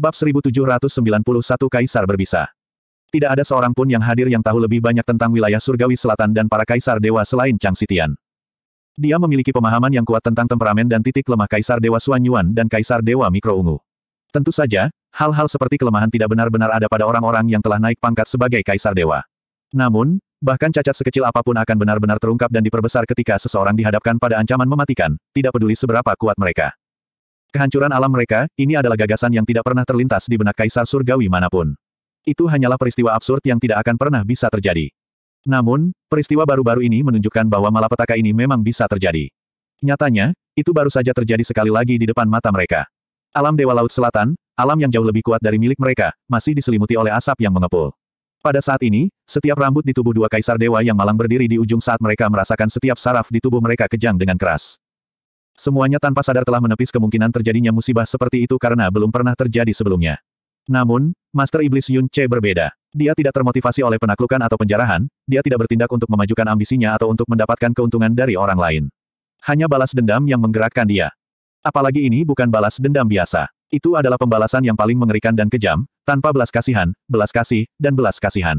Bab 1791 Kaisar berbisa. Tidak ada seorang pun yang hadir yang tahu lebih banyak tentang wilayah surgawi selatan dan para kaisar dewa selain Chang Sitian. Dia memiliki pemahaman yang kuat tentang temperamen dan titik lemah Kaisar Dewa Xuan Yuan dan Kaisar Dewa Mikro Ungu. Tentu saja, hal-hal seperti kelemahan tidak benar-benar ada pada orang-orang yang telah naik pangkat sebagai Kaisar Dewa. Namun, Bahkan cacat sekecil apapun akan benar-benar terungkap dan diperbesar ketika seseorang dihadapkan pada ancaman mematikan, tidak peduli seberapa kuat mereka. Kehancuran alam mereka, ini adalah gagasan yang tidak pernah terlintas di benak kaisar surgawi manapun. Itu hanyalah peristiwa absurd yang tidak akan pernah bisa terjadi. Namun, peristiwa baru-baru ini menunjukkan bahwa malapetaka ini memang bisa terjadi. Nyatanya, itu baru saja terjadi sekali lagi di depan mata mereka. Alam Dewa Laut Selatan, alam yang jauh lebih kuat dari milik mereka, masih diselimuti oleh asap yang mengepul. Pada saat ini, setiap rambut di tubuh dua kaisar dewa yang malang berdiri di ujung saat mereka merasakan setiap saraf di tubuh mereka kejang dengan keras. Semuanya tanpa sadar telah menepis kemungkinan terjadinya musibah seperti itu karena belum pernah terjadi sebelumnya. Namun, Master Iblis Yun Che berbeda. Dia tidak termotivasi oleh penaklukan atau penjarahan, dia tidak bertindak untuk memajukan ambisinya atau untuk mendapatkan keuntungan dari orang lain. Hanya balas dendam yang menggerakkan dia. Apalagi ini bukan balas dendam biasa. Itu adalah pembalasan yang paling mengerikan dan kejam, tanpa belas kasihan, belas kasih, dan belas kasihan.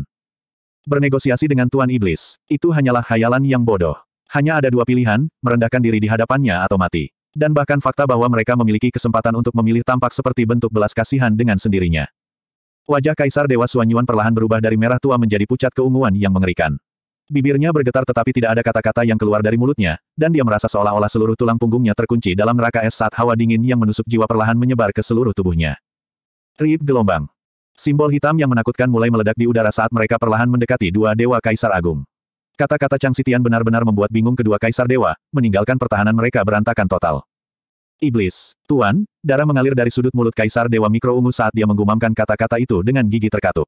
Bernegosiasi dengan Tuan Iblis, itu hanyalah khayalan yang bodoh. Hanya ada dua pilihan, merendahkan diri di hadapannya atau mati. Dan bahkan fakta bahwa mereka memiliki kesempatan untuk memilih tampak seperti bentuk belas kasihan dengan sendirinya. Wajah Kaisar Dewa Suanyuan perlahan berubah dari merah tua menjadi pucat keunguan yang mengerikan. Bibirnya bergetar tetapi tidak ada kata-kata yang keluar dari mulutnya, dan dia merasa seolah-olah seluruh tulang punggungnya terkunci dalam neraka es saat hawa dingin yang menusuk jiwa perlahan menyebar ke seluruh tubuhnya. Rib gelombang. Simbol hitam yang menakutkan mulai meledak di udara saat mereka perlahan mendekati dua dewa kaisar agung. Kata-kata Chang Sitian benar-benar membuat bingung kedua kaisar dewa, meninggalkan pertahanan mereka berantakan total. Iblis, Tuan, darah mengalir dari sudut mulut kaisar dewa mikro ungu saat dia menggumamkan kata-kata itu dengan gigi terkatup.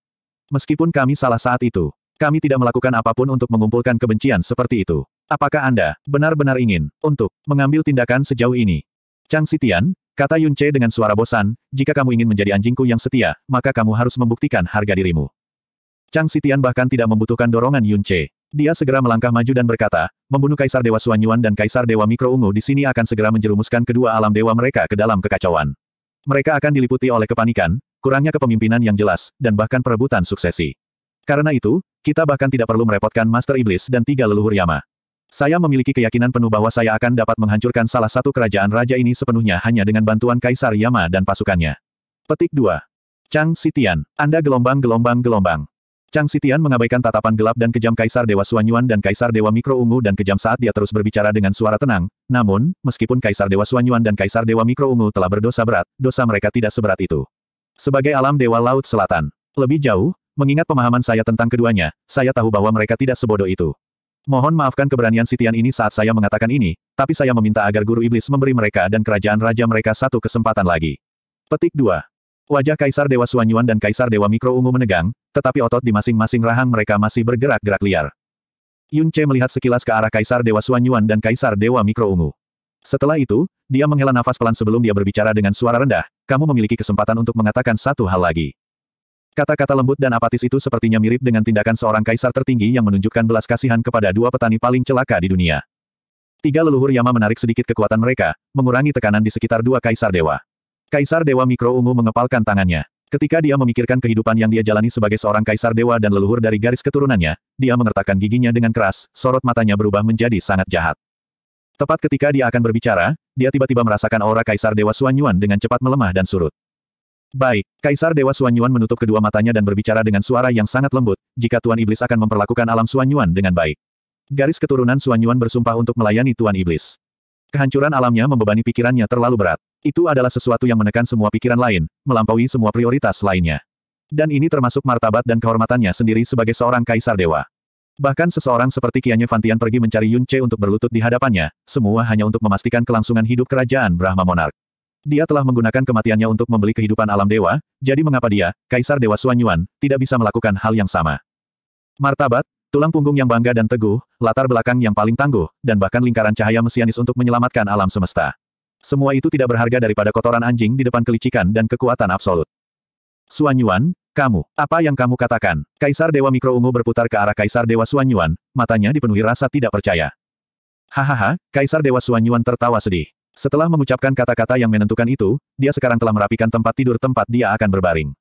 Meskipun kami salah saat itu, kami tidak melakukan apapun untuk mengumpulkan kebencian seperti itu. Apakah Anda benar-benar ingin untuk mengambil tindakan sejauh ini? Chang Sitian, kata Yun Che dengan suara bosan, jika kamu ingin menjadi anjingku yang setia, maka kamu harus membuktikan harga dirimu. Chang Sitian bahkan tidak membutuhkan dorongan Yun Che. Dia segera melangkah maju dan berkata, membunuh Kaisar Dewa Suanyuan dan Kaisar Dewa Mikro Ungu di sini akan segera menjerumuskan kedua alam dewa mereka ke dalam kekacauan. Mereka akan diliputi oleh kepanikan, kurangnya kepemimpinan yang jelas, dan bahkan perebutan suksesi. Karena itu, kita bahkan tidak perlu merepotkan Master Iblis dan tiga leluhur Yama. Saya memiliki keyakinan penuh bahwa saya akan dapat menghancurkan salah satu kerajaan raja ini sepenuhnya hanya dengan bantuan Kaisar Yama dan pasukannya. Petik 2. Chang Sitian, Anda gelombang-gelombang-gelombang. Chang Sitian mengabaikan tatapan gelap dan kejam Kaisar Dewa Suanyuan dan Kaisar Dewa Mikro Ungu dan kejam saat dia terus berbicara dengan suara tenang, namun, meskipun Kaisar Dewa Suanyuan dan Kaisar Dewa Mikro Ungu telah berdosa berat, dosa mereka tidak seberat itu. Sebagai alam Dewa Laut Selatan, lebih jauh, mengingat pemahaman saya tentang keduanya, saya tahu bahwa mereka tidak sebodoh itu. Mohon maafkan keberanian Sitian ini saat saya mengatakan ini, tapi saya meminta agar Guru Iblis memberi mereka dan kerajaan Raja mereka satu kesempatan lagi. Petik 2. Wajah Kaisar Dewa Suanyuan dan Kaisar Dewa Mikro Ungu menegang, tetapi otot di masing-masing rahang mereka masih bergerak-gerak liar. Yun Che melihat sekilas ke arah Kaisar Dewa Suanyuan dan Kaisar Dewa Mikro Ungu. Setelah itu, dia menghela nafas pelan sebelum dia berbicara dengan suara rendah, kamu memiliki kesempatan untuk mengatakan satu hal lagi. Kata-kata lembut dan apatis itu sepertinya mirip dengan tindakan seorang kaisar tertinggi yang menunjukkan belas kasihan kepada dua petani paling celaka di dunia. Tiga leluhur Yama menarik sedikit kekuatan mereka, mengurangi tekanan di sekitar dua kaisar dewa. Kaisar Dewa Mikro Ungu mengepalkan tangannya. Ketika dia memikirkan kehidupan yang dia jalani sebagai seorang kaisar dewa dan leluhur dari garis keturunannya, dia mengertakkan giginya dengan keras, sorot matanya berubah menjadi sangat jahat. Tepat ketika dia akan berbicara, dia tiba-tiba merasakan aura kaisar dewa Suanyuan dengan cepat melemah dan surut. Baik, Kaisar Dewa Suanyuan menutup kedua matanya dan berbicara dengan suara yang sangat lembut, jika Tuan Iblis akan memperlakukan alam Suanyuan dengan baik. Garis keturunan Suanyuan bersumpah untuk melayani Tuan Iblis. Kehancuran alamnya membebani pikirannya terlalu berat. Itu adalah sesuatu yang menekan semua pikiran lain, melampaui semua prioritas lainnya. Dan ini termasuk martabat dan kehormatannya sendiri sebagai seorang kaisar dewa. Bahkan seseorang seperti Kianya Fantian pergi mencari Yun Che untuk berlutut di hadapannya, semua hanya untuk memastikan kelangsungan hidup kerajaan Brahma Monark. Dia telah menggunakan kematiannya untuk membeli kehidupan alam dewa, jadi mengapa dia, Kaisar Dewa Suan Yuan, tidak bisa melakukan hal yang sama. Martabat, tulang punggung yang bangga dan teguh, latar belakang yang paling tangguh, dan bahkan lingkaran cahaya mesianis untuk menyelamatkan alam semesta. Semua itu tidak berharga daripada kotoran anjing di depan kelicikan dan kekuatan absolut. Suanyuan, kamu, apa yang kamu katakan? Kaisar Dewa Mikro Ungu berputar ke arah Kaisar Dewa Suanyuan, matanya dipenuhi rasa tidak percaya. Hahaha, Kaisar Dewa Suanyuan tertawa sedih. Setelah mengucapkan kata-kata yang menentukan itu, dia sekarang telah merapikan tempat tidur tempat dia akan berbaring.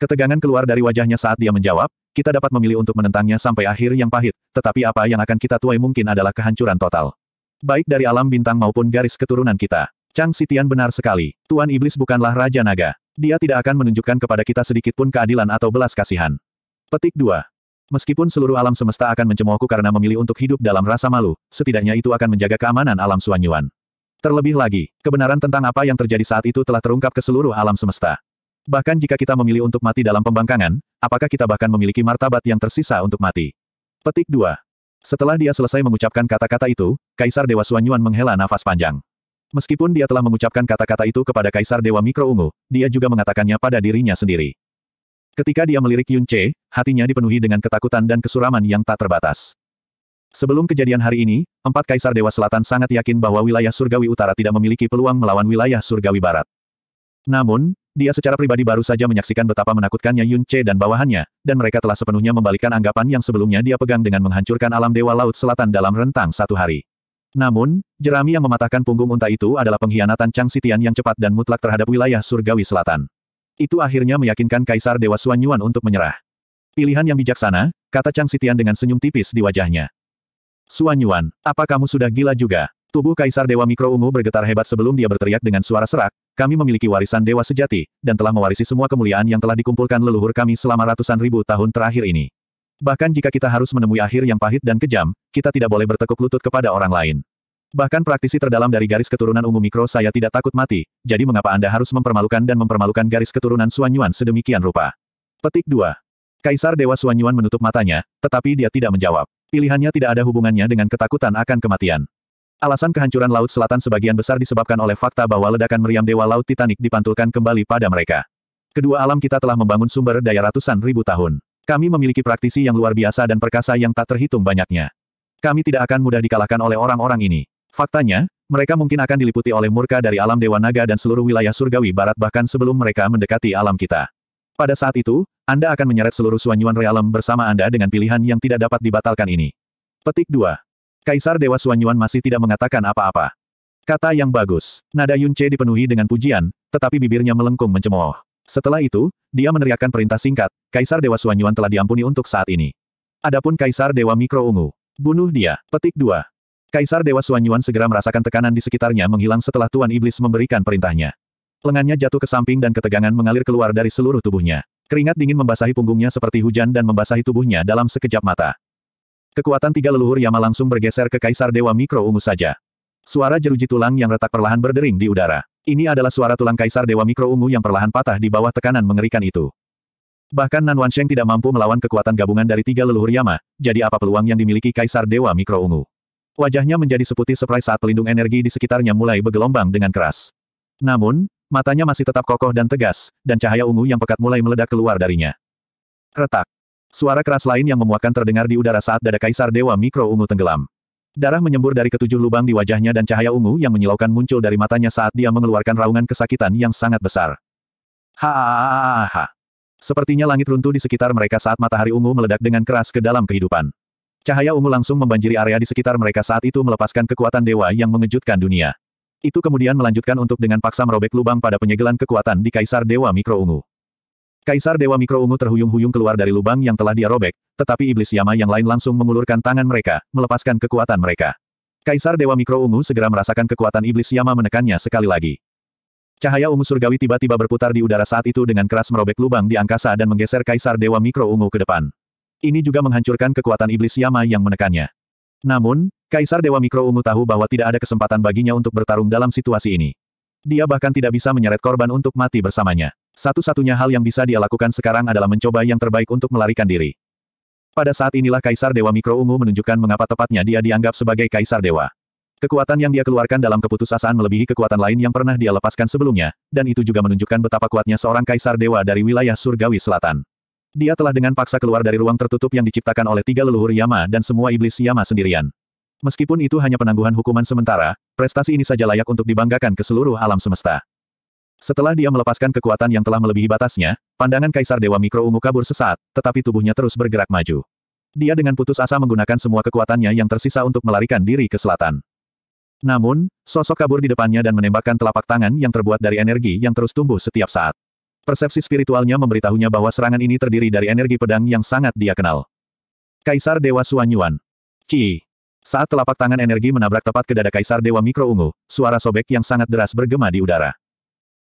Ketegangan keluar dari wajahnya saat dia menjawab, kita dapat memilih untuk menentangnya sampai akhir yang pahit, tetapi apa yang akan kita tuai mungkin adalah kehancuran total. Baik dari alam bintang maupun garis keturunan kita. Chang Sitian benar sekali. Tuan Iblis bukanlah Raja Naga. Dia tidak akan menunjukkan kepada kita sedikit pun keadilan atau belas kasihan. Petik 2. Meskipun seluruh alam semesta akan mencemoohku karena memilih untuk hidup dalam rasa malu, setidaknya itu akan menjaga keamanan alam Suanyuan. Terlebih lagi, kebenaran tentang apa yang terjadi saat itu telah terungkap ke seluruh alam semesta. Bahkan jika kita memilih untuk mati dalam pembangkangan, apakah kita bahkan memiliki martabat yang tersisa untuk mati? Petik 2. Setelah dia selesai mengucapkan kata-kata itu, Kaisar Dewa Suanyuan menghela nafas panjang. Meskipun dia telah mengucapkan kata-kata itu kepada Kaisar Dewa Mikro Ungu, dia juga mengatakannya pada dirinya sendiri. Ketika dia melirik Yun Che, hatinya dipenuhi dengan ketakutan dan kesuraman yang tak terbatas. Sebelum kejadian hari ini, empat Kaisar Dewa Selatan sangat yakin bahwa wilayah Surgawi Utara tidak memiliki peluang melawan wilayah Surgawi Barat. Namun, dia secara pribadi baru saja menyaksikan betapa menakutkannya Yun Che dan bawahannya, dan mereka telah sepenuhnya membalikkan anggapan yang sebelumnya dia pegang dengan menghancurkan alam Dewa Laut Selatan dalam rentang satu hari. Namun, jerami yang mematahkan punggung unta itu adalah pengkhianatan Chang Sitian yang cepat dan mutlak terhadap wilayah surgawi selatan. Itu akhirnya meyakinkan Kaisar Dewa Suanyuan Yuan untuk menyerah. Pilihan yang bijaksana, kata Chang Sitian dengan senyum tipis di wajahnya. Suan Yuan, apa kamu sudah gila juga? Tubuh Kaisar Dewa Mikro Ungu bergetar hebat sebelum dia berteriak dengan suara serak, kami memiliki warisan dewa sejati, dan telah mewarisi semua kemuliaan yang telah dikumpulkan leluhur kami selama ratusan ribu tahun terakhir ini. Bahkan jika kita harus menemui akhir yang pahit dan kejam, kita tidak boleh bertekuk lutut kepada orang lain. Bahkan praktisi terdalam dari garis keturunan ungu mikro saya tidak takut mati, jadi mengapa Anda harus mempermalukan dan mempermalukan garis keturunan Suanyuan sedemikian rupa? Petik 2. Kaisar Dewa Suanyuan menutup matanya, tetapi dia tidak menjawab. Pilihannya tidak ada hubungannya dengan ketakutan akan kematian. Alasan kehancuran Laut Selatan sebagian besar disebabkan oleh fakta bahwa ledakan meriam Dewa Laut Titanic dipantulkan kembali pada mereka. Kedua alam kita telah membangun sumber daya ratusan ribu tahun. Kami memiliki praktisi yang luar biasa dan perkasa yang tak terhitung banyaknya. Kami tidak akan mudah dikalahkan oleh orang-orang ini. Faktanya, mereka mungkin akan diliputi oleh murka dari alam Dewa Naga dan seluruh wilayah surgawi barat bahkan sebelum mereka mendekati alam kita. Pada saat itu, Anda akan menyeret seluruh Suanyuan Realem bersama Anda dengan pilihan yang tidak dapat dibatalkan ini. Petik 2. Kaisar Dewa Suanyuan masih tidak mengatakan apa-apa. Kata yang bagus. Nada Yunce dipenuhi dengan pujian, tetapi bibirnya melengkung mencemooh. Setelah itu, dia meneriakkan perintah singkat, Kaisar Dewa Suanyuan telah diampuni untuk saat ini. Adapun Kaisar Dewa Mikro Ungu. Bunuh dia. Petik 2. Kaisar Dewa Suanyuan segera merasakan tekanan di sekitarnya menghilang setelah Tuan Iblis memberikan perintahnya. Lengannya jatuh ke samping dan ketegangan mengalir keluar dari seluruh tubuhnya. Keringat dingin membasahi punggungnya seperti hujan dan membasahi tubuhnya dalam sekejap mata. Kekuatan tiga leluhur Yama langsung bergeser ke Kaisar Dewa Mikro Ungu saja. Suara jeruji tulang yang retak perlahan berdering di udara. Ini adalah suara tulang kaisar dewa mikro ungu yang perlahan patah di bawah tekanan mengerikan itu. Bahkan Nan Wansheng tidak mampu melawan kekuatan gabungan dari tiga leluhur Yama, jadi apa peluang yang dimiliki kaisar dewa mikro ungu? Wajahnya menjadi seputih seprai saat pelindung energi di sekitarnya mulai bergelombang dengan keras. Namun, matanya masih tetap kokoh dan tegas, dan cahaya ungu yang pekat mulai meledak keluar darinya. Retak. Suara keras lain yang memuakan terdengar di udara saat dada kaisar dewa mikro ungu tenggelam. Darah menyembur dari ketujuh lubang di wajahnya dan cahaya ungu yang menyilaukan muncul dari matanya saat dia mengeluarkan raungan kesakitan yang sangat besar. Ha ha! Sepertinya langit runtuh di sekitar mereka saat matahari ungu meledak dengan keras ke dalam kehidupan. Cahaya ungu langsung membanjiri area di sekitar mereka saat itu melepaskan kekuatan dewa yang mengejutkan dunia. Itu kemudian melanjutkan untuk dengan paksa merobek lubang pada penyegelan kekuatan di Kaisar Dewa Mikro Ungu. Kaisar Dewa Mikro Ungu terhuyung-huyung keluar dari lubang yang telah dia robek, tetapi iblis Yama yang lain langsung mengulurkan tangan mereka, melepaskan kekuatan mereka. Kaisar Dewa Mikro Ungu segera merasakan kekuatan iblis Yama menekannya sekali lagi. Cahaya ungu surgawi tiba-tiba berputar di udara saat itu dengan keras merobek lubang di angkasa dan menggeser Kaisar Dewa Mikro Ungu ke depan. Ini juga menghancurkan kekuatan iblis Yama yang menekannya. Namun, Kaisar Dewa Mikro Ungu tahu bahwa tidak ada kesempatan baginya untuk bertarung dalam situasi ini. Dia bahkan tidak bisa menyeret korban untuk mati bersamanya. Satu-satunya hal yang bisa dia lakukan sekarang adalah mencoba yang terbaik untuk melarikan diri. Pada saat inilah Kaisar Dewa Mikro Ungu menunjukkan mengapa tepatnya dia dianggap sebagai Kaisar Dewa. Kekuatan yang dia keluarkan dalam keputusasaan melebihi kekuatan lain yang pernah dia lepaskan sebelumnya, dan itu juga menunjukkan betapa kuatnya seorang Kaisar Dewa dari wilayah Surgawi Selatan. Dia telah dengan paksa keluar dari ruang tertutup yang diciptakan oleh tiga leluhur Yama dan semua iblis Yama sendirian. Meskipun itu hanya penangguhan hukuman sementara, prestasi ini saja layak untuk dibanggakan ke seluruh alam semesta. Setelah dia melepaskan kekuatan yang telah melebihi batasnya, pandangan Kaisar Dewa Mikro Ungu kabur sesaat, tetapi tubuhnya terus bergerak maju. Dia dengan putus asa menggunakan semua kekuatannya yang tersisa untuk melarikan diri ke selatan. Namun, sosok kabur di depannya dan menembakkan telapak tangan yang terbuat dari energi yang terus tumbuh setiap saat. Persepsi spiritualnya memberitahunya bahwa serangan ini terdiri dari energi pedang yang sangat dia kenal. Kaisar Dewa Suanyuan. Cii. Saat telapak tangan energi menabrak tepat ke dada Kaisar Dewa Mikro Ungu, suara sobek yang sangat deras bergema di udara.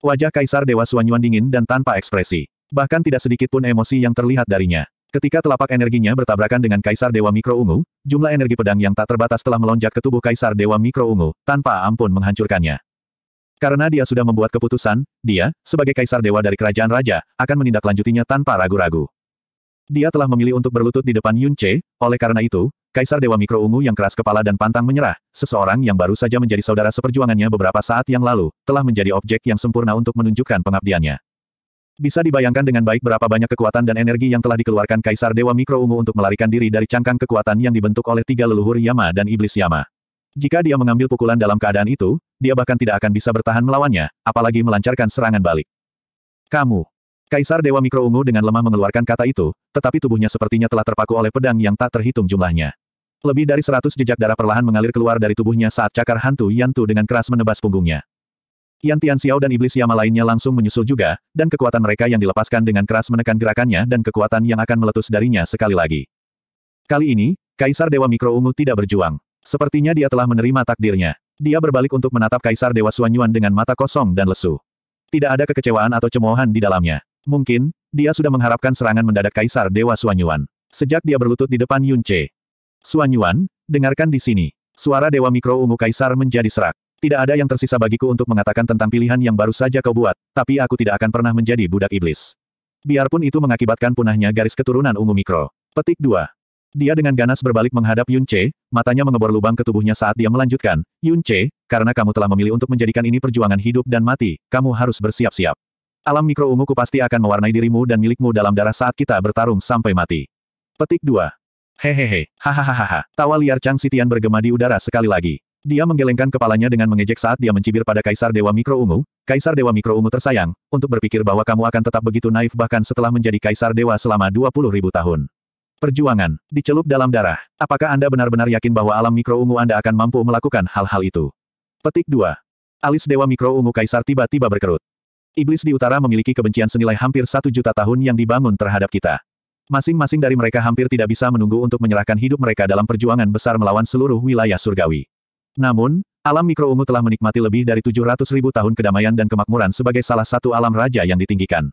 Wajah Kaisar Dewa Suanyuan dingin dan tanpa ekspresi. Bahkan tidak sedikit pun emosi yang terlihat darinya. Ketika telapak energinya bertabrakan dengan Kaisar Dewa Mikro Ungu, jumlah energi pedang yang tak terbatas telah melonjak ke tubuh Kaisar Dewa Mikro Ungu, tanpa ampun menghancurkannya. Karena dia sudah membuat keputusan, dia, sebagai Kaisar Dewa dari Kerajaan Raja, akan menindaklanjutinya tanpa ragu-ragu. Dia telah memilih untuk berlutut di depan Yun Che, oleh karena itu, Kaisar Dewa Mikro Ungu yang keras kepala dan pantang menyerah, seseorang yang baru saja menjadi saudara seperjuangannya beberapa saat yang lalu, telah menjadi objek yang sempurna untuk menunjukkan pengabdiannya. Bisa dibayangkan dengan baik berapa banyak kekuatan dan energi yang telah dikeluarkan Kaisar Dewa Mikro Ungu untuk melarikan diri dari cangkang kekuatan yang dibentuk oleh tiga leluhur Yama dan Iblis Yama. Jika dia mengambil pukulan dalam keadaan itu, dia bahkan tidak akan bisa bertahan melawannya, apalagi melancarkan serangan balik. Kamu, Kaisar Dewa Mikro Ungu dengan lemah mengeluarkan kata itu, tetapi tubuhnya sepertinya telah terpaku oleh pedang yang tak terhitung jumlahnya. Lebih dari seratus jejak darah perlahan mengalir keluar dari tubuhnya saat cakar hantu Yantu dengan keras menebas punggungnya. Yan Xiao dan iblis Yama lainnya langsung menyusul juga, dan kekuatan mereka yang dilepaskan dengan keras menekan gerakannya dan kekuatan yang akan meletus darinya sekali lagi. Kali ini, Kaisar Dewa Mikro Ungu tidak berjuang. Sepertinya dia telah menerima takdirnya. Dia berbalik untuk menatap Kaisar Dewa Suanyuan dengan mata kosong dan lesu. Tidak ada kekecewaan atau cemoohan di dalamnya. Mungkin, dia sudah mengharapkan serangan mendadak Kaisar Dewa Suanyuan. Sejak dia berlutut di depan Yun Suanyuan, dengarkan di sini. Suara Dewa Mikro Ungu Kaisar menjadi serak. Tidak ada yang tersisa bagiku untuk mengatakan tentang pilihan yang baru saja kau buat, tapi aku tidak akan pernah menjadi budak iblis. Biarpun itu mengakibatkan punahnya garis keturunan ungu mikro. Petik 2. Dia dengan ganas berbalik menghadap Yun matanya mengebor lubang ke tubuhnya saat dia melanjutkan, Yun karena kamu telah memilih untuk menjadikan ini perjuangan hidup dan mati, kamu harus bersiap-siap. Alam mikro unguku pasti akan mewarnai dirimu dan milikmu dalam darah saat kita bertarung sampai mati. Petik 2. Hehehe, hahaha. Tawa liar Chang Sitian bergema di udara sekali lagi. Dia menggelengkan kepalanya dengan mengejek saat dia mencibir pada Kaisar Dewa Mikro Ungu, Kaisar Dewa Mikro Ungu tersayang, untuk berpikir bahwa kamu akan tetap begitu naif bahkan setelah menjadi Kaisar Dewa selama 20 ribu tahun. Perjuangan, dicelup dalam darah. Apakah Anda benar-benar yakin bahwa alam Mikro Ungu Anda akan mampu melakukan hal-hal itu? Petik 2. Alis Dewa Mikro Ungu Kaisar tiba-tiba berkerut. Iblis di utara memiliki kebencian senilai hampir satu juta tahun yang dibangun terhadap kita. Masing-masing dari mereka hampir tidak bisa menunggu untuk menyerahkan hidup mereka dalam perjuangan besar melawan seluruh wilayah surgawi. Namun, alam mikroungu telah menikmati lebih dari 700 ribu tahun kedamaian dan kemakmuran sebagai salah satu alam raja yang ditinggikan.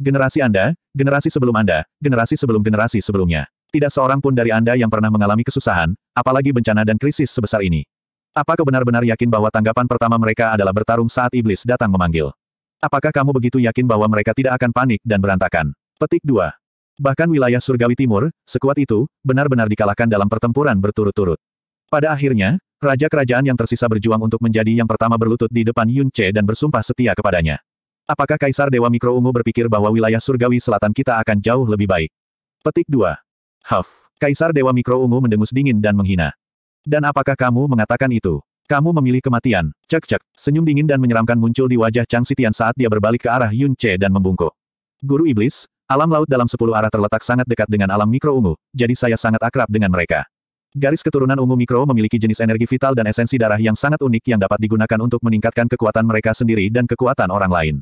Generasi Anda, generasi sebelum Anda, generasi sebelum generasi sebelumnya. Tidak seorang pun dari Anda yang pernah mengalami kesusahan, apalagi bencana dan krisis sebesar ini. Apa kau benar-benar yakin bahwa tanggapan pertama mereka adalah bertarung saat iblis datang memanggil? Apakah kamu begitu yakin bahwa mereka tidak akan panik dan berantakan? Petik 2. Bahkan wilayah surgawi timur, sekuat itu, benar-benar dikalahkan dalam pertempuran berturut-turut. Pada akhirnya, raja kerajaan yang tersisa berjuang untuk menjadi yang pertama berlutut di depan Yun Che dan bersumpah setia kepadanya. Apakah Kaisar Dewa Mikro Ungu berpikir bahwa wilayah surgawi selatan kita akan jauh lebih baik? Petik 2. Huff. Kaisar Dewa Mikro Ungu mendengus dingin dan menghina. Dan apakah kamu mengatakan itu? Kamu memilih kematian. Cek-cek, senyum dingin dan menyeramkan muncul di wajah Chang Sitian saat dia berbalik ke arah Yun Che dan membungkuk. Guru Iblis, alam laut dalam sepuluh arah terletak sangat dekat dengan alam mikro ungu, jadi saya sangat akrab dengan mereka. Garis keturunan ungu mikro memiliki jenis energi vital dan esensi darah yang sangat unik yang dapat digunakan untuk meningkatkan kekuatan mereka sendiri dan kekuatan orang lain.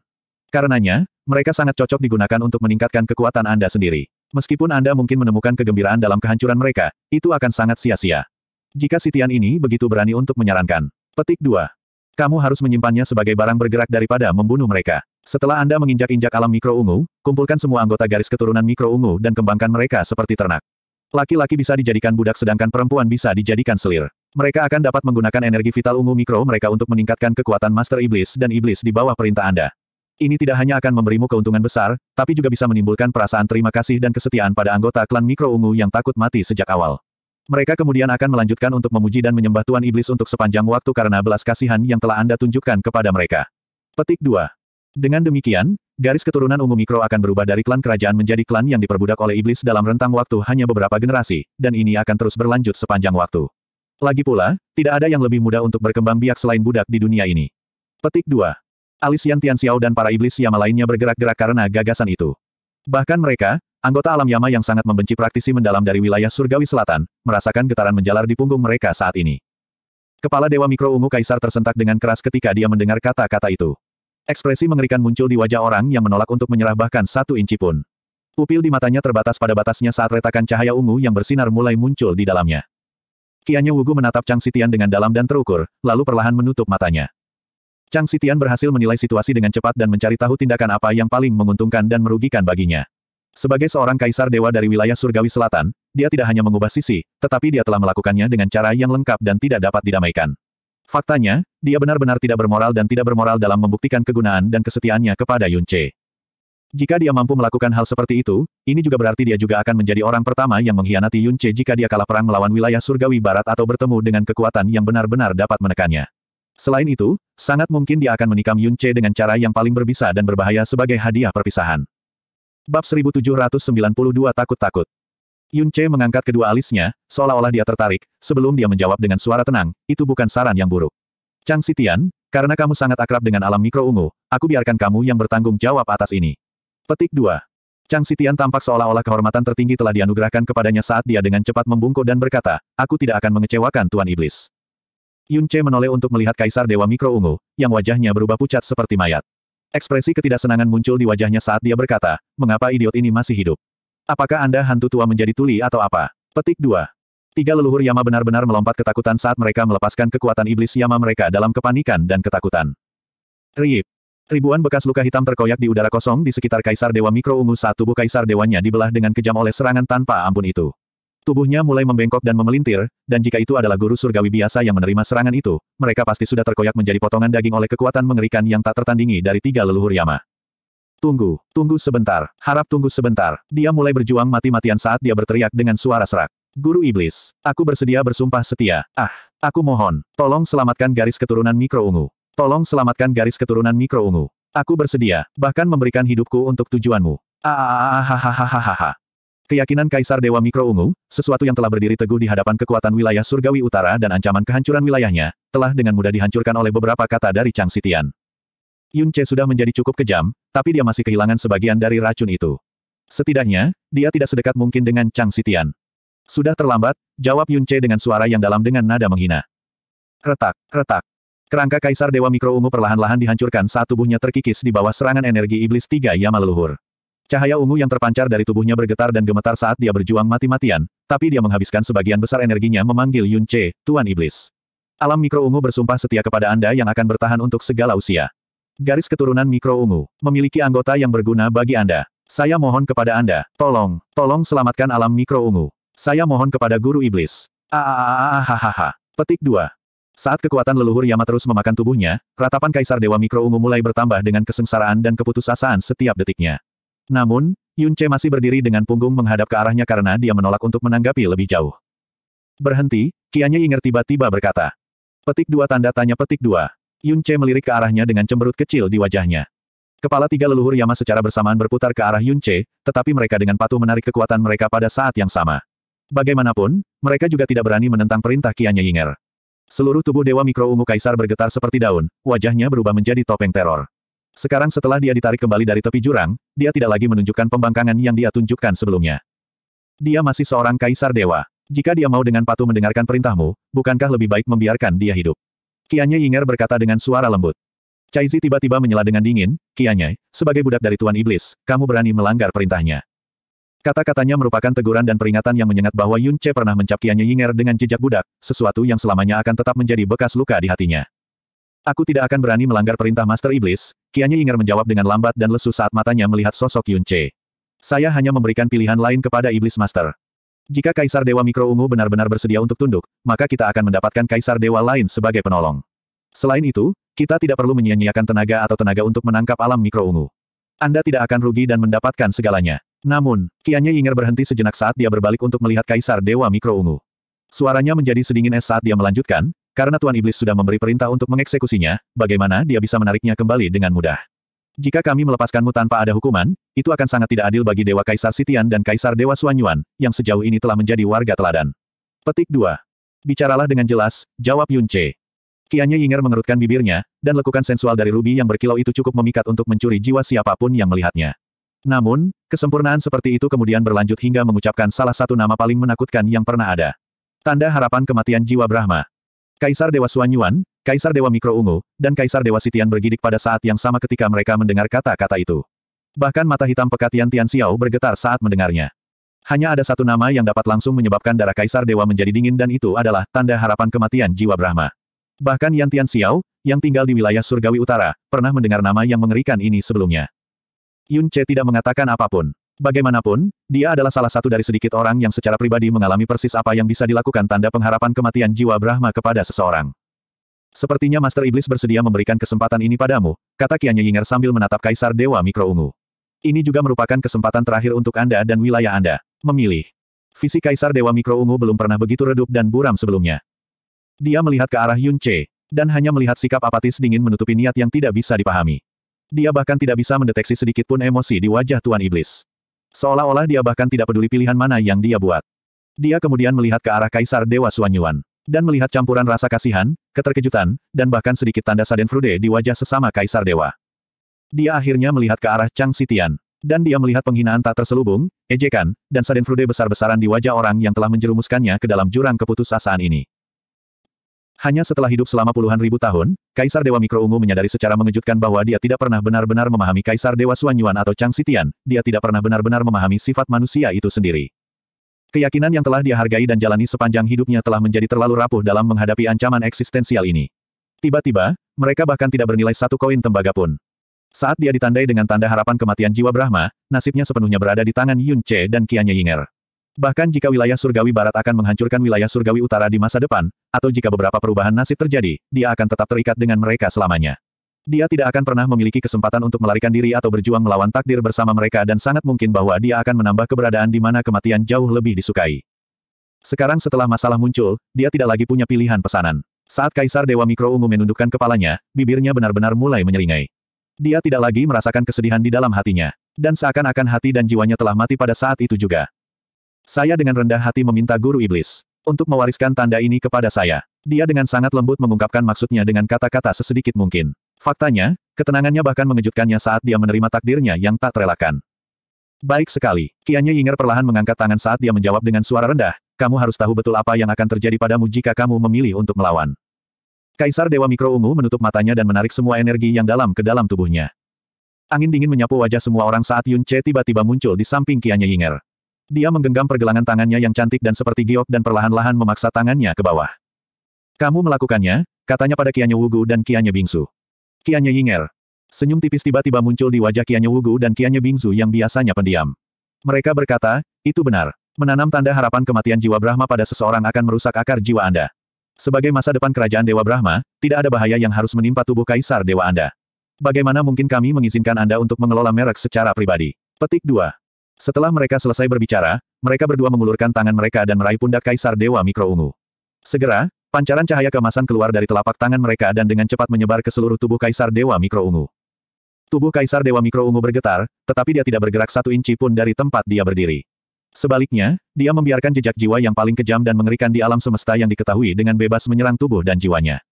Karenanya, mereka sangat cocok digunakan untuk meningkatkan kekuatan Anda sendiri. Meskipun Anda mungkin menemukan kegembiraan dalam kehancuran mereka, itu akan sangat sia-sia. Jika Sitian ini begitu berani untuk menyarankan. Petik 2. Kamu harus menyimpannya sebagai barang bergerak daripada membunuh mereka. Setelah Anda menginjak-injak alam mikro ungu, kumpulkan semua anggota garis keturunan mikro ungu dan kembangkan mereka seperti ternak. Laki-laki bisa dijadikan budak sedangkan perempuan bisa dijadikan selir. Mereka akan dapat menggunakan energi vital ungu mikro mereka untuk meningkatkan kekuatan Master Iblis dan Iblis di bawah perintah Anda. Ini tidak hanya akan memberimu keuntungan besar, tapi juga bisa menimbulkan perasaan terima kasih dan kesetiaan pada anggota klan mikro ungu yang takut mati sejak awal. Mereka kemudian akan melanjutkan untuk memuji dan menyembah Tuan Iblis untuk sepanjang waktu karena belas kasihan yang telah Anda tunjukkan kepada mereka. Petik 2. Dengan demikian, garis keturunan ungu mikro akan berubah dari klan kerajaan menjadi klan yang diperbudak oleh iblis dalam rentang waktu hanya beberapa generasi, dan ini akan terus berlanjut sepanjang waktu. Lagi pula, tidak ada yang lebih mudah untuk berkembang biak selain budak di dunia ini. Petik 2. Tian Xiao dan para iblis Yama lainnya bergerak-gerak karena gagasan itu. Bahkan mereka, anggota alam Yama yang sangat membenci praktisi mendalam dari wilayah surgawi selatan, merasakan getaran menjalar di punggung mereka saat ini. Kepala Dewa Mikro Ungu Kaisar tersentak dengan keras ketika dia mendengar kata-kata itu. Ekspresi mengerikan muncul di wajah orang yang menolak untuk menyerah bahkan satu inci pun. Pupil di matanya terbatas pada batasnya saat retakan cahaya ungu yang bersinar mulai muncul di dalamnya. Kianya Wugu menatap Chang Sitian dengan dalam dan terukur, lalu perlahan menutup matanya. Chang Sitian berhasil menilai situasi dengan cepat dan mencari tahu tindakan apa yang paling menguntungkan dan merugikan baginya. Sebagai seorang kaisar dewa dari wilayah surgawi selatan, dia tidak hanya mengubah sisi, tetapi dia telah melakukannya dengan cara yang lengkap dan tidak dapat didamaikan. Faktanya, dia benar-benar tidak bermoral dan tidak bermoral dalam membuktikan kegunaan dan kesetiaannya kepada Yun Che. Jika dia mampu melakukan hal seperti itu, ini juga berarti dia juga akan menjadi orang pertama yang mengkhianati Yun Che jika dia kalah perang melawan wilayah surgawi barat atau bertemu dengan kekuatan yang benar-benar dapat menekannya. Selain itu, sangat mungkin dia akan menikam Yun Che dengan cara yang paling berbisa dan berbahaya sebagai hadiah perpisahan. Bab 1792 Takut-Takut Yun Che mengangkat kedua alisnya, seolah-olah dia tertarik, sebelum dia menjawab dengan suara tenang, itu bukan saran yang buruk. Chang Sitian, karena kamu sangat akrab dengan alam mikro ungu, aku biarkan kamu yang bertanggung jawab atas ini. Petik 2. Chang Sitian tampak seolah-olah kehormatan tertinggi telah dianugerahkan kepadanya saat dia dengan cepat membungkuk dan berkata, aku tidak akan mengecewakan Tuan Iblis. Yun Che menoleh untuk melihat Kaisar Dewa Mikro Ungu, yang wajahnya berubah pucat seperti mayat. Ekspresi ketidaksenangan muncul di wajahnya saat dia berkata, mengapa idiot ini masih hidup? Apakah Anda hantu tua menjadi tuli atau apa? Petik 2. Tiga leluhur Yama benar-benar melompat ketakutan saat mereka melepaskan kekuatan iblis Yama mereka dalam kepanikan dan ketakutan. Riip. Ribuan bekas luka hitam terkoyak di udara kosong di sekitar Kaisar Dewa Mikro Ungu saat tubuh Kaisar Dewanya dibelah dengan kejam oleh serangan tanpa ampun itu. Tubuhnya mulai membengkok dan memelintir, dan jika itu adalah guru surgawi biasa yang menerima serangan itu, mereka pasti sudah terkoyak menjadi potongan daging oleh kekuatan mengerikan yang tak tertandingi dari tiga leluhur Yama. Tunggu, tunggu sebentar, harap tunggu sebentar. Dia mulai berjuang mati-matian saat dia berteriak dengan suara serak. Guru Iblis, aku bersedia bersumpah setia. Ah, aku mohon, tolong selamatkan garis keturunan mikro ungu. Tolong selamatkan garis keturunan mikro ungu. Aku bersedia, bahkan memberikan hidupku untuk tujuanmu. Ah, ah, ah, ah, ah, ah, ah, ah, ah. Keyakinan Kaisar Dewa Mikro Ungu, sesuatu yang telah berdiri teguh di hadapan kekuatan wilayah surgawi utara dan ancaman kehancuran wilayahnya, telah dengan mudah dihancurkan oleh beberapa kata dari Chang Sitian. Yun Che sudah menjadi cukup kejam, tapi dia masih kehilangan sebagian dari racun itu. Setidaknya, dia tidak sedekat mungkin dengan Chang Sitian. Sudah terlambat, jawab Yun Che dengan suara yang dalam dengan nada menghina. Retak, retak. Kerangka Kaisar Dewa Mikro Ungu perlahan-lahan dihancurkan saat tubuhnya terkikis di bawah serangan energi iblis tiga Yama leluhur. Cahaya ungu yang terpancar dari tubuhnya bergetar dan gemetar saat dia berjuang mati-matian, tapi dia menghabiskan sebagian besar energinya memanggil Yun Che, Tuan Iblis. Alam mikro ungu bersumpah setia kepada Anda yang akan bertahan untuk segala usia. Garis keturunan mikro ungu, memiliki anggota yang berguna bagi Anda. Saya mohon kepada Anda, tolong, tolong selamatkan alam mikro ungu. Saya mohon kepada Guru Iblis. Hahaha. Ah, ah, ah, Petik 2. Saat kekuatan leluhur Yama terus memakan tubuhnya, ratapan Kaisar Dewa Mikro Ungu mulai bertambah dengan kesengsaraan dan keputusasaan setiap detiknya. Namun, Yun Che masih berdiri dengan punggung menghadap ke arahnya karena dia menolak untuk menanggapi lebih jauh. Berhenti, Kianye Inger tiba-tiba berkata. Petik dua tanda tanya petik dua. Che melirik ke arahnya dengan cemberut kecil di wajahnya. Kepala tiga leluhur Yama secara bersamaan berputar ke arah Yun Che, tetapi mereka dengan patuh menarik kekuatan mereka pada saat yang sama. Bagaimanapun, mereka juga tidak berani menentang perintah Kianye Inger. Seluruh tubuh Dewa Mikro Ungu Kaisar bergetar seperti daun, wajahnya berubah menjadi topeng teror. Sekarang setelah dia ditarik kembali dari tepi jurang, dia tidak lagi menunjukkan pembangkangan yang dia tunjukkan sebelumnya. Dia masih seorang kaisar dewa. Jika dia mau dengan patuh mendengarkan perintahmu, bukankah lebih baik membiarkan dia hidup? Kianya Yinger berkata dengan suara lembut. Caizi tiba-tiba menyela dengan dingin, Kianya, sebagai budak dari Tuan Iblis, kamu berani melanggar perintahnya. Kata-katanya merupakan teguran dan peringatan yang menyengat bahwa Yun Che pernah mencap Kianya Yinger dengan jejak budak, sesuatu yang selamanya akan tetap menjadi bekas luka di hatinya. Aku tidak akan berani melanggar perintah Master Iblis, Kianya Inger menjawab dengan lambat dan lesu saat matanya melihat sosok Yun Che. Saya hanya memberikan pilihan lain kepada Iblis Master. Jika Kaisar Dewa Mikro Ungu benar-benar bersedia untuk tunduk, maka kita akan mendapatkan Kaisar Dewa lain sebagai penolong. Selain itu, kita tidak perlu menyia-nyiakan tenaga atau tenaga untuk menangkap alam Mikro Ungu. Anda tidak akan rugi dan mendapatkan segalanya. Namun, Kianya Inger berhenti sejenak saat dia berbalik untuk melihat Kaisar Dewa Mikro Ungu. Suaranya menjadi sedingin es saat dia melanjutkan, karena Tuan Iblis sudah memberi perintah untuk mengeksekusinya, bagaimana dia bisa menariknya kembali dengan mudah? Jika kami melepaskanmu tanpa ada hukuman, itu akan sangat tidak adil bagi Dewa Kaisar Sitian dan Kaisar Dewa Suanyuan, yang sejauh ini telah menjadi warga teladan. Petik 2. Bicaralah dengan jelas, jawab Yun Che. Kianya Yinger mengerutkan bibirnya, dan lekukan sensual dari rubi yang berkilau itu cukup memikat untuk mencuri jiwa siapapun yang melihatnya. Namun, kesempurnaan seperti itu kemudian berlanjut hingga mengucapkan salah satu nama paling menakutkan yang pernah ada. Tanda harapan kematian jiwa Brahma. Kaisar Dewa Suanyuan, Kaisar Dewa Mikro Ungu, dan Kaisar Dewa Sitian bergidik pada saat yang sama ketika mereka mendengar kata-kata itu. Bahkan mata hitam pekat Tian Tian Xiao bergetar saat mendengarnya. Hanya ada satu nama yang dapat langsung menyebabkan darah Kaisar Dewa menjadi dingin dan itu adalah tanda harapan kematian jiwa Brahma. Bahkan Yan Tian Xiao, yang tinggal di wilayah Surgawi Utara, pernah mendengar nama yang mengerikan ini sebelumnya. Yun Che tidak mengatakan apapun. Bagaimanapun, dia adalah salah satu dari sedikit orang yang secara pribadi mengalami persis apa yang bisa dilakukan tanda pengharapan kematian jiwa Brahma kepada seseorang. Sepertinya Master Iblis bersedia memberikan kesempatan ini padamu, kata Kianya Yinger sambil menatap Kaisar Dewa Mikro Ungu. Ini juga merupakan kesempatan terakhir untuk Anda dan wilayah Anda. Memilih. Visi Kaisar Dewa Mikro Ungu belum pernah begitu redup dan buram sebelumnya. Dia melihat ke arah Yun Che, dan hanya melihat sikap apatis dingin menutupi niat yang tidak bisa dipahami. Dia bahkan tidak bisa mendeteksi sedikit pun emosi di wajah Tuan Iblis. Seolah-olah dia bahkan tidak peduli pilihan mana yang dia buat. Dia kemudian melihat ke arah Kaisar Dewa Suanyuan. Dan melihat campuran rasa kasihan, keterkejutan, dan bahkan sedikit tanda saden frude di wajah sesama Kaisar Dewa. Dia akhirnya melihat ke arah Chang Sitian. Dan dia melihat penghinaan tak terselubung, ejekan, dan saden frude besar-besaran di wajah orang yang telah menjerumuskannya ke dalam jurang keputusasaan ini. Hanya setelah hidup selama puluhan ribu tahun, Kaisar Dewa Mikro Ungu menyadari secara mengejutkan bahwa dia tidak pernah benar-benar memahami Kaisar Dewa Suanyuan Yuan atau Chang Sitian, dia tidak pernah benar-benar memahami sifat manusia itu sendiri. Keyakinan yang telah dia hargai dan jalani sepanjang hidupnya telah menjadi terlalu rapuh dalam menghadapi ancaman eksistensial ini. Tiba-tiba, mereka bahkan tidak bernilai satu koin tembaga pun. Saat dia ditandai dengan tanda harapan kematian jiwa Brahma, nasibnya sepenuhnya berada di tangan Yun Che dan Kianya Yinger. Bahkan jika wilayah surgawi barat akan menghancurkan wilayah surgawi utara di masa depan, atau jika beberapa perubahan nasib terjadi, dia akan tetap terikat dengan mereka selamanya. Dia tidak akan pernah memiliki kesempatan untuk melarikan diri atau berjuang melawan takdir bersama mereka dan sangat mungkin bahwa dia akan menambah keberadaan di mana kematian jauh lebih disukai. Sekarang setelah masalah muncul, dia tidak lagi punya pilihan pesanan. Saat Kaisar Dewa Mikro Ungu menundukkan kepalanya, bibirnya benar-benar mulai menyeringai. Dia tidak lagi merasakan kesedihan di dalam hatinya. Dan seakan-akan hati dan jiwanya telah mati pada saat itu juga. Saya dengan rendah hati meminta guru iblis untuk mewariskan tanda ini kepada saya. Dia dengan sangat lembut mengungkapkan maksudnya dengan kata-kata sesedikit mungkin. Faktanya, ketenangannya bahkan mengejutkannya saat dia menerima takdirnya yang tak terelakkan. Baik sekali. Kianya Yinger perlahan mengangkat tangan saat dia menjawab dengan suara rendah, kamu harus tahu betul apa yang akan terjadi padamu jika kamu memilih untuk melawan. Kaisar Dewa Mikro Ungu menutup matanya dan menarik semua energi yang dalam ke dalam tubuhnya. Angin dingin menyapu wajah semua orang saat Yun Che tiba-tiba muncul di samping Kianya Yinger. Dia menggenggam pergelangan tangannya yang cantik dan seperti giok dan perlahan-lahan memaksa tangannya ke bawah. Kamu melakukannya, katanya pada Kianya Wugu dan Kianya Bingsu. Kianya Yinger. Senyum tipis tiba-tiba muncul di wajah Kianya Wugu dan Kianya Bingsu yang biasanya pendiam. Mereka berkata, itu benar. Menanam tanda harapan kematian jiwa Brahma pada seseorang akan merusak akar jiwa Anda. Sebagai masa depan kerajaan Dewa Brahma, tidak ada bahaya yang harus menimpa tubuh Kaisar Dewa Anda. Bagaimana mungkin kami mengizinkan Anda untuk mengelola merek secara pribadi? Petik 2. Setelah mereka selesai berbicara, mereka berdua mengulurkan tangan mereka dan meraih pundak Kaisar Dewa Mikro Ungu. Segera, pancaran cahaya kemasan keluar dari telapak tangan mereka dan dengan cepat menyebar ke seluruh tubuh Kaisar Dewa Mikro Ungu. Tubuh Kaisar Dewa Mikro Ungu bergetar, tetapi dia tidak bergerak satu inci pun dari tempat dia berdiri. Sebaliknya, dia membiarkan jejak jiwa yang paling kejam dan mengerikan di alam semesta yang diketahui dengan bebas menyerang tubuh dan jiwanya.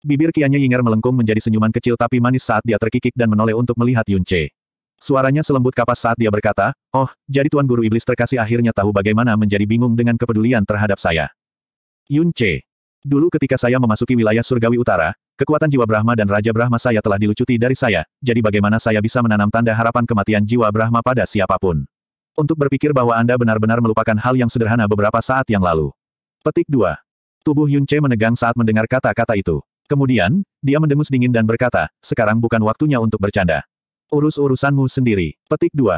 Bibir kianya Yinger melengkung menjadi senyuman kecil tapi manis saat dia terkikik dan menoleh untuk melihat Yun Suaranya selembut kapas saat dia berkata, Oh, jadi Tuan Guru Iblis terkasih akhirnya tahu bagaimana menjadi bingung dengan kepedulian terhadap saya. Yun Che. Dulu ketika saya memasuki wilayah surgawi utara, kekuatan jiwa Brahma dan Raja Brahma saya telah dilucuti dari saya, jadi bagaimana saya bisa menanam tanda harapan kematian jiwa Brahma pada siapapun. Untuk berpikir bahwa Anda benar-benar melupakan hal yang sederhana beberapa saat yang lalu. Petik 2. Tubuh Yun Che menegang saat mendengar kata-kata itu. Kemudian, dia mendengus dingin dan berkata, sekarang bukan waktunya untuk bercanda. Urus urusanmu sendiri. Petik 2.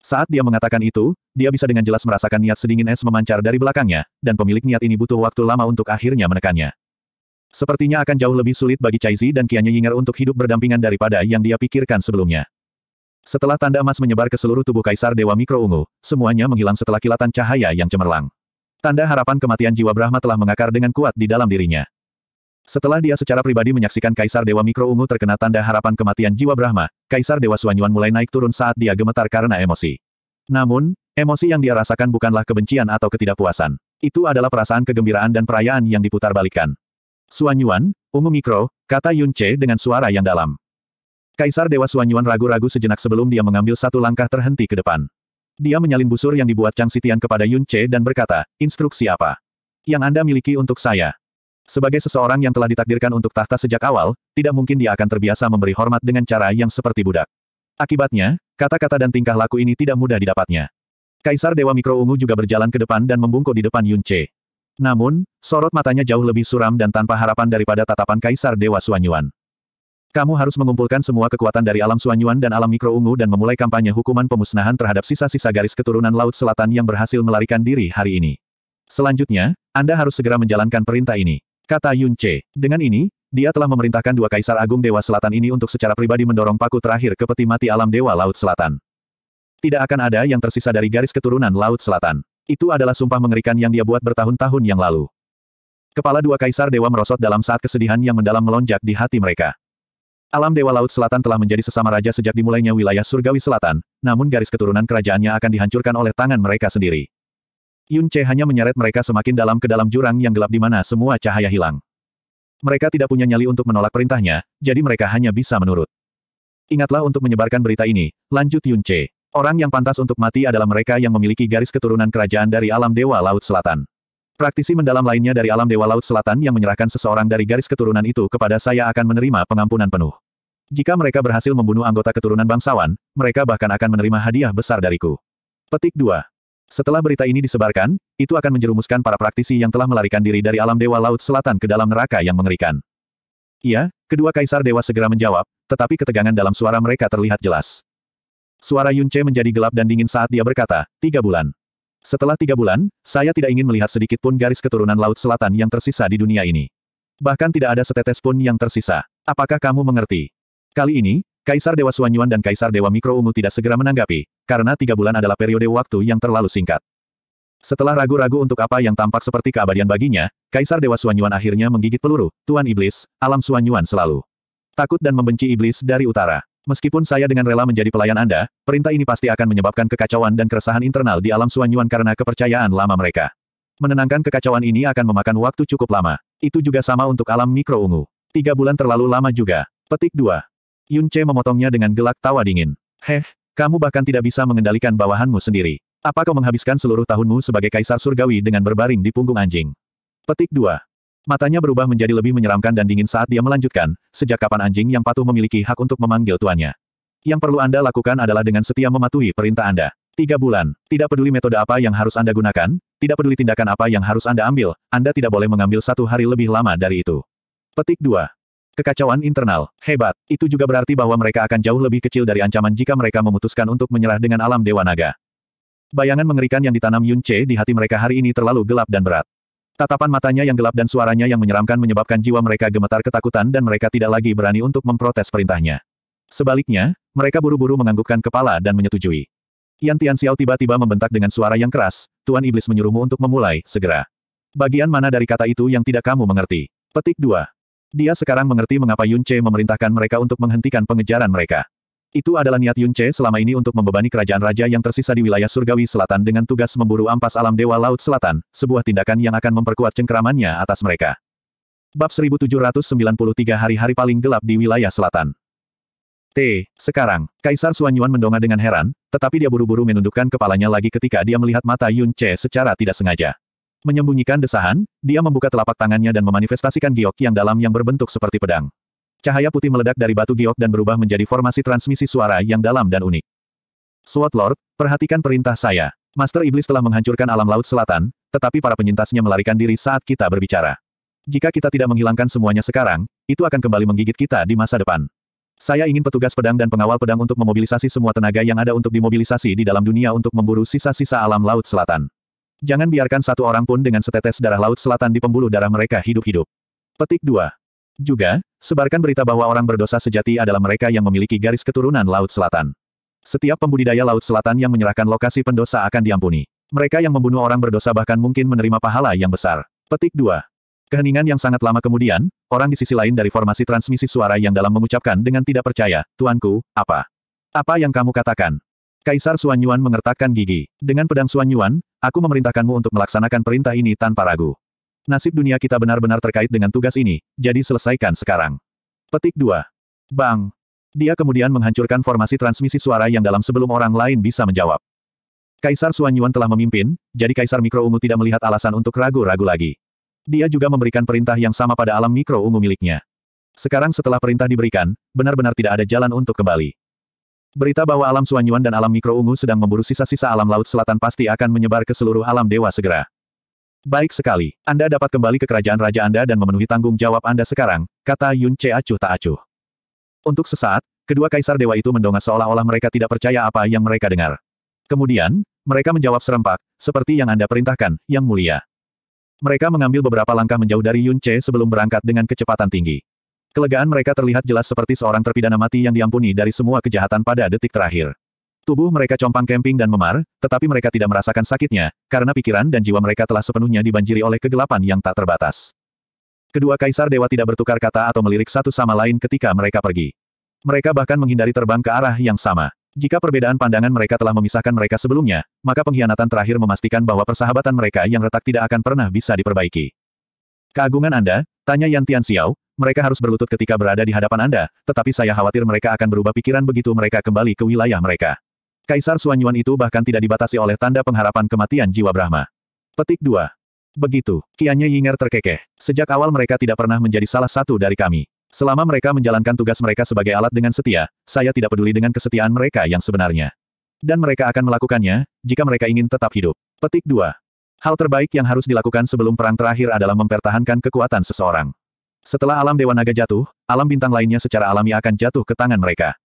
Saat dia mengatakan itu, dia bisa dengan jelas merasakan niat sedingin es memancar dari belakangnya, dan pemilik niat ini butuh waktu lama untuk akhirnya menekannya. Sepertinya akan jauh lebih sulit bagi Caizi dan Kianya Yinger untuk hidup berdampingan daripada yang dia pikirkan sebelumnya. Setelah tanda emas menyebar ke seluruh tubuh Kaisar Dewa Mikro Ungu, semuanya menghilang setelah kilatan cahaya yang cemerlang. Tanda harapan kematian jiwa Brahma telah mengakar dengan kuat di dalam dirinya. Setelah dia secara pribadi menyaksikan Kaisar Dewa Mikro Ungu terkena tanda harapan kematian jiwa Brahma, Kaisar Dewa Suanyuan mulai naik turun saat dia gemetar karena emosi. Namun, emosi yang dia rasakan bukanlah kebencian atau ketidakpuasan. Itu adalah perasaan kegembiraan dan perayaan yang diputarbalikkan. Suanyuan, ungu mikro, kata Yun Che dengan suara yang dalam. Kaisar Dewa Suanyuan ragu-ragu sejenak sebelum dia mengambil satu langkah terhenti ke depan. Dia menyalin busur yang dibuat Chang Sitian kepada Yun Che dan berkata, instruksi apa? Yang Anda miliki untuk saya. Sebagai seseorang yang telah ditakdirkan untuk tahta sejak awal, tidak mungkin dia akan terbiasa memberi hormat dengan cara yang seperti budak. Akibatnya, kata-kata dan tingkah laku ini tidak mudah didapatnya. Kaisar Dewa Mikro Ungu juga berjalan ke depan dan membungkuk di depan Yun Namun, sorot matanya jauh lebih suram dan tanpa harapan daripada tatapan Kaisar Dewa Suanyuan. Kamu harus mengumpulkan semua kekuatan dari alam Suanyuan dan alam mikro ungu dan memulai kampanye hukuman pemusnahan terhadap sisa-sisa garis keturunan Laut Selatan yang berhasil melarikan diri hari ini. Selanjutnya, Anda harus segera menjalankan perintah ini. Kata Yun Che. Dengan ini, dia telah memerintahkan dua kaisar agung Dewa Selatan ini untuk secara pribadi mendorong paku terakhir ke peti mati alam Dewa Laut Selatan. Tidak akan ada yang tersisa dari garis keturunan Laut Selatan. Itu adalah sumpah mengerikan yang dia buat bertahun-tahun yang lalu. Kepala dua kaisar dewa merosot dalam saat kesedihan yang mendalam melonjak di hati mereka. Alam Dewa Laut Selatan telah menjadi sesama raja sejak dimulainya wilayah Surgawi Selatan, namun garis keturunan kerajaannya akan dihancurkan oleh tangan mereka sendiri. Yun Che hanya menyeret mereka semakin dalam ke dalam jurang yang gelap di mana semua cahaya hilang. Mereka tidak punya nyali untuk menolak perintahnya, jadi mereka hanya bisa menurut. Ingatlah untuk menyebarkan berita ini, lanjut Yun Che. Orang yang pantas untuk mati adalah mereka yang memiliki garis keturunan kerajaan dari alam Dewa Laut Selatan. Praktisi mendalam lainnya dari alam Dewa Laut Selatan yang menyerahkan seseorang dari garis keturunan itu kepada saya akan menerima pengampunan penuh. Jika mereka berhasil membunuh anggota keturunan bangsawan, mereka bahkan akan menerima hadiah besar dariku. Petik 2. Setelah berita ini disebarkan, itu akan menjerumuskan para praktisi yang telah melarikan diri dari alam Dewa Laut Selatan ke dalam neraka yang mengerikan. Iya, kedua kaisar dewa segera menjawab, tetapi ketegangan dalam suara mereka terlihat jelas. Suara Yunce menjadi gelap dan dingin saat dia berkata, tiga bulan. Setelah tiga bulan, saya tidak ingin melihat sedikit pun garis keturunan Laut Selatan yang tersisa di dunia ini. Bahkan tidak ada setetes pun yang tersisa. Apakah kamu mengerti? Kali ini, Kaisar Dewa Suanyuan dan Kaisar Dewa Mikro Ungu tidak segera menanggapi, karena tiga bulan adalah periode waktu yang terlalu singkat. Setelah ragu-ragu untuk apa yang tampak seperti keabadian baginya, Kaisar Dewa Suanyuan akhirnya menggigit peluru, Tuan Iblis, alam Suanyuan selalu. Takut dan membenci Iblis dari utara. Meskipun saya dengan rela menjadi pelayan Anda, perintah ini pasti akan menyebabkan kekacauan dan keresahan internal di alam Suanyuan karena kepercayaan lama mereka. Menenangkan kekacauan ini akan memakan waktu cukup lama. Itu juga sama untuk alam mikro ungu. Tiga bulan terlalu lama juga. Petik 2. Yun Che memotongnya dengan gelak tawa dingin. Heh, kamu bahkan tidak bisa mengendalikan bawahanmu sendiri. Apa kau menghabiskan seluruh tahunmu sebagai kaisar surgawi dengan berbaring di punggung anjing? Petik 2. Matanya berubah menjadi lebih menyeramkan dan dingin saat dia melanjutkan, sejak kapan anjing yang patuh memiliki hak untuk memanggil tuannya? Yang perlu Anda lakukan adalah dengan setia mematuhi perintah Anda. Tiga bulan. Tidak peduli metode apa yang harus Anda gunakan, tidak peduli tindakan apa yang harus Anda ambil, Anda tidak boleh mengambil satu hari lebih lama dari itu. Petik 2. Kekacauan internal, hebat. Itu juga berarti bahwa mereka akan jauh lebih kecil dari ancaman jika mereka memutuskan untuk menyerah dengan alam Dewa Naga. Bayangan mengerikan yang ditanam Yun Che di hati mereka hari ini terlalu gelap dan berat. Tatapan matanya yang gelap dan suaranya yang menyeramkan menyebabkan jiwa mereka gemetar ketakutan dan mereka tidak lagi berani untuk memprotes perintahnya. Sebaliknya, mereka buru-buru menganggukkan kepala dan menyetujui. Yan Tian Xiao tiba-tiba membentak dengan suara yang keras, Tuan Iblis menyuruhmu untuk memulai, segera. Bagian mana dari kata itu yang tidak kamu mengerti? Petik 2. Dia sekarang mengerti mengapa Yun Che memerintahkan mereka untuk menghentikan pengejaran mereka. Itu adalah niat Yun Che selama ini untuk membebani kerajaan raja yang tersisa di wilayah surgawi selatan dengan tugas memburu ampas alam Dewa Laut Selatan, sebuah tindakan yang akan memperkuat cengkeramannya atas mereka. Bab 1793 Hari-hari paling gelap di wilayah selatan. T. Sekarang, Kaisar Suanyuan mendongak dengan heran, tetapi dia buru-buru menundukkan kepalanya lagi ketika dia melihat mata Yun Che secara tidak sengaja. Menyembunyikan desahan, dia membuka telapak tangannya dan memanifestasikan giok yang dalam yang berbentuk seperti pedang. Cahaya putih meledak dari batu giok dan berubah menjadi formasi transmisi suara yang dalam dan unik. Sword Lord, perhatikan perintah saya. Master Iblis telah menghancurkan alam laut selatan, tetapi para penyintasnya melarikan diri saat kita berbicara. Jika kita tidak menghilangkan semuanya sekarang, itu akan kembali menggigit kita di masa depan. Saya ingin petugas pedang dan pengawal pedang untuk memobilisasi semua tenaga yang ada untuk dimobilisasi di dalam dunia untuk memburu sisa-sisa alam laut selatan. Jangan biarkan satu orang pun dengan setetes darah laut selatan di pembuluh darah mereka hidup-hidup. Petik 2. Juga, sebarkan berita bahwa orang berdosa sejati adalah mereka yang memiliki garis keturunan Laut Selatan. Setiap pembudidaya Laut Selatan yang menyerahkan lokasi pendosa akan diampuni. Mereka yang membunuh orang berdosa bahkan mungkin menerima pahala yang besar. Petik 2. Keheningan yang sangat lama kemudian, orang di sisi lain dari formasi transmisi suara yang dalam mengucapkan dengan tidak percaya, Tuanku, apa? Apa yang kamu katakan? Kaisar Suanyuan Yuan mengertakkan gigi. Dengan pedang Suanyuan, Yuan, aku memerintahkanmu untuk melaksanakan perintah ini tanpa ragu. Nasib dunia kita benar-benar terkait dengan tugas ini, jadi selesaikan sekarang. Petik 2. Bang! Dia kemudian menghancurkan formasi transmisi suara yang dalam sebelum orang lain bisa menjawab. Kaisar Suanyuan Yuan telah memimpin, jadi Kaisar Mikro Ungu tidak melihat alasan untuk ragu-ragu lagi. Dia juga memberikan perintah yang sama pada alam Mikro Ungu miliknya. Sekarang setelah perintah diberikan, benar-benar tidak ada jalan untuk kembali. Berita bahwa alam Suanyuan dan alam mikroungu sedang memburu sisa-sisa alam laut selatan pasti akan menyebar ke seluruh alam dewa segera. Baik sekali, Anda dapat kembali ke kerajaan raja Anda dan memenuhi tanggung jawab Anda sekarang, kata Yun Che acuh tak acuh. Untuk sesaat, kedua kaisar dewa itu mendongak seolah-olah mereka tidak percaya apa yang mereka dengar. Kemudian, mereka menjawab serempak, seperti yang Anda perintahkan, Yang Mulia. Mereka mengambil beberapa langkah menjauh dari Yun Che sebelum berangkat dengan kecepatan tinggi. Kelegaan mereka terlihat jelas seperti seorang terpidana mati yang diampuni dari semua kejahatan pada detik terakhir. Tubuh mereka compang kemping dan memar, tetapi mereka tidak merasakan sakitnya, karena pikiran dan jiwa mereka telah sepenuhnya dibanjiri oleh kegelapan yang tak terbatas. Kedua kaisar dewa tidak bertukar kata atau melirik satu sama lain ketika mereka pergi. Mereka bahkan menghindari terbang ke arah yang sama. Jika perbedaan pandangan mereka telah memisahkan mereka sebelumnya, maka pengkhianatan terakhir memastikan bahwa persahabatan mereka yang retak tidak akan pernah bisa diperbaiki. Keagungan Anda, Tanya Yan Xiao, mereka harus berlutut ketika berada di hadapan Anda, tetapi saya khawatir mereka akan berubah pikiran begitu mereka kembali ke wilayah mereka. Kaisar Suanyuan itu bahkan tidak dibatasi oleh tanda pengharapan kematian jiwa Brahma. Petik 2. Begitu, kiannya Yinger terkekeh. Sejak awal mereka tidak pernah menjadi salah satu dari kami. Selama mereka menjalankan tugas mereka sebagai alat dengan setia, saya tidak peduli dengan kesetiaan mereka yang sebenarnya. Dan mereka akan melakukannya, jika mereka ingin tetap hidup. Petik 2. Hal terbaik yang harus dilakukan sebelum perang terakhir adalah mempertahankan kekuatan seseorang. Setelah alam Dewa Naga jatuh, alam bintang lainnya secara alami akan jatuh ke tangan mereka.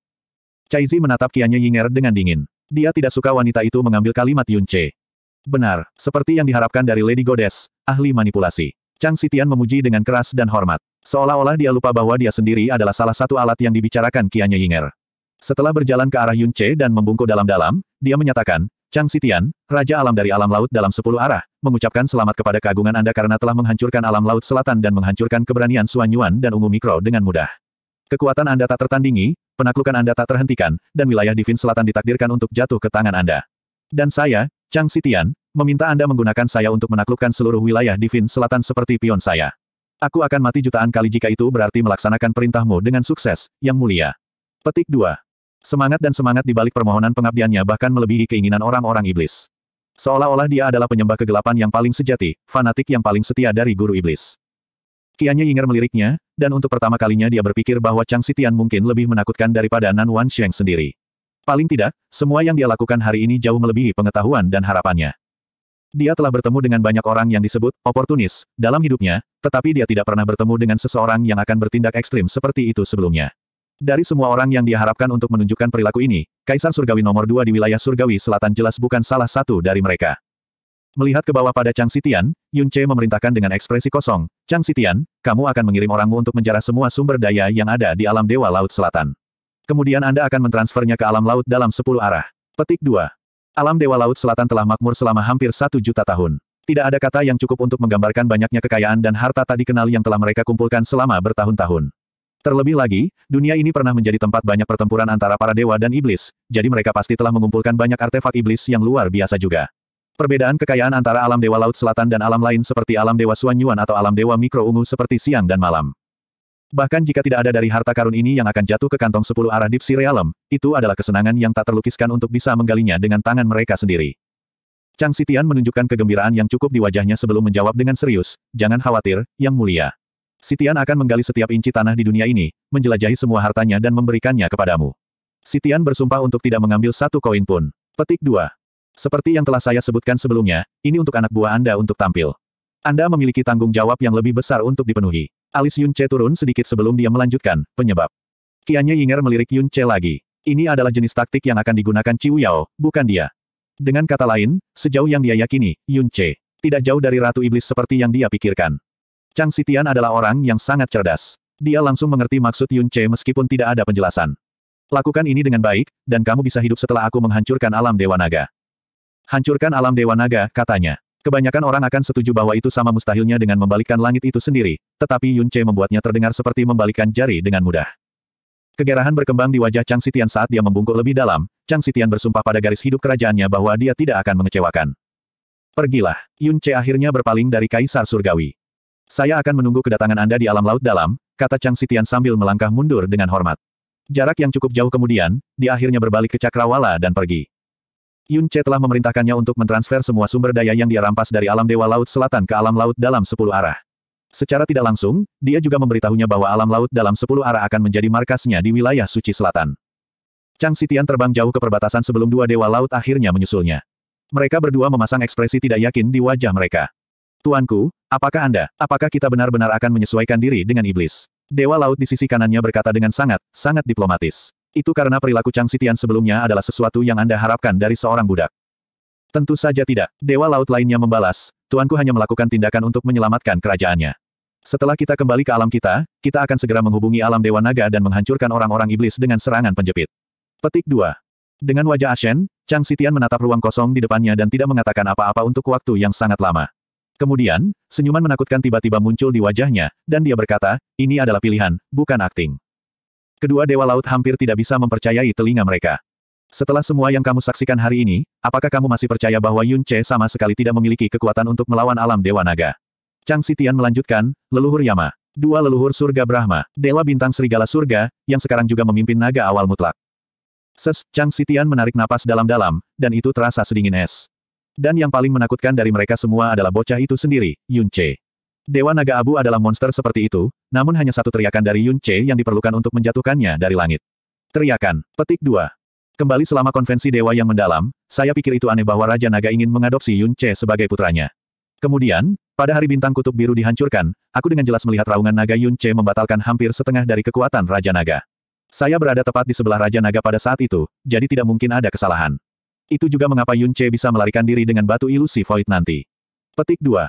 Cai Zi menatap Kianya Yinger dengan dingin. Dia tidak suka wanita itu mengambil kalimat Yun Che. Benar, seperti yang diharapkan dari Lady Goddess, ahli manipulasi. Chang Sitian memuji dengan keras dan hormat. Seolah-olah dia lupa bahwa dia sendiri adalah salah satu alat yang dibicarakan Kianya Yinger. Setelah berjalan ke arah Yun dan membungkuk dalam-dalam, dia menyatakan, Chang Sitian, Raja Alam dari Alam Laut dalam sepuluh arah, mengucapkan selamat kepada keagungan Anda karena telah menghancurkan Alam Laut Selatan dan menghancurkan keberanian Suan Yuan dan Ungu Mikro dengan mudah. Kekuatan Anda tak tertandingi, penaklukan Anda tak terhentikan, dan wilayah Divin Selatan ditakdirkan untuk jatuh ke tangan Anda. Dan saya, Chang Sitian, meminta Anda menggunakan saya untuk menaklukkan seluruh wilayah Divin Selatan seperti pion saya. Aku akan mati jutaan kali jika itu berarti melaksanakan perintahmu dengan sukses, Yang Mulia. Petik 2. Semangat dan semangat di balik permohonan pengabdiannya bahkan melebihi keinginan orang-orang iblis. Seolah-olah dia adalah penyembah kegelapan yang paling sejati, fanatik yang paling setia dari guru iblis. Kianya Yinger meliriknya, dan untuk pertama kalinya dia berpikir bahwa Chang Sitian mungkin lebih menakutkan daripada Nan Wan Sheng sendiri. Paling tidak, semua yang dia lakukan hari ini jauh melebihi pengetahuan dan harapannya. Dia telah bertemu dengan banyak orang yang disebut oportunis dalam hidupnya, tetapi dia tidak pernah bertemu dengan seseorang yang akan bertindak ekstrim seperti itu sebelumnya. Dari semua orang yang diharapkan untuk menunjukkan perilaku ini, Kaisar Surgawi nomor dua di wilayah Surgawi Selatan jelas bukan salah satu dari mereka. Melihat ke bawah pada Chang Sitian, Yun Che memerintahkan dengan ekspresi kosong, Chang Sitian, kamu akan mengirim orangmu untuk menjarah semua sumber daya yang ada di alam Dewa Laut Selatan. Kemudian Anda akan mentransfernya ke alam laut dalam 10 arah. Petik 2. Alam Dewa Laut Selatan telah makmur selama hampir satu juta tahun. Tidak ada kata yang cukup untuk menggambarkan banyaknya kekayaan dan harta tak dikenal yang telah mereka kumpulkan selama bertahun-tahun. Terlebih lagi, dunia ini pernah menjadi tempat banyak pertempuran antara para dewa dan iblis, jadi mereka pasti telah mengumpulkan banyak artefak iblis yang luar biasa juga. Perbedaan kekayaan antara alam dewa laut selatan dan alam lain seperti alam dewa Suanyuan atau alam dewa mikro ungu seperti siang dan malam. Bahkan jika tidak ada dari harta karun ini yang akan jatuh ke kantong sepuluh arah dipsi realem, itu adalah kesenangan yang tak terlukiskan untuk bisa menggalinya dengan tangan mereka sendiri. Chang Sitian menunjukkan kegembiraan yang cukup di wajahnya sebelum menjawab dengan serius, jangan khawatir, yang mulia. Sitian akan menggali setiap inci tanah di dunia ini, menjelajahi semua hartanya dan memberikannya kepadamu. Sitian bersumpah untuk tidak mengambil satu koin pun. Petik 2. Seperti yang telah saya sebutkan sebelumnya, ini untuk anak buah Anda untuk tampil. Anda memiliki tanggung jawab yang lebih besar untuk dipenuhi. Alis Yun Che turun sedikit sebelum dia melanjutkan, penyebab. Kianya Yinger melirik Yun Che lagi. Ini adalah jenis taktik yang akan digunakan Ciu Yao, bukan dia. Dengan kata lain, sejauh yang dia yakini, Yun Che tidak jauh dari Ratu Iblis seperti yang dia pikirkan. Chang Sitian adalah orang yang sangat cerdas. Dia langsung mengerti maksud Yun Che meskipun tidak ada penjelasan. Lakukan ini dengan baik, dan kamu bisa hidup setelah aku menghancurkan alam Dewa Naga. Hancurkan alam Dewa Naga, katanya. Kebanyakan orang akan setuju bahwa itu sama mustahilnya dengan membalikkan langit itu sendiri, tetapi Yun Che membuatnya terdengar seperti membalikkan jari dengan mudah. Kegerahan berkembang di wajah Chang Sitian saat dia membungkuk lebih dalam, Chang Sitian bersumpah pada garis hidup kerajaannya bahwa dia tidak akan mengecewakan. Pergilah, Yun Che akhirnya berpaling dari Kaisar Surgawi. Saya akan menunggu kedatangan Anda di alam laut dalam, kata Chang Sitian sambil melangkah mundur dengan hormat. Jarak yang cukup jauh kemudian, dia akhirnya berbalik ke Cakrawala dan pergi. Yun Che telah memerintahkannya untuk mentransfer semua sumber daya yang dia rampas dari alam Dewa Laut Selatan ke alam laut dalam sepuluh arah. Secara tidak langsung, dia juga memberitahunya bahwa alam laut dalam sepuluh arah akan menjadi markasnya di wilayah suci selatan. Chang Sitian terbang jauh ke perbatasan sebelum dua dewa laut akhirnya menyusulnya. Mereka berdua memasang ekspresi tidak yakin di wajah mereka. Tuanku, apakah Anda, apakah kita benar-benar akan menyesuaikan diri dengan iblis? Dewa Laut di sisi kanannya berkata dengan sangat, sangat diplomatis. Itu karena perilaku Chang Sitian sebelumnya adalah sesuatu yang Anda harapkan dari seorang budak. Tentu saja tidak. Dewa Laut lainnya membalas, Tuanku hanya melakukan tindakan untuk menyelamatkan kerajaannya. Setelah kita kembali ke alam kita, kita akan segera menghubungi alam Dewa Naga dan menghancurkan orang-orang iblis dengan serangan penjepit. Petik 2. Dengan wajah Ashen, Chang Sitian menatap ruang kosong di depannya dan tidak mengatakan apa-apa untuk waktu yang sangat lama. Kemudian, senyuman menakutkan tiba-tiba muncul di wajahnya, dan dia berkata, ini adalah pilihan, bukan akting. Kedua Dewa Laut hampir tidak bisa mempercayai telinga mereka. Setelah semua yang kamu saksikan hari ini, apakah kamu masih percaya bahwa Yun Che sama sekali tidak memiliki kekuatan untuk melawan alam Dewa Naga? Chang Sitian melanjutkan, leluhur Yama. Dua leluhur surga Brahma, Dewa Bintang Serigala Surga, yang sekarang juga memimpin naga awal mutlak. Ses, Chang Sitian menarik napas dalam-dalam, dan itu terasa sedingin es. Dan yang paling menakutkan dari mereka semua adalah bocah itu sendiri, Yun Che. Dewa Naga Abu adalah monster seperti itu, namun hanya satu teriakan dari Yun Che yang diperlukan untuk menjatuhkannya dari langit. Teriakan, petik 2. Kembali selama konvensi dewa yang mendalam, saya pikir itu aneh bahwa Raja Naga ingin mengadopsi Yun Che sebagai putranya. Kemudian, pada hari bintang kutub biru dihancurkan, aku dengan jelas melihat raungan naga Yun Che membatalkan hampir setengah dari kekuatan Raja Naga. Saya berada tepat di sebelah Raja Naga pada saat itu, jadi tidak mungkin ada kesalahan. Itu juga mengapa Yun Che bisa melarikan diri dengan batu ilusi void nanti. Petik 2.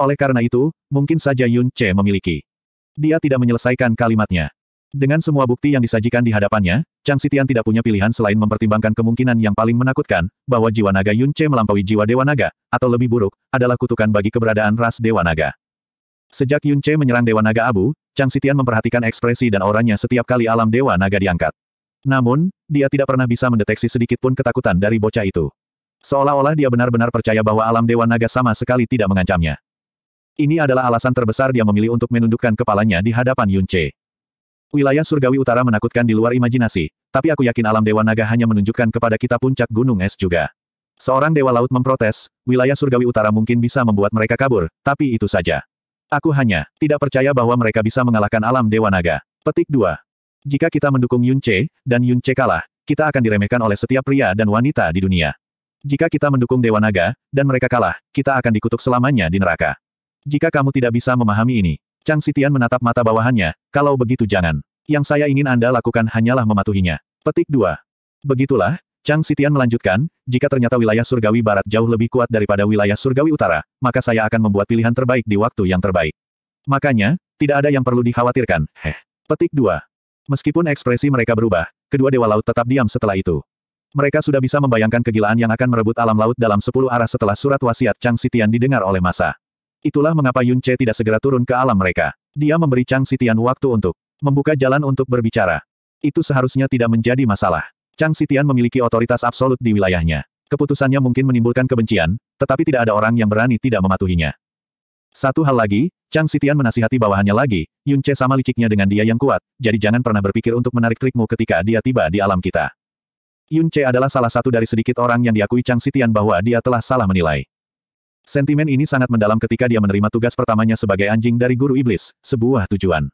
Oleh karena itu, mungkin saja Yun Che memiliki. Dia tidak menyelesaikan kalimatnya. Dengan semua bukti yang disajikan di hadapannya, Chang Sitian tidak punya pilihan selain mempertimbangkan kemungkinan yang paling menakutkan, bahwa jiwa naga Yun Che melampaui jiwa Dewa Naga, atau lebih buruk, adalah kutukan bagi keberadaan ras Dewa Naga. Sejak Yun Che menyerang Dewa Naga Abu, Chang Sitian memperhatikan ekspresi dan auranya setiap kali alam Dewa Naga diangkat. Namun, dia tidak pernah bisa mendeteksi sedikit pun ketakutan dari bocah itu. Seolah-olah dia benar-benar percaya bahwa alam Dewa Naga sama sekali tidak mengancamnya. Ini adalah alasan terbesar dia memilih untuk menundukkan kepalanya di hadapan Yun Wilayah surgawi utara menakutkan di luar imajinasi, tapi aku yakin alam Dewa Naga hanya menunjukkan kepada kita puncak gunung es juga. Seorang Dewa Laut memprotes, wilayah surgawi utara mungkin bisa membuat mereka kabur, tapi itu saja. Aku hanya tidak percaya bahwa mereka bisa mengalahkan alam Dewa Naga. Petik 2. Jika kita mendukung Yun Che, dan Yun Che kalah, kita akan diremehkan oleh setiap pria dan wanita di dunia. Jika kita mendukung Dewa Naga, dan mereka kalah, kita akan dikutuk selamanya di neraka. Jika kamu tidak bisa memahami ini, Chang Sitian menatap mata bawahannya, kalau begitu jangan. Yang saya ingin Anda lakukan hanyalah mematuhinya. Petik 2. Begitulah, Chang Sitian melanjutkan, jika ternyata wilayah surgawi barat jauh lebih kuat daripada wilayah surgawi utara, maka saya akan membuat pilihan terbaik di waktu yang terbaik. Makanya, tidak ada yang perlu dikhawatirkan, heh. Petik 2. Meskipun ekspresi mereka berubah, kedua dewa laut tetap diam setelah itu. Mereka sudah bisa membayangkan kegilaan yang akan merebut alam laut dalam sepuluh arah setelah surat wasiat Chang Sitian didengar oleh masa. Itulah mengapa Yun Che tidak segera turun ke alam mereka. Dia memberi Chang Sitian waktu untuk membuka jalan untuk berbicara. Itu seharusnya tidak menjadi masalah. Chang Sitian memiliki otoritas absolut di wilayahnya. Keputusannya mungkin menimbulkan kebencian, tetapi tidak ada orang yang berani tidak mematuhinya. Satu hal lagi, Chang Sitian menasihati bawahannya lagi, Yun Che sama liciknya dengan dia yang kuat, jadi jangan pernah berpikir untuk menarik trikmu ketika dia tiba di alam kita. Yun Che adalah salah satu dari sedikit orang yang diakui Chang Sitian bahwa dia telah salah menilai. Sentimen ini sangat mendalam ketika dia menerima tugas pertamanya sebagai anjing dari Guru Iblis, sebuah tujuan.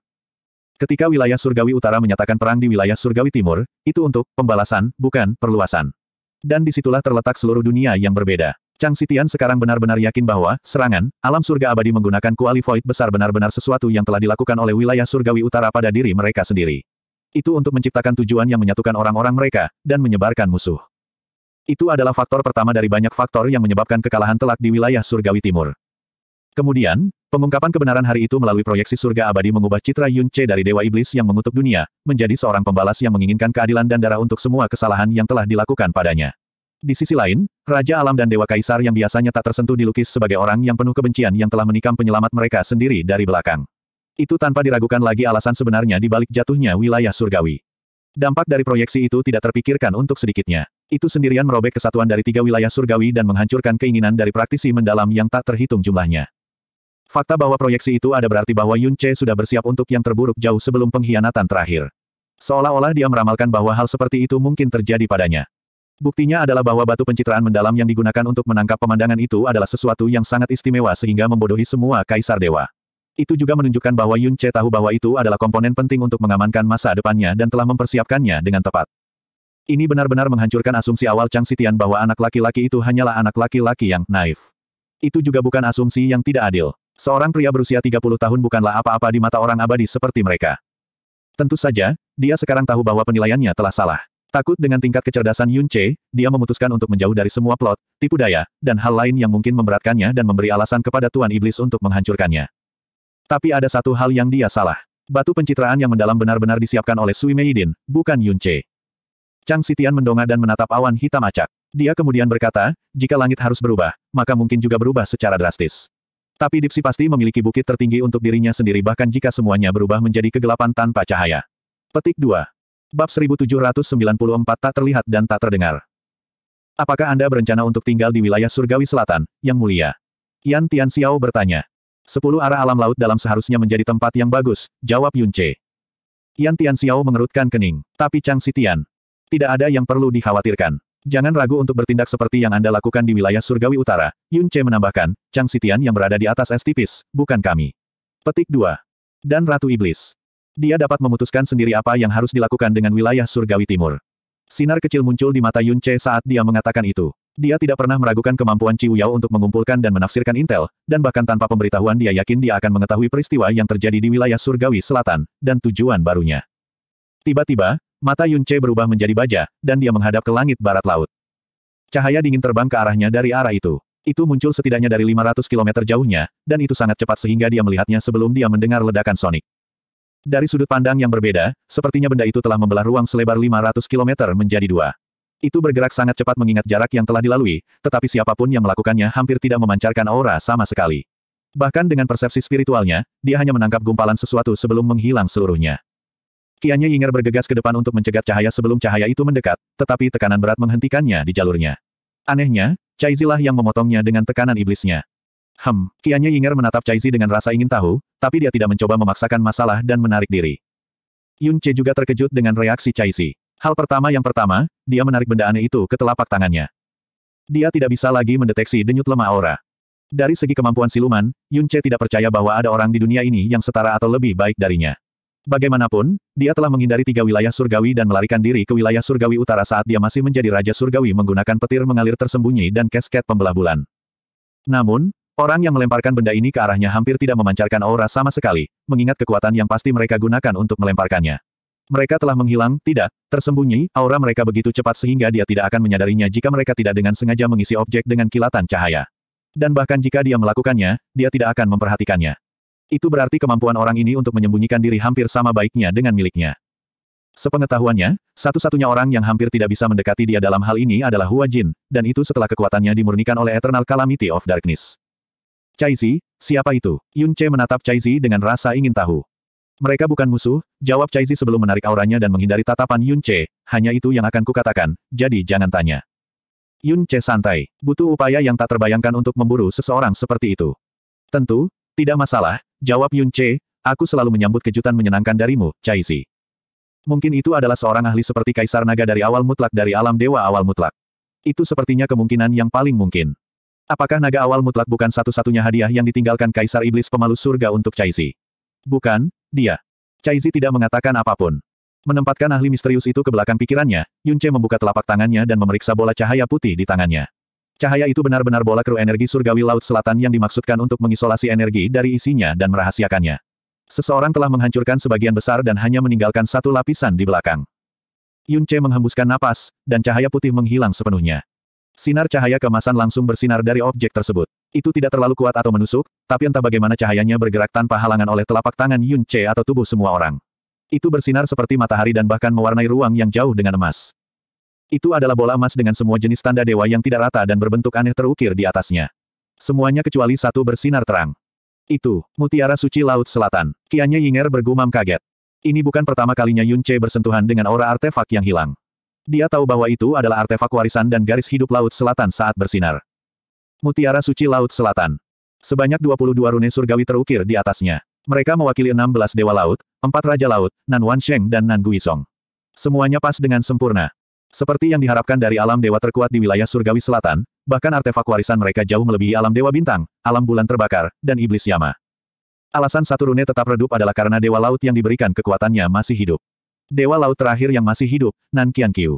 Ketika wilayah surgawi utara menyatakan perang di wilayah surgawi timur, itu untuk pembalasan, bukan perluasan. Dan disitulah terletak seluruh dunia yang berbeda. Chang Sitian sekarang benar-benar yakin bahwa, serangan, alam surga abadi menggunakan kuali void besar benar-benar sesuatu yang telah dilakukan oleh wilayah surgawi utara pada diri mereka sendiri. Itu untuk menciptakan tujuan yang menyatukan orang-orang mereka, dan menyebarkan musuh. Itu adalah faktor pertama dari banyak faktor yang menyebabkan kekalahan telak di wilayah surgawi timur. Kemudian, pengungkapan kebenaran hari itu melalui proyeksi surga abadi mengubah citra Yun Che dari Dewa Iblis yang mengutuk dunia, menjadi seorang pembalas yang menginginkan keadilan dan darah untuk semua kesalahan yang telah dilakukan padanya. Di sisi lain, Raja Alam dan Dewa Kaisar yang biasanya tak tersentuh dilukis sebagai orang yang penuh kebencian yang telah menikam penyelamat mereka sendiri dari belakang. Itu tanpa diragukan lagi alasan sebenarnya di balik jatuhnya wilayah surgawi. Dampak dari proyeksi itu tidak terpikirkan untuk sedikitnya. Itu sendirian merobek kesatuan dari tiga wilayah surgawi dan menghancurkan keinginan dari praktisi mendalam yang tak terhitung jumlahnya. Fakta bahwa proyeksi itu ada berarti bahwa Yun Che sudah bersiap untuk yang terburuk jauh sebelum pengkhianatan terakhir. Seolah-olah dia meramalkan bahwa hal seperti itu mungkin terjadi padanya. Buktinya adalah bahwa batu pencitraan mendalam yang digunakan untuk menangkap pemandangan itu adalah sesuatu yang sangat istimewa sehingga membodohi semua kaisar dewa. Itu juga menunjukkan bahwa Yun Che tahu bahwa itu adalah komponen penting untuk mengamankan masa depannya dan telah mempersiapkannya dengan tepat. Ini benar-benar menghancurkan asumsi awal Chang Sitian bahwa anak laki-laki itu hanyalah anak laki-laki yang naif. Itu juga bukan asumsi yang tidak adil. Seorang pria berusia 30 tahun bukanlah apa-apa di mata orang abadi seperti mereka. Tentu saja, dia sekarang tahu bahwa penilaiannya telah salah. Takut dengan tingkat kecerdasan Yun Che, dia memutuskan untuk menjauh dari semua plot, tipu daya, dan hal lain yang mungkin memberatkannya dan memberi alasan kepada Tuan Iblis untuk menghancurkannya. Tapi ada satu hal yang dia salah. Batu pencitraan yang mendalam benar-benar disiapkan oleh Sui Meidin, bukan Yun Che. Chang Sitian mendongak dan menatap awan hitam acak. Dia kemudian berkata, jika langit harus berubah, maka mungkin juga berubah secara drastis. Tapi Dipsi pasti memiliki bukit tertinggi untuk dirinya sendiri bahkan jika semuanya berubah menjadi kegelapan tanpa cahaya. Petik 2. Bab 1794 tak terlihat dan tak terdengar. Apakah Anda berencana untuk tinggal di wilayah surgawi selatan, yang mulia? Yan Xiao bertanya. Sepuluh arah alam laut dalam seharusnya menjadi tempat yang bagus, jawab Yun Che. Yan Xiao mengerutkan kening, tapi Chang Sitian. Tidak ada yang perlu dikhawatirkan. Jangan ragu untuk bertindak seperti yang Anda lakukan di wilayah surgawi utara, Yun Che menambahkan, Chang Sitian yang berada di atas es tipis, bukan kami. Petik 2. Dan Ratu Iblis. Dia dapat memutuskan sendiri apa yang harus dilakukan dengan wilayah surgawi timur. Sinar kecil muncul di mata Yun Che saat dia mengatakan itu. Dia tidak pernah meragukan kemampuan Ciu Yao untuk mengumpulkan dan menafsirkan intel, dan bahkan tanpa pemberitahuan dia yakin dia akan mengetahui peristiwa yang terjadi di wilayah surgawi selatan, dan tujuan barunya. Tiba-tiba, mata Yun Che berubah menjadi baja, dan dia menghadap ke langit barat laut. Cahaya dingin terbang ke arahnya dari arah itu. Itu muncul setidaknya dari 500 km jauhnya, dan itu sangat cepat sehingga dia melihatnya sebelum dia mendengar ledakan sonik. Dari sudut pandang yang berbeda, sepertinya benda itu telah membelah ruang selebar 500 km menjadi dua. Itu bergerak sangat cepat mengingat jarak yang telah dilalui, tetapi siapapun yang melakukannya hampir tidak memancarkan aura sama sekali. Bahkan dengan persepsi spiritualnya, dia hanya menangkap gumpalan sesuatu sebelum menghilang seluruhnya. Kianya Yinger bergegas ke depan untuk mencegat cahaya sebelum cahaya itu mendekat, tetapi tekanan berat menghentikannya di jalurnya. Anehnya, Caizilah yang memotongnya dengan tekanan iblisnya. Hem, Kianya Yinger menatap Caizi dengan rasa ingin tahu, tapi dia tidak mencoba memaksakan masalah dan menarik diri. Yun Che juga terkejut dengan reaksi Caizi. Hal pertama yang pertama, dia menarik benda aneh itu ke telapak tangannya. Dia tidak bisa lagi mendeteksi denyut lemah aura. Dari segi kemampuan siluman, Yun Che tidak percaya bahwa ada orang di dunia ini yang setara atau lebih baik darinya. Bagaimanapun, dia telah menghindari tiga wilayah surgawi dan melarikan diri ke wilayah surgawi utara saat dia masih menjadi Raja Surgawi menggunakan petir mengalir tersembunyi dan kesket pembelah bulan. Namun, Orang yang melemparkan benda ini ke arahnya hampir tidak memancarkan aura sama sekali, mengingat kekuatan yang pasti mereka gunakan untuk melemparkannya. Mereka telah menghilang, tidak, tersembunyi, aura mereka begitu cepat sehingga dia tidak akan menyadarinya jika mereka tidak dengan sengaja mengisi objek dengan kilatan cahaya. Dan bahkan jika dia melakukannya, dia tidak akan memperhatikannya. Itu berarti kemampuan orang ini untuk menyembunyikan diri hampir sama baiknya dengan miliknya. Sepengetahuannya, satu-satunya orang yang hampir tidak bisa mendekati dia dalam hal ini adalah Hua Jin, dan itu setelah kekuatannya dimurnikan oleh Eternal Calamity of Darkness. Zi, siapa itu? Yun Che menatap Zi dengan rasa ingin tahu. Mereka bukan musuh, jawab Zi sebelum menarik auranya dan menghindari tatapan Yun Che, hanya itu yang akan kukatakan, jadi jangan tanya. Yun Che santai, butuh upaya yang tak terbayangkan untuk memburu seseorang seperti itu. Tentu, tidak masalah, jawab Yun Che, aku selalu menyambut kejutan menyenangkan darimu, Zi. Mungkin itu adalah seorang ahli seperti Kaisar Naga dari awal mutlak dari alam dewa awal mutlak. Itu sepertinya kemungkinan yang paling mungkin. Apakah naga awal mutlak bukan satu-satunya hadiah yang ditinggalkan Kaisar Iblis Pemalu Surga untuk Caizi? Bukan, dia. Caizi tidak mengatakan apapun. Menempatkan ahli misterius itu ke belakang pikirannya, Yunce membuka telapak tangannya dan memeriksa bola cahaya putih di tangannya. Cahaya itu benar-benar bola kru energi surgawi Laut Selatan yang dimaksudkan untuk mengisolasi energi dari isinya dan merahasiakannya. Seseorang telah menghancurkan sebagian besar dan hanya meninggalkan satu lapisan di belakang. Yunce menghembuskan napas, dan cahaya putih menghilang sepenuhnya. Sinar cahaya kemasan langsung bersinar dari objek tersebut. Itu tidak terlalu kuat atau menusuk, tapi entah bagaimana cahayanya bergerak tanpa halangan oleh telapak tangan Yun Che atau tubuh semua orang. Itu bersinar seperti matahari dan bahkan mewarnai ruang yang jauh dengan emas. Itu adalah bola emas dengan semua jenis tanda dewa yang tidak rata dan berbentuk aneh terukir di atasnya. Semuanya kecuali satu bersinar terang. Itu, mutiara suci Laut Selatan. Kianya Yinger bergumam kaget. Ini bukan pertama kalinya Yun Che bersentuhan dengan aura artefak yang hilang. Dia tahu bahwa itu adalah artefak warisan dan garis hidup Laut Selatan saat bersinar. Mutiara Suci Laut Selatan. Sebanyak 22 rune surgawi terukir di atasnya. Mereka mewakili 16 dewa laut, 4 raja laut, Nan Wansheng dan Nan Song. Semuanya pas dengan sempurna. Seperti yang diharapkan dari alam dewa terkuat di wilayah surgawi selatan, bahkan artefak warisan mereka jauh melebihi alam dewa bintang, alam bulan terbakar, dan iblis Yama. Alasan satu rune tetap redup adalah karena dewa laut yang diberikan kekuatannya masih hidup. Dewa Laut terakhir yang masih hidup, Nan Qiu.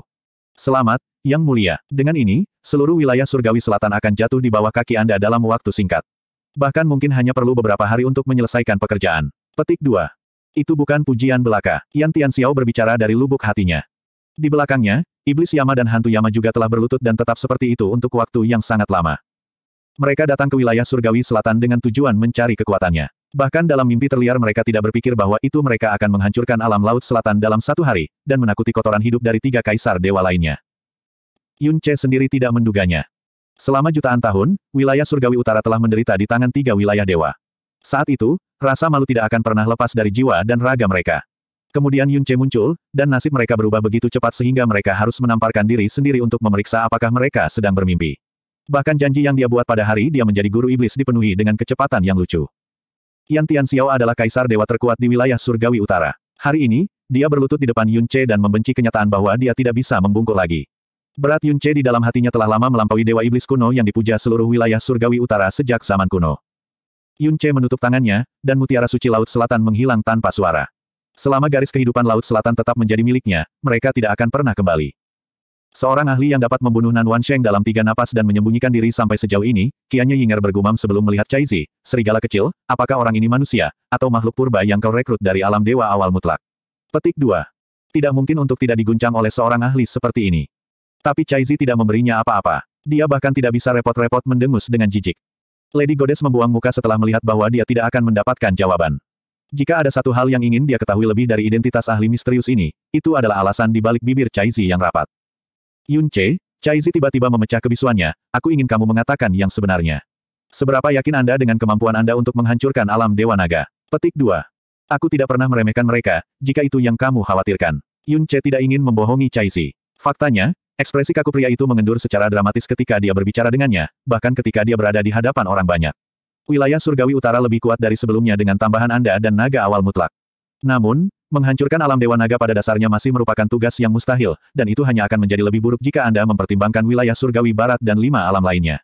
Selamat, Yang Mulia. Dengan ini, seluruh wilayah surgawi selatan akan jatuh di bawah kaki Anda dalam waktu singkat. Bahkan mungkin hanya perlu beberapa hari untuk menyelesaikan pekerjaan. Petik 2. Itu bukan pujian belaka. Yan Xiao berbicara dari lubuk hatinya. Di belakangnya, Iblis Yama dan Hantu Yama juga telah berlutut dan tetap seperti itu untuk waktu yang sangat lama. Mereka datang ke wilayah surgawi selatan dengan tujuan mencari kekuatannya. Bahkan dalam mimpi terliar mereka tidak berpikir bahwa itu mereka akan menghancurkan alam laut selatan dalam satu hari, dan menakuti kotoran hidup dari tiga kaisar dewa lainnya. Yun Che sendiri tidak menduganya. Selama jutaan tahun, wilayah surgawi utara telah menderita di tangan tiga wilayah dewa. Saat itu, rasa malu tidak akan pernah lepas dari jiwa dan raga mereka. Kemudian Yun Che muncul, dan nasib mereka berubah begitu cepat sehingga mereka harus menamparkan diri sendiri untuk memeriksa apakah mereka sedang bermimpi. Bahkan janji yang dia buat pada hari dia menjadi guru iblis dipenuhi dengan kecepatan yang lucu. Yan Tian Xiao adalah kaisar dewa terkuat di wilayah surgawi utara. Hari ini, dia berlutut di depan Yun Che dan membenci kenyataan bahwa dia tidak bisa membungkuk lagi. Berat Yun Che di dalam hatinya telah lama melampaui dewa iblis kuno yang dipuja seluruh wilayah surgawi utara sejak zaman kuno. Yun Che menutup tangannya, dan mutiara suci Laut Selatan menghilang tanpa suara. Selama garis kehidupan Laut Selatan tetap menjadi miliknya, mereka tidak akan pernah kembali. Seorang ahli yang dapat membunuh Nan Sheng dalam tiga napas dan menyembunyikan diri sampai sejauh ini, Kianya Yinger bergumam sebelum melihat Cai Zi, serigala kecil, apakah orang ini manusia, atau makhluk purba yang kau rekrut dari alam dewa awal mutlak. Petik 2. Tidak mungkin untuk tidak diguncang oleh seorang ahli seperti ini. Tapi Cai Zi tidak memberinya apa-apa. Dia bahkan tidak bisa repot-repot mendengus dengan jijik. Lady Goddess membuang muka setelah melihat bahwa dia tidak akan mendapatkan jawaban. Jika ada satu hal yang ingin dia ketahui lebih dari identitas ahli misterius ini, itu adalah alasan di balik bibir Cai Zi yang rapat. Yun Che, Zi tiba-tiba memecah kebisuannya, aku ingin kamu mengatakan yang sebenarnya. Seberapa yakin Anda dengan kemampuan Anda untuk menghancurkan alam Dewa Naga? Petik 2. Aku tidak pernah meremehkan mereka, jika itu yang kamu khawatirkan. Yun Che tidak ingin membohongi Zi. Faktanya, ekspresi kaku pria itu mengendur secara dramatis ketika dia berbicara dengannya, bahkan ketika dia berada di hadapan orang banyak. Wilayah surgawi utara lebih kuat dari sebelumnya dengan tambahan Anda dan naga awal mutlak. Namun, Menghancurkan alam Dewa Naga pada dasarnya masih merupakan tugas yang mustahil, dan itu hanya akan menjadi lebih buruk jika Anda mempertimbangkan wilayah surgawi barat dan lima alam lainnya.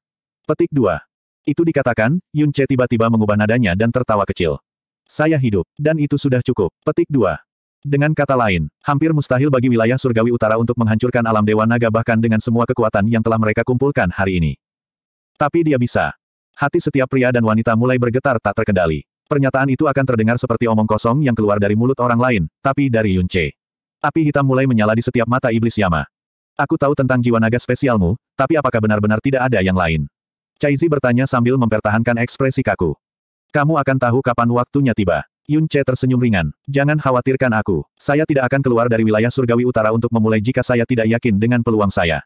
Petik 2. Itu dikatakan, Yun Che tiba-tiba mengubah nadanya dan tertawa kecil. Saya hidup, dan itu sudah cukup. Petik 2. Dengan kata lain, hampir mustahil bagi wilayah surgawi utara untuk menghancurkan alam Dewa Naga bahkan dengan semua kekuatan yang telah mereka kumpulkan hari ini. Tapi dia bisa. Hati setiap pria dan wanita mulai bergetar tak terkendali. Pernyataan itu akan terdengar seperti omong kosong yang keluar dari mulut orang lain, tapi dari Yun Che. Api hitam mulai menyala di setiap mata iblis Yama. Aku tahu tentang jiwa naga spesialmu, tapi apakah benar-benar tidak ada yang lain? Caizi bertanya sambil mempertahankan ekspresi kaku. Kamu akan tahu kapan waktunya tiba. Yun Che tersenyum ringan. Jangan khawatirkan aku. Saya tidak akan keluar dari wilayah surgawi utara untuk memulai jika saya tidak yakin dengan peluang saya.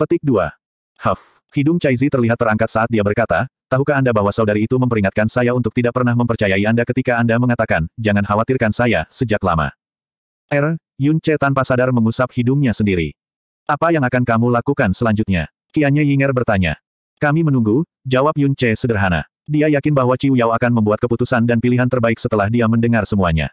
Petik 2. Huff. Hidung Caizi terlihat terangkat saat dia berkata, Tahukah Anda bahwa saudari itu memperingatkan saya untuk tidak pernah mempercayai Anda ketika Anda mengatakan, jangan khawatirkan saya, sejak lama. Er, Yun Che tanpa sadar mengusap hidungnya sendiri. Apa yang akan kamu lakukan selanjutnya? Kianya Yinger bertanya. Kami menunggu, jawab Yun Che sederhana. Dia yakin bahwa Ciu Yao akan membuat keputusan dan pilihan terbaik setelah dia mendengar semuanya.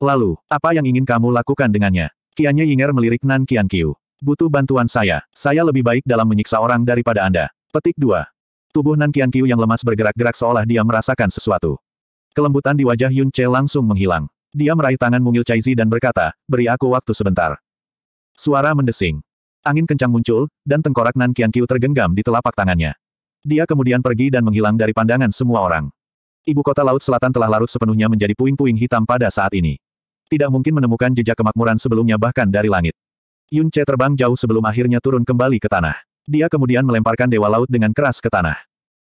Lalu, apa yang ingin kamu lakukan dengannya? Kianya Yinger melirik Nan Kian Kiu. Butuh bantuan saya. Saya lebih baik dalam menyiksa orang daripada Anda. Petik 2. Tubuh Nan Qian Qiu yang lemas bergerak-gerak seolah dia merasakan sesuatu. Kelembutan di wajah Yun Che langsung menghilang. Dia meraih tangan mungil Zi dan berkata, beri aku waktu sebentar. Suara mendesing. Angin kencang muncul, dan tengkorak Nan Qian Qiu tergenggam di telapak tangannya. Dia kemudian pergi dan menghilang dari pandangan semua orang. Ibu kota Laut Selatan telah larut sepenuhnya menjadi puing-puing hitam pada saat ini. Tidak mungkin menemukan jejak kemakmuran sebelumnya bahkan dari langit. Yun Che terbang jauh sebelum akhirnya turun kembali ke tanah. Dia kemudian melemparkan Dewa Laut dengan keras ke tanah.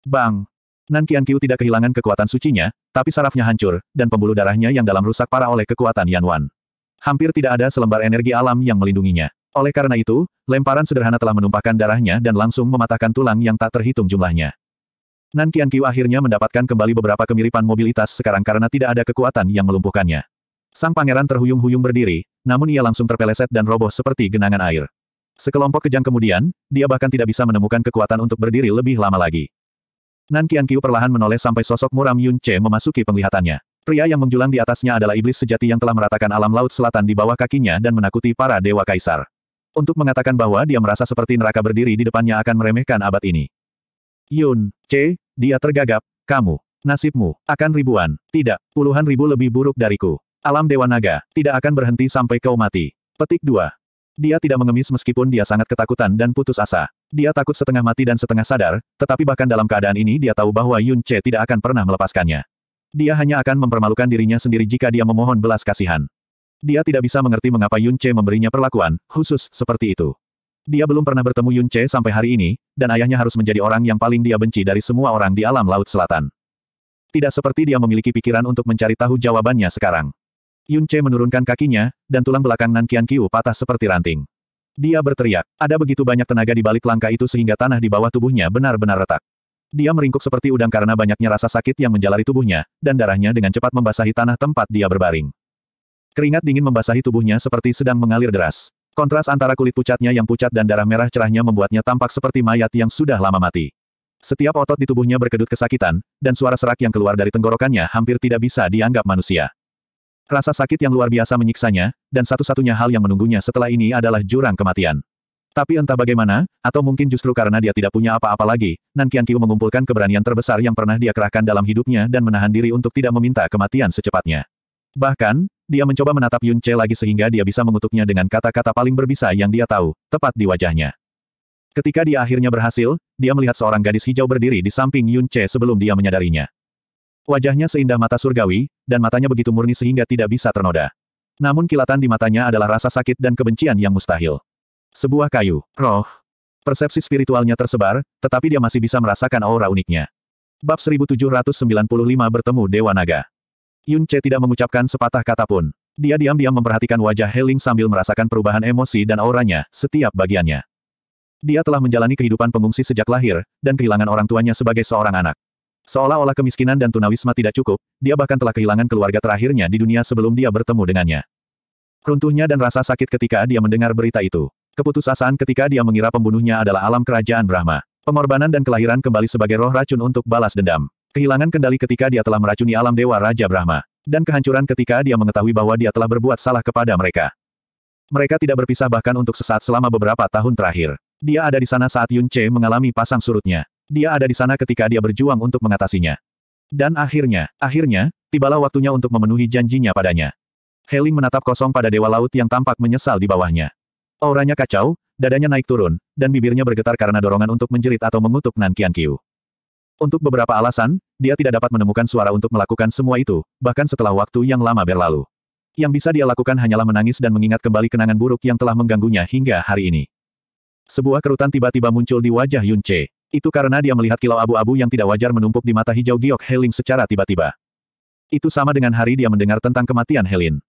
Bang! Nan Qian Qiu tidak kehilangan kekuatan sucinya, tapi sarafnya hancur, dan pembuluh darahnya yang dalam rusak parah oleh kekuatan Yan Wan. Hampir tidak ada selembar energi alam yang melindunginya. Oleh karena itu, lemparan sederhana telah menumpahkan darahnya dan langsung mematahkan tulang yang tak terhitung jumlahnya. Nan Qian Qiu akhirnya mendapatkan kembali beberapa kemiripan mobilitas sekarang karena tidak ada kekuatan yang melumpuhkannya. Sang pangeran terhuyung-huyung berdiri, namun ia langsung terpeleset dan roboh seperti genangan air. Sekelompok kejang kemudian, dia bahkan tidak bisa menemukan kekuatan untuk berdiri lebih lama lagi. Nan Qiu perlahan menoleh sampai sosok muram Yun Che memasuki penglihatannya. Pria yang menjulang di atasnya adalah iblis sejati yang telah meratakan alam laut selatan di bawah kakinya dan menakuti para dewa kaisar. Untuk mengatakan bahwa dia merasa seperti neraka berdiri di depannya akan meremehkan abad ini. Yun, C, dia tergagap, kamu, nasibmu, akan ribuan, tidak, puluhan ribu lebih buruk dariku. Alam Dewa Naga, tidak akan berhenti sampai kau mati. Petik 2. Dia tidak mengemis meskipun dia sangat ketakutan dan putus asa. Dia takut setengah mati dan setengah sadar, tetapi bahkan dalam keadaan ini dia tahu bahwa Yun Che tidak akan pernah melepaskannya. Dia hanya akan mempermalukan dirinya sendiri jika dia memohon belas kasihan. Dia tidak bisa mengerti mengapa Yun Che memberinya perlakuan, khusus, seperti itu. Dia belum pernah bertemu Yun Che sampai hari ini, dan ayahnya harus menjadi orang yang paling dia benci dari semua orang di alam laut selatan. Tidak seperti dia memiliki pikiran untuk mencari tahu jawabannya sekarang. Yun Che menurunkan kakinya, dan tulang belakang Nan Qian Qiu patah seperti ranting. Dia berteriak, ada begitu banyak tenaga di balik langkah itu sehingga tanah di bawah tubuhnya benar-benar retak. Dia meringkuk seperti udang karena banyaknya rasa sakit yang menjalari tubuhnya, dan darahnya dengan cepat membasahi tanah tempat dia berbaring. Keringat dingin membasahi tubuhnya seperti sedang mengalir deras. Kontras antara kulit pucatnya yang pucat dan darah merah cerahnya membuatnya tampak seperti mayat yang sudah lama mati. Setiap otot di tubuhnya berkedut kesakitan, dan suara serak yang keluar dari tenggorokannya hampir tidak bisa dianggap manusia. Rasa sakit yang luar biasa menyiksanya, dan satu-satunya hal yang menunggunya setelah ini adalah jurang kematian. Tapi entah bagaimana, atau mungkin justru karena dia tidak punya apa-apa lagi, Nan Qian Qiu mengumpulkan keberanian terbesar yang pernah dia kerahkan dalam hidupnya dan menahan diri untuk tidak meminta kematian secepatnya. Bahkan, dia mencoba menatap Yun Che lagi sehingga dia bisa mengutuknya dengan kata-kata paling berbisa yang dia tahu, tepat di wajahnya. Ketika dia akhirnya berhasil, dia melihat seorang gadis hijau berdiri di samping Yun Che sebelum dia menyadarinya. Wajahnya seindah mata surgawi, dan matanya begitu murni sehingga tidak bisa ternoda. Namun kilatan di matanya adalah rasa sakit dan kebencian yang mustahil. Sebuah kayu, roh. Persepsi spiritualnya tersebar, tetapi dia masih bisa merasakan aura uniknya. Bab 1795 bertemu Dewa Naga. Yun Che tidak mengucapkan sepatah kata pun. Dia diam-diam memperhatikan wajah Heling sambil merasakan perubahan emosi dan auranya, setiap bagiannya. Dia telah menjalani kehidupan pengungsi sejak lahir, dan kehilangan orang tuanya sebagai seorang anak. Seolah-olah kemiskinan dan tunawisma tidak cukup, dia bahkan telah kehilangan keluarga terakhirnya di dunia sebelum dia bertemu dengannya. Runtuhnya dan rasa sakit ketika dia mendengar berita itu. Keputusasaan ketika dia mengira pembunuhnya adalah alam kerajaan Brahma. Pengorbanan dan kelahiran kembali sebagai roh racun untuk balas dendam. Kehilangan kendali ketika dia telah meracuni alam dewa Raja Brahma. Dan kehancuran ketika dia mengetahui bahwa dia telah berbuat salah kepada mereka. Mereka tidak berpisah bahkan untuk sesaat selama beberapa tahun terakhir. Dia ada di sana saat Yun Che mengalami pasang surutnya. Dia ada di sana ketika dia berjuang untuk mengatasinya. Dan akhirnya, akhirnya, tibalah waktunya untuk memenuhi janjinya padanya. Heling menatap kosong pada dewa laut yang tampak menyesal di bawahnya. Auranya kacau, dadanya naik turun, dan bibirnya bergetar karena dorongan untuk menjerit atau mengutuk Nan Kian Kiu. Untuk beberapa alasan, dia tidak dapat menemukan suara untuk melakukan semua itu, bahkan setelah waktu yang lama berlalu. Yang bisa dia lakukan hanyalah menangis dan mengingat kembali kenangan buruk yang telah mengganggunya hingga hari ini. Sebuah kerutan tiba-tiba muncul di wajah Yun Che. Itu karena dia melihat kilau abu-abu yang tidak wajar menumpuk di mata hijau Giok Heling secara tiba-tiba. Itu sama dengan hari dia mendengar tentang kematian Helin.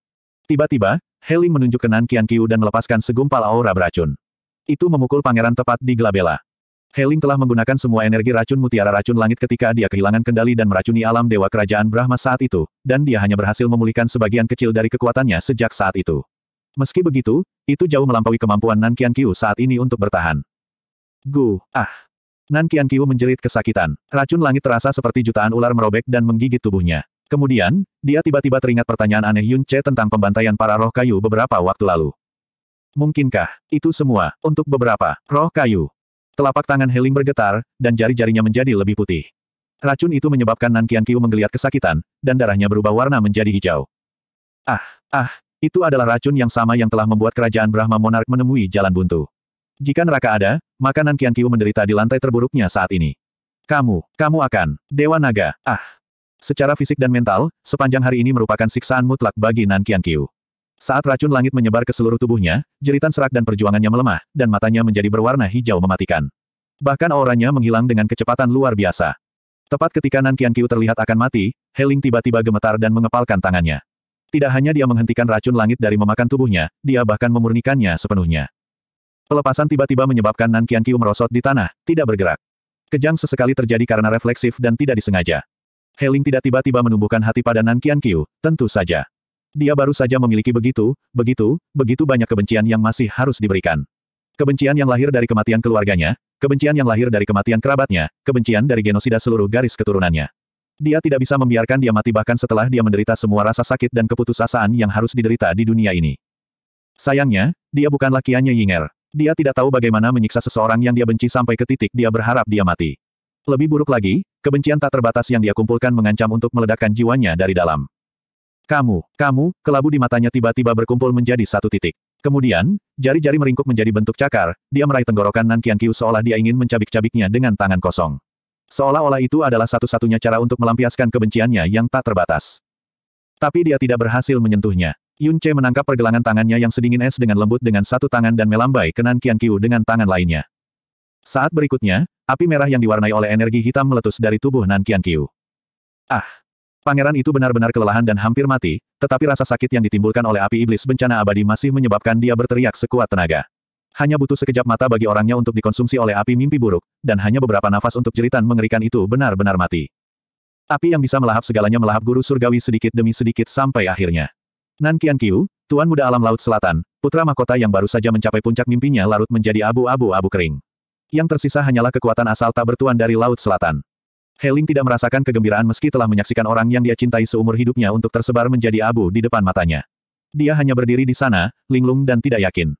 Tiba-tiba, Heling menunjuk ke Nan Qian Qiu dan melepaskan segumpal aura beracun. Itu memukul pangeran tepat di Glabella. Heling telah menggunakan semua energi racun mutiara racun langit ketika dia kehilangan kendali dan meracuni alam dewa kerajaan Brahma saat itu, dan dia hanya berhasil memulihkan sebagian kecil dari kekuatannya sejak saat itu. Meski begitu, itu jauh melampaui kemampuan Nan Qian Qiu saat ini untuk bertahan. Gu, ah. Nan Qian Qiu menjerit kesakitan. Racun langit terasa seperti jutaan ular merobek dan menggigit tubuhnya. Kemudian, dia tiba-tiba teringat pertanyaan aneh Yun Che tentang pembantaian para roh kayu beberapa waktu lalu. Mungkinkah, itu semua, untuk beberapa, roh kayu. Telapak tangan Heling bergetar, dan jari-jarinya menjadi lebih putih. Racun itu menyebabkan Nan Qian Qiu menggeliat kesakitan, dan darahnya berubah warna menjadi hijau. Ah, ah, itu adalah racun yang sama yang telah membuat kerajaan Brahma Monark menemui jalan buntu. Jika neraka ada, Makanan Kian Qian Qiu menderita di lantai terburuknya saat ini. Kamu, kamu akan, Dewa Naga, ah. Secara fisik dan mental, sepanjang hari ini merupakan siksaan mutlak bagi Nan Qian Qiu. Saat racun langit menyebar ke seluruh tubuhnya, jeritan serak dan perjuangannya melemah, dan matanya menjadi berwarna hijau mematikan. Bahkan auranya menghilang dengan kecepatan luar biasa. Tepat ketika Nan Qian Qiu terlihat akan mati, Heling tiba-tiba gemetar dan mengepalkan tangannya. Tidak hanya dia menghentikan racun langit dari memakan tubuhnya, dia bahkan memurnikannya sepenuhnya. Pelepasan tiba-tiba menyebabkan Nan Qianqiu merosot di tanah, tidak bergerak. Kejang sesekali terjadi karena refleksif dan tidak disengaja. Heling tidak tiba-tiba menumbuhkan hati pada Nan Qianqiu, tentu saja. Dia baru saja memiliki begitu, begitu, begitu banyak kebencian yang masih harus diberikan. Kebencian yang lahir dari kematian keluarganya, kebencian yang lahir dari kematian kerabatnya, kebencian dari genosida seluruh garis keturunannya. Dia tidak bisa membiarkan dia mati bahkan setelah dia menderita semua rasa sakit dan keputusasaan yang harus diderita di dunia ini. Sayangnya, dia bukanlah kianya Yinger. Dia tidak tahu bagaimana menyiksa seseorang yang dia benci sampai ke titik dia berharap dia mati. Lebih buruk lagi, kebencian tak terbatas yang dia kumpulkan mengancam untuk meledakkan jiwanya dari dalam. Kamu, kamu, kelabu di matanya tiba-tiba berkumpul menjadi satu titik. Kemudian, jari-jari meringkuk menjadi bentuk cakar, dia meraih tenggorokan Nan Qian seolah dia ingin mencabik-cabiknya dengan tangan kosong. Seolah-olah itu adalah satu-satunya cara untuk melampiaskan kebenciannya yang tak terbatas. Tapi dia tidak berhasil menyentuhnya. Yun Che menangkap pergelangan tangannya yang sedingin es dengan lembut dengan satu tangan dan melambai kenan Qian Qiu dengan tangan lainnya. Saat berikutnya, api merah yang diwarnai oleh energi hitam meletus dari tubuh Nan Qian Qiu. Ah! Pangeran itu benar-benar kelelahan dan hampir mati, tetapi rasa sakit yang ditimbulkan oleh api iblis bencana abadi masih menyebabkan dia berteriak sekuat tenaga. Hanya butuh sekejap mata bagi orangnya untuk dikonsumsi oleh api mimpi buruk, dan hanya beberapa nafas untuk jeritan mengerikan itu benar-benar mati. Api yang bisa melahap segalanya melahap guru surgawi sedikit demi sedikit sampai akhirnya. Nan Qian Qiu, Tuan Muda Alam Laut Selatan, putra mahkota yang baru saja mencapai puncak mimpinya larut menjadi abu-abu abu kering. Yang tersisa hanyalah kekuatan asal tak bertuan dari Laut Selatan. Heling tidak merasakan kegembiraan meski telah menyaksikan orang yang dia cintai seumur hidupnya untuk tersebar menjadi abu di depan matanya. Dia hanya berdiri di sana, linglung dan tidak yakin.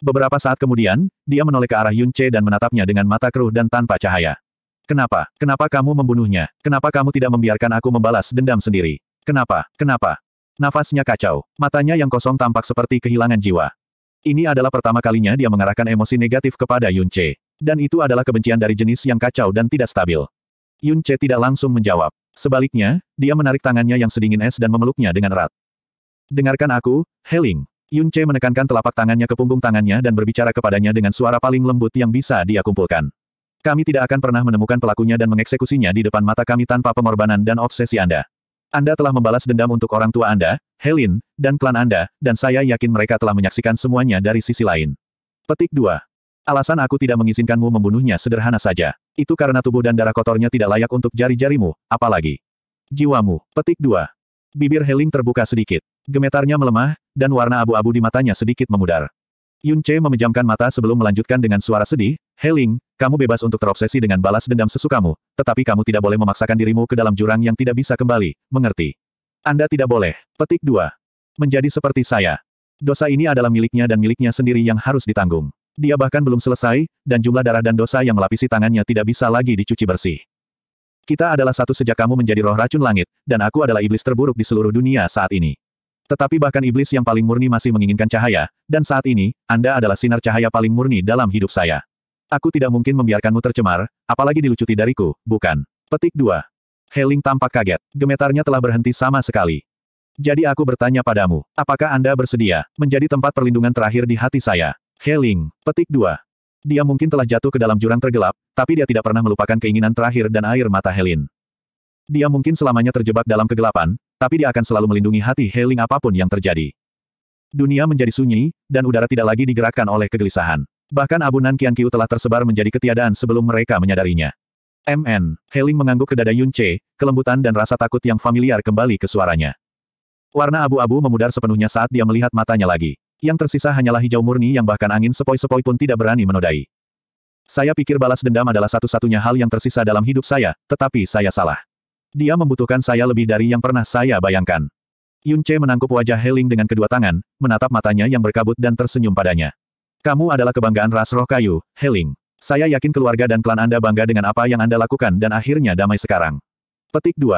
Beberapa saat kemudian, dia menoleh ke arah Yun Che dan menatapnya dengan mata keruh dan tanpa cahaya. Kenapa? Kenapa kamu membunuhnya? Kenapa kamu tidak membiarkan aku membalas dendam sendiri? Kenapa? Kenapa? Nafasnya kacau, matanya yang kosong tampak seperti kehilangan jiwa. Ini adalah pertama kalinya dia mengarahkan emosi negatif kepada Yun Che. Dan itu adalah kebencian dari jenis yang kacau dan tidak stabil. Yun Che tidak langsung menjawab. Sebaliknya, dia menarik tangannya yang sedingin es dan memeluknya dengan erat. Dengarkan aku, Heling. Yun Che menekankan telapak tangannya ke punggung tangannya dan berbicara kepadanya dengan suara paling lembut yang bisa dia kumpulkan. Kami tidak akan pernah menemukan pelakunya dan mengeksekusinya di depan mata kami tanpa pengorbanan dan obsesi Anda. Anda telah membalas dendam untuk orang tua Anda, Helin, dan klan Anda, dan saya yakin mereka telah menyaksikan semuanya dari sisi lain. Petik 2. Alasan aku tidak mengizinkanmu membunuhnya sederhana saja. Itu karena tubuh dan darah kotornya tidak layak untuk jari-jarimu, apalagi jiwamu. Petik 2. Bibir Heling terbuka sedikit. Gemetarnya melemah, dan warna abu-abu di matanya sedikit memudar. Yun Che memejamkan mata sebelum melanjutkan dengan suara sedih, Heling, kamu bebas untuk terobsesi dengan balas dendam sesukamu, tetapi kamu tidak boleh memaksakan dirimu ke dalam jurang yang tidak bisa kembali, mengerti? Anda tidak boleh. Petik dua. Menjadi seperti saya. Dosa ini adalah miliknya dan miliknya sendiri yang harus ditanggung. Dia bahkan belum selesai, dan jumlah darah dan dosa yang melapisi tangannya tidak bisa lagi dicuci bersih. Kita adalah satu sejak kamu menjadi roh racun langit, dan aku adalah iblis terburuk di seluruh dunia saat ini. Tetapi bahkan iblis yang paling murni masih menginginkan cahaya, dan saat ini, Anda adalah sinar cahaya paling murni dalam hidup saya. Aku tidak mungkin membiarkanmu tercemar, apalagi dilucuti dariku, bukan? Petik 2. Heling tampak kaget. Gemetarnya telah berhenti sama sekali. Jadi aku bertanya padamu, apakah Anda bersedia menjadi tempat perlindungan terakhir di hati saya? Heling, petik 2. Dia mungkin telah jatuh ke dalam jurang tergelap, tapi dia tidak pernah melupakan keinginan terakhir dan air mata Helin. Dia mungkin selamanya terjebak dalam kegelapan, tapi dia akan selalu melindungi hati Heling apapun yang terjadi. Dunia menjadi sunyi, dan udara tidak lagi digerakkan oleh kegelisahan. Bahkan abu Nan kiu telah tersebar menjadi ketiadaan sebelum mereka menyadarinya. MN, Heling mengangguk ke dada Yun Che, kelembutan dan rasa takut yang familiar kembali ke suaranya. Warna abu-abu memudar sepenuhnya saat dia melihat matanya lagi. Yang tersisa hanyalah hijau murni yang bahkan angin sepoi-sepoi pun tidak berani menodai. Saya pikir balas dendam adalah satu-satunya hal yang tersisa dalam hidup saya, tetapi saya salah. Dia membutuhkan saya lebih dari yang pernah saya bayangkan. Yun Che menangkup wajah Heling dengan kedua tangan, menatap matanya yang berkabut dan tersenyum padanya. Kamu adalah kebanggaan ras roh kayu, Heling. Saya yakin keluarga dan klan Anda bangga dengan apa yang Anda lakukan dan akhirnya damai sekarang. Petik 2.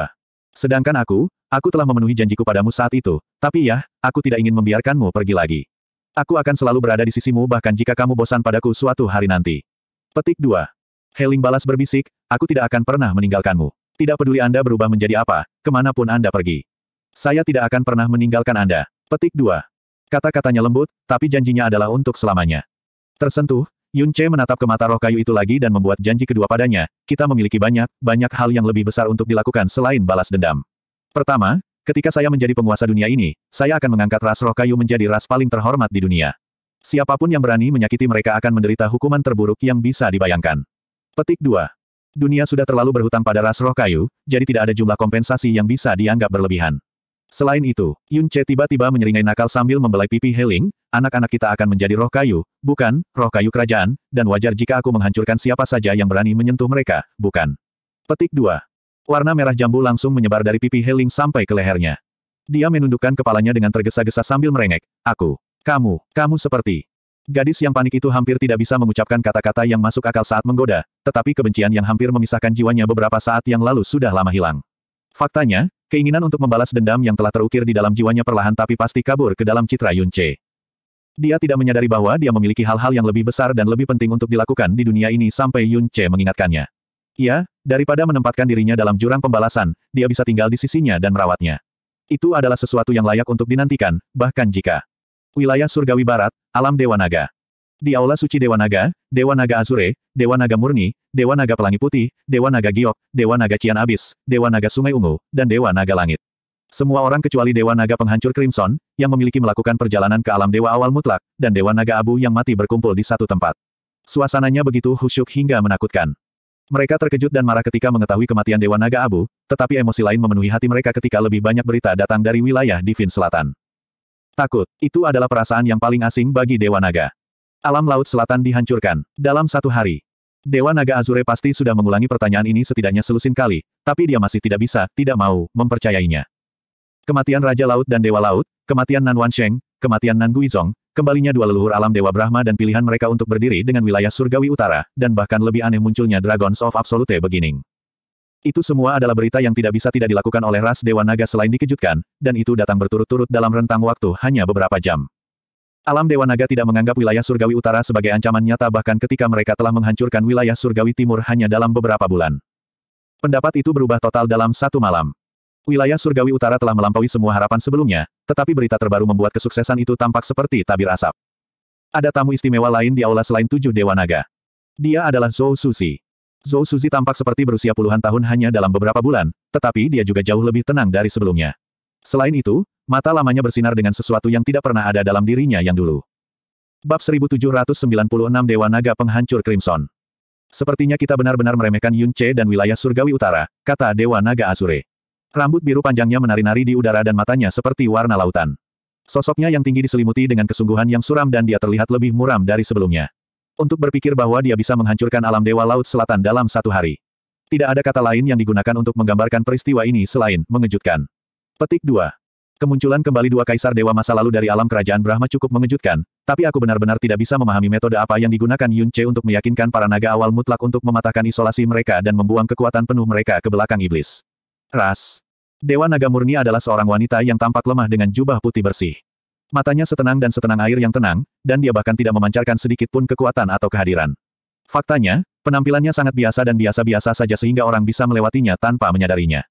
Sedangkan aku, aku telah memenuhi janjiku padamu saat itu, tapi ya, aku tidak ingin membiarkanmu pergi lagi. Aku akan selalu berada di sisimu bahkan jika kamu bosan padaku suatu hari nanti. Petik 2. Heling balas berbisik, aku tidak akan pernah meninggalkanmu. Tidak peduli Anda berubah menjadi apa, kemanapun Anda pergi. Saya tidak akan pernah meninggalkan Anda. Petik 2. Kata-katanya lembut, tapi janjinya adalah untuk selamanya. Tersentuh, Yun Che menatap ke mata roh kayu itu lagi dan membuat janji kedua padanya, kita memiliki banyak, banyak hal yang lebih besar untuk dilakukan selain balas dendam. Pertama, ketika saya menjadi penguasa dunia ini, saya akan mengangkat ras roh kayu menjadi ras paling terhormat di dunia. Siapapun yang berani menyakiti mereka akan menderita hukuman terburuk yang bisa dibayangkan. Petik 2. Dunia sudah terlalu berhutang pada ras roh kayu, jadi tidak ada jumlah kompensasi yang bisa dianggap berlebihan. Selain itu, Yun Che tiba-tiba menyeringai nakal sambil membelai pipi Heling, anak-anak kita akan menjadi roh kayu, bukan, roh kayu kerajaan, dan wajar jika aku menghancurkan siapa saja yang berani menyentuh mereka, bukan. Petik 2. Warna merah jambu langsung menyebar dari pipi Heling sampai ke lehernya. Dia menundukkan kepalanya dengan tergesa-gesa sambil merengek, aku, kamu, kamu seperti, Gadis yang panik itu hampir tidak bisa mengucapkan kata-kata yang masuk akal saat menggoda, tetapi kebencian yang hampir memisahkan jiwanya beberapa saat yang lalu sudah lama hilang. Faktanya, Keinginan untuk membalas dendam yang telah terukir di dalam jiwanya perlahan tapi pasti kabur ke dalam citra Yun Dia tidak menyadari bahwa dia memiliki hal-hal yang lebih besar dan lebih penting untuk dilakukan di dunia ini sampai Yun mengingatkannya. Ia, ya, daripada menempatkan dirinya dalam jurang pembalasan, dia bisa tinggal di sisinya dan merawatnya. Itu adalah sesuatu yang layak untuk dinantikan, bahkan jika wilayah surgawi barat, alam Dewa Naga. Di Aula Suci Dewa Naga, Dewa Naga Azure, Dewa Naga Murni, Dewa Naga Pelangi Putih, Dewa Naga Giok, Dewa Naga Cian Abis, Dewa Naga Sungai Ungu, dan Dewa Naga Langit. Semua orang kecuali Dewa Naga Penghancur Crimson, yang memiliki melakukan perjalanan ke alam Dewa Awal Mutlak, dan Dewa Naga Abu yang mati berkumpul di satu tempat. Suasananya begitu husyuk hingga menakutkan. Mereka terkejut dan marah ketika mengetahui kematian Dewa Naga Abu, tetapi emosi lain memenuhi hati mereka ketika lebih banyak berita datang dari wilayah Divin Selatan. Takut, itu adalah perasaan yang paling asing bagi Dewa Naga. Alam Laut Selatan dihancurkan. Dalam satu hari. Dewa Naga Azure pasti sudah mengulangi pertanyaan ini setidaknya selusin kali, tapi dia masih tidak bisa, tidak mau, mempercayainya. Kematian Raja Laut dan Dewa Laut, kematian Nan wan sheng kematian Nan Guizong, kembalinya dua leluhur alam Dewa Brahma dan pilihan mereka untuk berdiri dengan wilayah surgawi utara, dan bahkan lebih aneh munculnya Dragons of Absolute Beginning. Itu semua adalah berita yang tidak bisa tidak dilakukan oleh ras Dewa Naga selain dikejutkan, dan itu datang berturut-turut dalam rentang waktu hanya beberapa jam. Alam Dewa Naga tidak menganggap wilayah surgawi utara sebagai ancaman nyata bahkan ketika mereka telah menghancurkan wilayah surgawi timur hanya dalam beberapa bulan. Pendapat itu berubah total dalam satu malam. Wilayah surgawi utara telah melampaui semua harapan sebelumnya, tetapi berita terbaru membuat kesuksesan itu tampak seperti tabir asap. Ada tamu istimewa lain di aula selain tujuh Dewa Naga. Dia adalah Zhou Suzi. Zhou Suzi tampak seperti berusia puluhan tahun hanya dalam beberapa bulan, tetapi dia juga jauh lebih tenang dari sebelumnya. Selain itu, Mata lamanya bersinar dengan sesuatu yang tidak pernah ada dalam dirinya yang dulu. Bab 1796 Dewa Naga Penghancur Crimson Sepertinya kita benar-benar meremehkan Yunche dan wilayah surgawi utara, kata Dewa Naga Azure. Rambut biru panjangnya menari-nari di udara dan matanya seperti warna lautan. Sosoknya yang tinggi diselimuti dengan kesungguhan yang suram dan dia terlihat lebih muram dari sebelumnya. Untuk berpikir bahwa dia bisa menghancurkan alam Dewa Laut Selatan dalam satu hari. Tidak ada kata lain yang digunakan untuk menggambarkan peristiwa ini selain mengejutkan. Petik 2. Kemunculan kembali dua kaisar dewa masa lalu dari alam kerajaan Brahma cukup mengejutkan, tapi aku benar-benar tidak bisa memahami metode apa yang digunakan Yun Che untuk meyakinkan para naga awal mutlak untuk mematahkan isolasi mereka dan membuang kekuatan penuh mereka ke belakang iblis. Ras. Dewa Naga Murni adalah seorang wanita yang tampak lemah dengan jubah putih bersih. Matanya setenang dan setenang air yang tenang, dan dia bahkan tidak memancarkan sedikit pun kekuatan atau kehadiran. Faktanya, penampilannya sangat biasa dan biasa-biasa saja sehingga orang bisa melewatinya tanpa menyadarinya.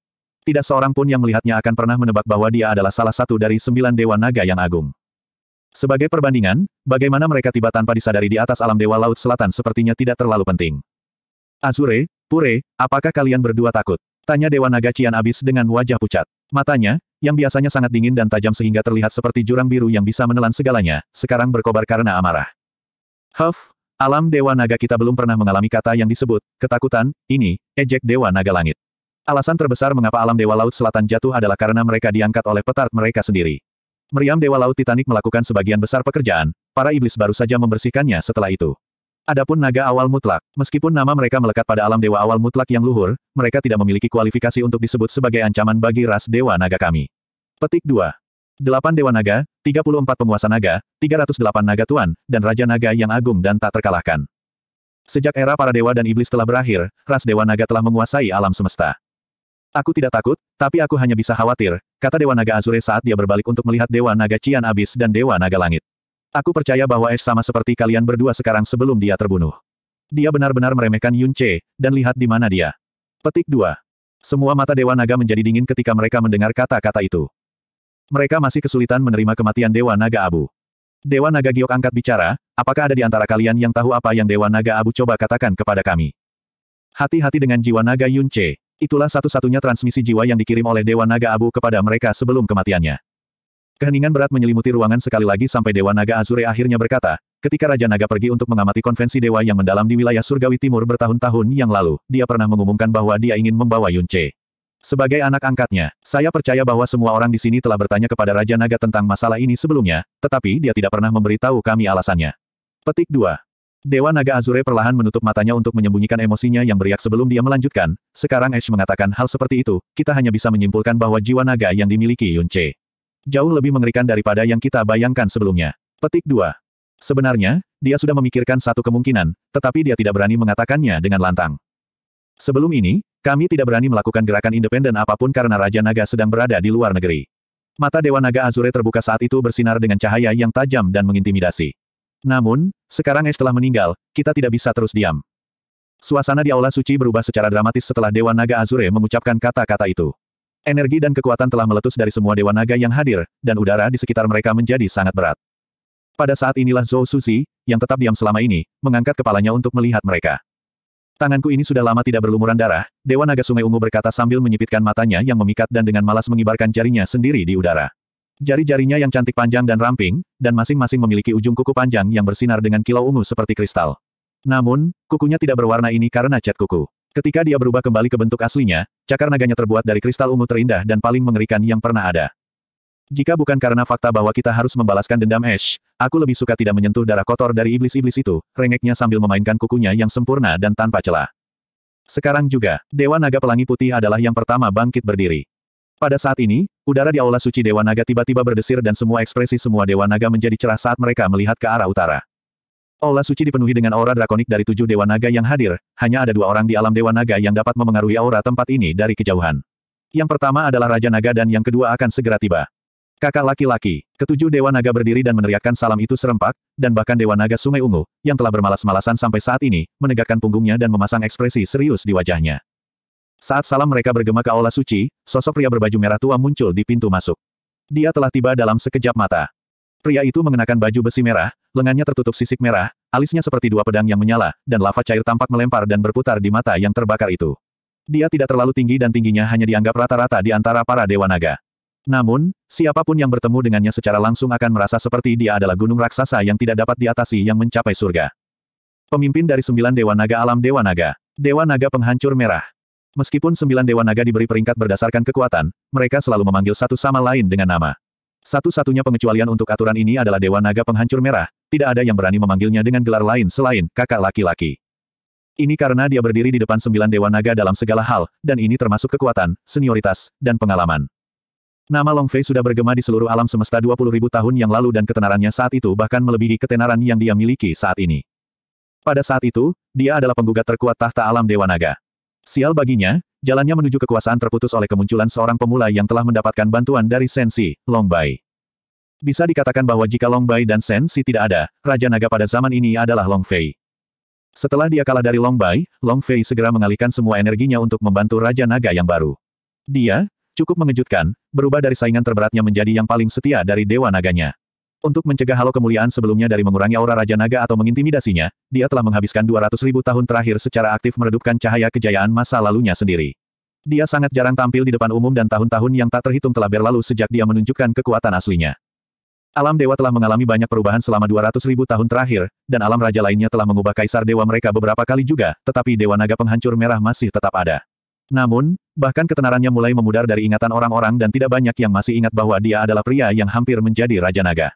Tidak seorang pun yang melihatnya akan pernah menebak bahwa dia adalah salah satu dari sembilan dewa naga yang agung. Sebagai perbandingan, bagaimana mereka tiba tanpa disadari di atas alam dewa laut selatan sepertinya tidak terlalu penting. Azure, Pure, apakah kalian berdua takut? Tanya Dewa Naga Cian Abis dengan wajah pucat. Matanya, yang biasanya sangat dingin dan tajam sehingga terlihat seperti jurang biru yang bisa menelan segalanya, sekarang berkobar karena amarah. Huff, alam Dewa Naga kita belum pernah mengalami kata yang disebut, ketakutan, ini, ejek Dewa Naga Langit. Alasan terbesar mengapa alam Dewa Laut Selatan jatuh adalah karena mereka diangkat oleh petart mereka sendiri. Meriam Dewa Laut Titanic melakukan sebagian besar pekerjaan, para iblis baru saja membersihkannya setelah itu. Adapun naga awal mutlak, meskipun nama mereka melekat pada alam dewa awal mutlak yang luhur, mereka tidak memiliki kualifikasi untuk disebut sebagai ancaman bagi ras dewa naga kami. Petik 2. 8 dewa naga, 34 penguasa naga, 308 naga tuan, dan raja naga yang agung dan tak terkalahkan. Sejak era para dewa dan iblis telah berakhir, ras dewa naga telah menguasai alam semesta. Aku tidak takut, tapi aku hanya bisa khawatir, kata Dewa Naga Azure saat dia berbalik untuk melihat Dewa Naga Cian Abis dan Dewa Naga Langit. Aku percaya bahwa Es sama seperti kalian berdua sekarang sebelum dia terbunuh. Dia benar-benar meremehkan Yun Che, dan lihat di mana dia. Petik 2. Semua mata Dewa Naga menjadi dingin ketika mereka mendengar kata-kata itu. Mereka masih kesulitan menerima kematian Dewa Naga Abu. Dewa Naga Giok angkat bicara, apakah ada di antara kalian yang tahu apa yang Dewa Naga Abu coba katakan kepada kami? Hati-hati dengan jiwa Naga Yun Che. Itulah satu-satunya transmisi jiwa yang dikirim oleh Dewa Naga Abu kepada mereka sebelum kematiannya. Keheningan berat menyelimuti ruangan sekali lagi sampai Dewa Naga Azure akhirnya berkata, ketika Raja Naga pergi untuk mengamati konvensi Dewa yang mendalam di wilayah Surgawi Timur bertahun-tahun yang lalu, dia pernah mengumumkan bahwa dia ingin membawa Yunche. Sebagai anak angkatnya, saya percaya bahwa semua orang di sini telah bertanya kepada Raja Naga tentang masalah ini sebelumnya, tetapi dia tidak pernah memberitahu kami alasannya. Petik 2. Dewa Naga Azure perlahan menutup matanya untuk menyembunyikan emosinya yang beriak sebelum dia melanjutkan, sekarang Ash mengatakan hal seperti itu, kita hanya bisa menyimpulkan bahwa jiwa naga yang dimiliki Yun Che. Jauh lebih mengerikan daripada yang kita bayangkan sebelumnya. Petik 2. Sebenarnya, dia sudah memikirkan satu kemungkinan, tetapi dia tidak berani mengatakannya dengan lantang. Sebelum ini, kami tidak berani melakukan gerakan independen apapun karena Raja Naga sedang berada di luar negeri. Mata Dewa Naga Azure terbuka saat itu bersinar dengan cahaya yang tajam dan mengintimidasi. Namun, sekarang Es telah meninggal, kita tidak bisa terus diam. Suasana di Aula Suci berubah secara dramatis setelah Dewa Naga Azure mengucapkan kata-kata itu. Energi dan kekuatan telah meletus dari semua Dewa Naga yang hadir, dan udara di sekitar mereka menjadi sangat berat. Pada saat inilah Zhou Suzi, yang tetap diam selama ini, mengangkat kepalanya untuk melihat mereka. Tanganku ini sudah lama tidak berlumuran darah, Dewa Naga Sungai Ungu berkata sambil menyipitkan matanya yang memikat dan dengan malas mengibarkan jarinya sendiri di udara. Jari-jarinya yang cantik panjang dan ramping, dan masing-masing memiliki ujung kuku panjang yang bersinar dengan kilau ungu seperti kristal. Namun, kukunya tidak berwarna ini karena cat kuku. Ketika dia berubah kembali ke bentuk aslinya, cakar naganya terbuat dari kristal ungu terindah dan paling mengerikan yang pernah ada. Jika bukan karena fakta bahwa kita harus membalaskan dendam Ash, aku lebih suka tidak menyentuh darah kotor dari iblis-iblis itu, rengeknya sambil memainkan kukunya yang sempurna dan tanpa celah. Sekarang juga, Dewa Naga Pelangi Putih adalah yang pertama bangkit berdiri. Pada saat ini, udara di aula suci Dewa Naga tiba-tiba berdesir dan semua ekspresi semua Dewa Naga menjadi cerah saat mereka melihat ke arah utara. Aula suci dipenuhi dengan aura drakonik dari tujuh Dewa Naga yang hadir, hanya ada dua orang di alam Dewa Naga yang dapat memengaruhi aura tempat ini dari kejauhan. Yang pertama adalah Raja Naga dan yang kedua akan segera tiba. Kakak laki-laki, ketujuh Dewa Naga berdiri dan meneriakkan salam itu serempak, dan bahkan Dewa Naga Sungai Ungu, yang telah bermalas-malasan sampai saat ini, menegakkan punggungnya dan memasang ekspresi serius di wajahnya. Saat salam mereka bergema ke aula suci, sosok pria berbaju merah tua muncul di pintu masuk. Dia telah tiba dalam sekejap mata. Pria itu mengenakan baju besi merah, lengannya tertutup sisik merah, alisnya seperti dua pedang yang menyala, dan lava cair tampak melempar dan berputar di mata yang terbakar itu. Dia tidak terlalu tinggi dan tingginya hanya dianggap rata-rata di antara para dewa naga. Namun, siapapun yang bertemu dengannya secara langsung akan merasa seperti dia adalah gunung raksasa yang tidak dapat diatasi yang mencapai surga. Pemimpin dari sembilan Dewa Naga Alam Dewa Naga. Dewa Naga Penghancur Merah. Meskipun sembilan dewa naga diberi peringkat berdasarkan kekuatan, mereka selalu memanggil satu sama lain dengan nama. Satu-satunya pengecualian untuk aturan ini adalah dewa naga penghancur merah, tidak ada yang berani memanggilnya dengan gelar lain selain kakak laki-laki. Ini karena dia berdiri di depan sembilan dewa naga dalam segala hal, dan ini termasuk kekuatan, senioritas, dan pengalaman. Nama Long Fei sudah bergema di seluruh alam semesta 20.000 tahun yang lalu dan ketenarannya saat itu bahkan melebihi ketenaran yang dia miliki saat ini. Pada saat itu, dia adalah penggugat terkuat tahta alam Dewa Naga. Sial baginya, jalannya menuju kekuasaan terputus oleh kemunculan seorang pemula yang telah mendapatkan bantuan dari Sensi, Longbai. Bisa dikatakan bahwa jika Longbai dan Sensi tidak ada, Raja Naga pada zaman ini adalah Longfei. Setelah dia kalah dari Longbai, Longfei segera mengalihkan semua energinya untuk membantu Raja Naga yang baru. Dia, cukup mengejutkan, berubah dari saingan terberatnya menjadi yang paling setia dari Dewa Naganya. Untuk mencegah halo kemuliaan sebelumnya dari mengurangi aura Raja Naga atau mengintimidasinya, dia telah menghabiskan 200 ribu tahun terakhir secara aktif meredupkan cahaya kejayaan masa lalunya sendiri. Dia sangat jarang tampil di depan umum dan tahun-tahun yang tak terhitung telah berlalu sejak dia menunjukkan kekuatan aslinya. Alam Dewa telah mengalami banyak perubahan selama 200 ribu tahun terakhir, dan alam raja lainnya telah mengubah kaisar dewa mereka beberapa kali juga, tetapi Dewa Naga Penghancur Merah masih tetap ada. Namun, bahkan ketenarannya mulai memudar dari ingatan orang-orang dan tidak banyak yang masih ingat bahwa dia adalah pria yang hampir menjadi Raja Naga.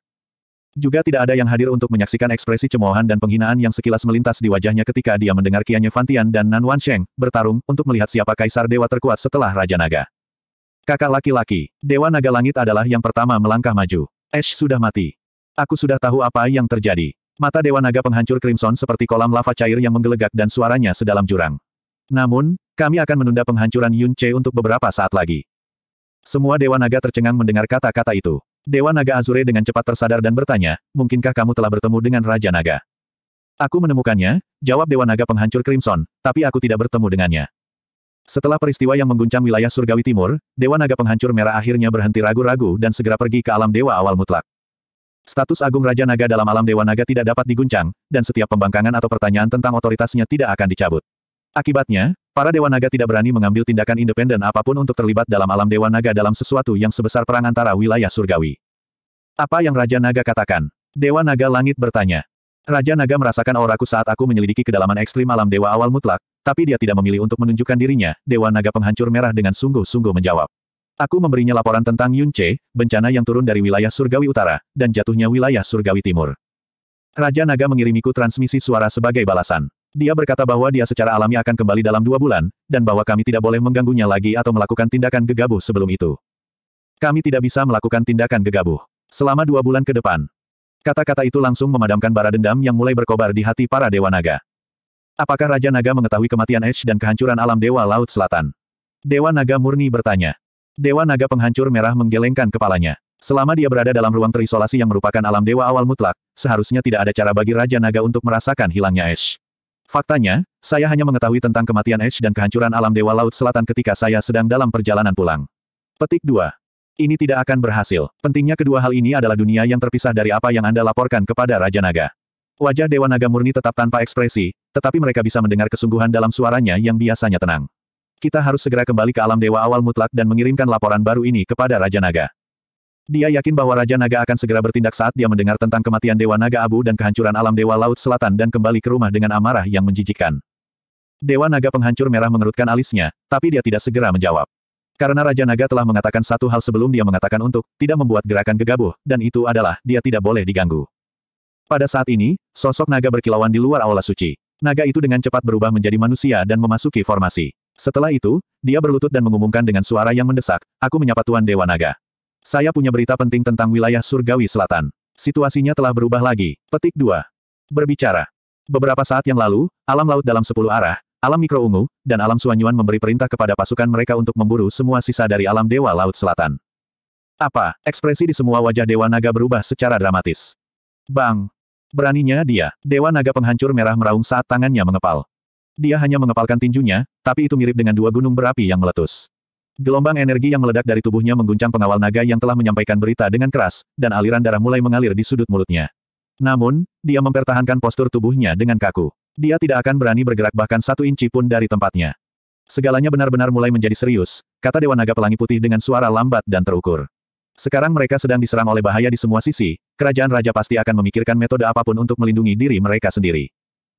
Juga tidak ada yang hadir untuk menyaksikan ekspresi cemoohan dan penghinaan yang sekilas melintas di wajahnya ketika dia mendengar Qianye Fantian dan Nan Wansheng bertarung untuk melihat siapa kaisar dewa terkuat setelah Raja Naga. Kakak laki-laki, Dewa Naga Langit adalah yang pertama melangkah maju. Ash sudah mati. Aku sudah tahu apa yang terjadi. Mata Dewa Naga penghancur Crimson seperti kolam lava cair yang menggelegak dan suaranya sedalam jurang. Namun, kami akan menunda penghancuran Yun Che untuk beberapa saat lagi. Semua Dewa Naga tercengang mendengar kata-kata itu. Dewa Naga Azure dengan cepat tersadar dan bertanya, mungkinkah kamu telah bertemu dengan Raja Naga? Aku menemukannya, jawab Dewa Naga penghancur Crimson, tapi aku tidak bertemu dengannya. Setelah peristiwa yang mengguncang wilayah Surgawi Timur, Dewa Naga Penghancur Merah akhirnya berhenti ragu-ragu dan segera pergi ke alam Dewa Awal Mutlak. Status Agung Raja Naga dalam alam Dewa Naga tidak dapat diguncang, dan setiap pembangkangan atau pertanyaan tentang otoritasnya tidak akan dicabut. Akibatnya, Para Dewa Naga tidak berani mengambil tindakan independen apapun untuk terlibat dalam alam Dewa Naga dalam sesuatu yang sebesar perang antara wilayah surgawi. Apa yang Raja Naga katakan? Dewa Naga Langit bertanya. Raja Naga merasakan auraku saat aku menyelidiki kedalaman ekstrim alam Dewa Awal Mutlak, tapi dia tidak memilih untuk menunjukkan dirinya, Dewa Naga Penghancur Merah dengan sungguh-sungguh menjawab. Aku memberinya laporan tentang Yun Che, bencana yang turun dari wilayah Surgawi Utara, dan jatuhnya wilayah Surgawi Timur. Raja Naga mengirimiku transmisi suara sebagai balasan. Dia berkata bahwa dia secara alami akan kembali dalam dua bulan, dan bahwa kami tidak boleh mengganggunya lagi atau melakukan tindakan gegabah sebelum itu. Kami tidak bisa melakukan tindakan gegabah selama dua bulan ke depan. Kata-kata itu langsung memadamkan bara dendam yang mulai berkobar di hati para Dewa Naga. Apakah Raja Naga mengetahui kematian Ash dan kehancuran alam Dewa Laut Selatan? Dewa Naga murni bertanya. Dewa Naga penghancur merah menggelengkan kepalanya. Selama dia berada dalam ruang terisolasi yang merupakan alam Dewa Awal Mutlak, seharusnya tidak ada cara bagi Raja Naga untuk merasakan hilangnya Ash. Faktanya, saya hanya mengetahui tentang kematian Ash dan kehancuran alam Dewa Laut Selatan ketika saya sedang dalam perjalanan pulang. Petik 2. Ini tidak akan berhasil. Pentingnya kedua hal ini adalah dunia yang terpisah dari apa yang Anda laporkan kepada Raja Naga. Wajah Dewa Naga murni tetap tanpa ekspresi, tetapi mereka bisa mendengar kesungguhan dalam suaranya yang biasanya tenang. Kita harus segera kembali ke alam Dewa Awal Mutlak dan mengirimkan laporan baru ini kepada Raja Naga. Dia yakin bahwa Raja Naga akan segera bertindak saat dia mendengar tentang kematian Dewa Naga Abu dan kehancuran alam Dewa Laut Selatan dan kembali ke rumah dengan amarah yang menjijikkan. Dewa Naga Penghancur Merah mengerutkan alisnya, tapi dia tidak segera menjawab. Karena Raja Naga telah mengatakan satu hal sebelum dia mengatakan untuk tidak membuat gerakan gegabah, dan itu adalah dia tidak boleh diganggu. Pada saat ini, sosok naga berkilauan di luar aula suci. Naga itu dengan cepat berubah menjadi manusia dan memasuki formasi. Setelah itu, dia berlutut dan mengumumkan dengan suara yang mendesak, aku menyapa Tuan Dewa Naga. Saya punya berita penting tentang wilayah surgawi selatan. Situasinya telah berubah lagi. Petik 2. Berbicara. Beberapa saat yang lalu, alam laut dalam sepuluh arah, alam mikro ungu, dan alam suanyuan memberi perintah kepada pasukan mereka untuk memburu semua sisa dari alam dewa laut selatan. Apa? Ekspresi di semua wajah dewa naga berubah secara dramatis. Bang! Beraninya dia, dewa naga penghancur merah meraung saat tangannya mengepal. Dia hanya mengepalkan tinjunya, tapi itu mirip dengan dua gunung berapi yang meletus. Gelombang energi yang meledak dari tubuhnya mengguncang pengawal naga yang telah menyampaikan berita dengan keras, dan aliran darah mulai mengalir di sudut mulutnya. Namun, dia mempertahankan postur tubuhnya dengan kaku. Dia tidak akan berani bergerak bahkan satu inci pun dari tempatnya. Segalanya benar-benar mulai menjadi serius, kata Dewa Naga Pelangi Putih dengan suara lambat dan terukur. Sekarang mereka sedang diserang oleh bahaya di semua sisi, kerajaan raja pasti akan memikirkan metode apapun untuk melindungi diri mereka sendiri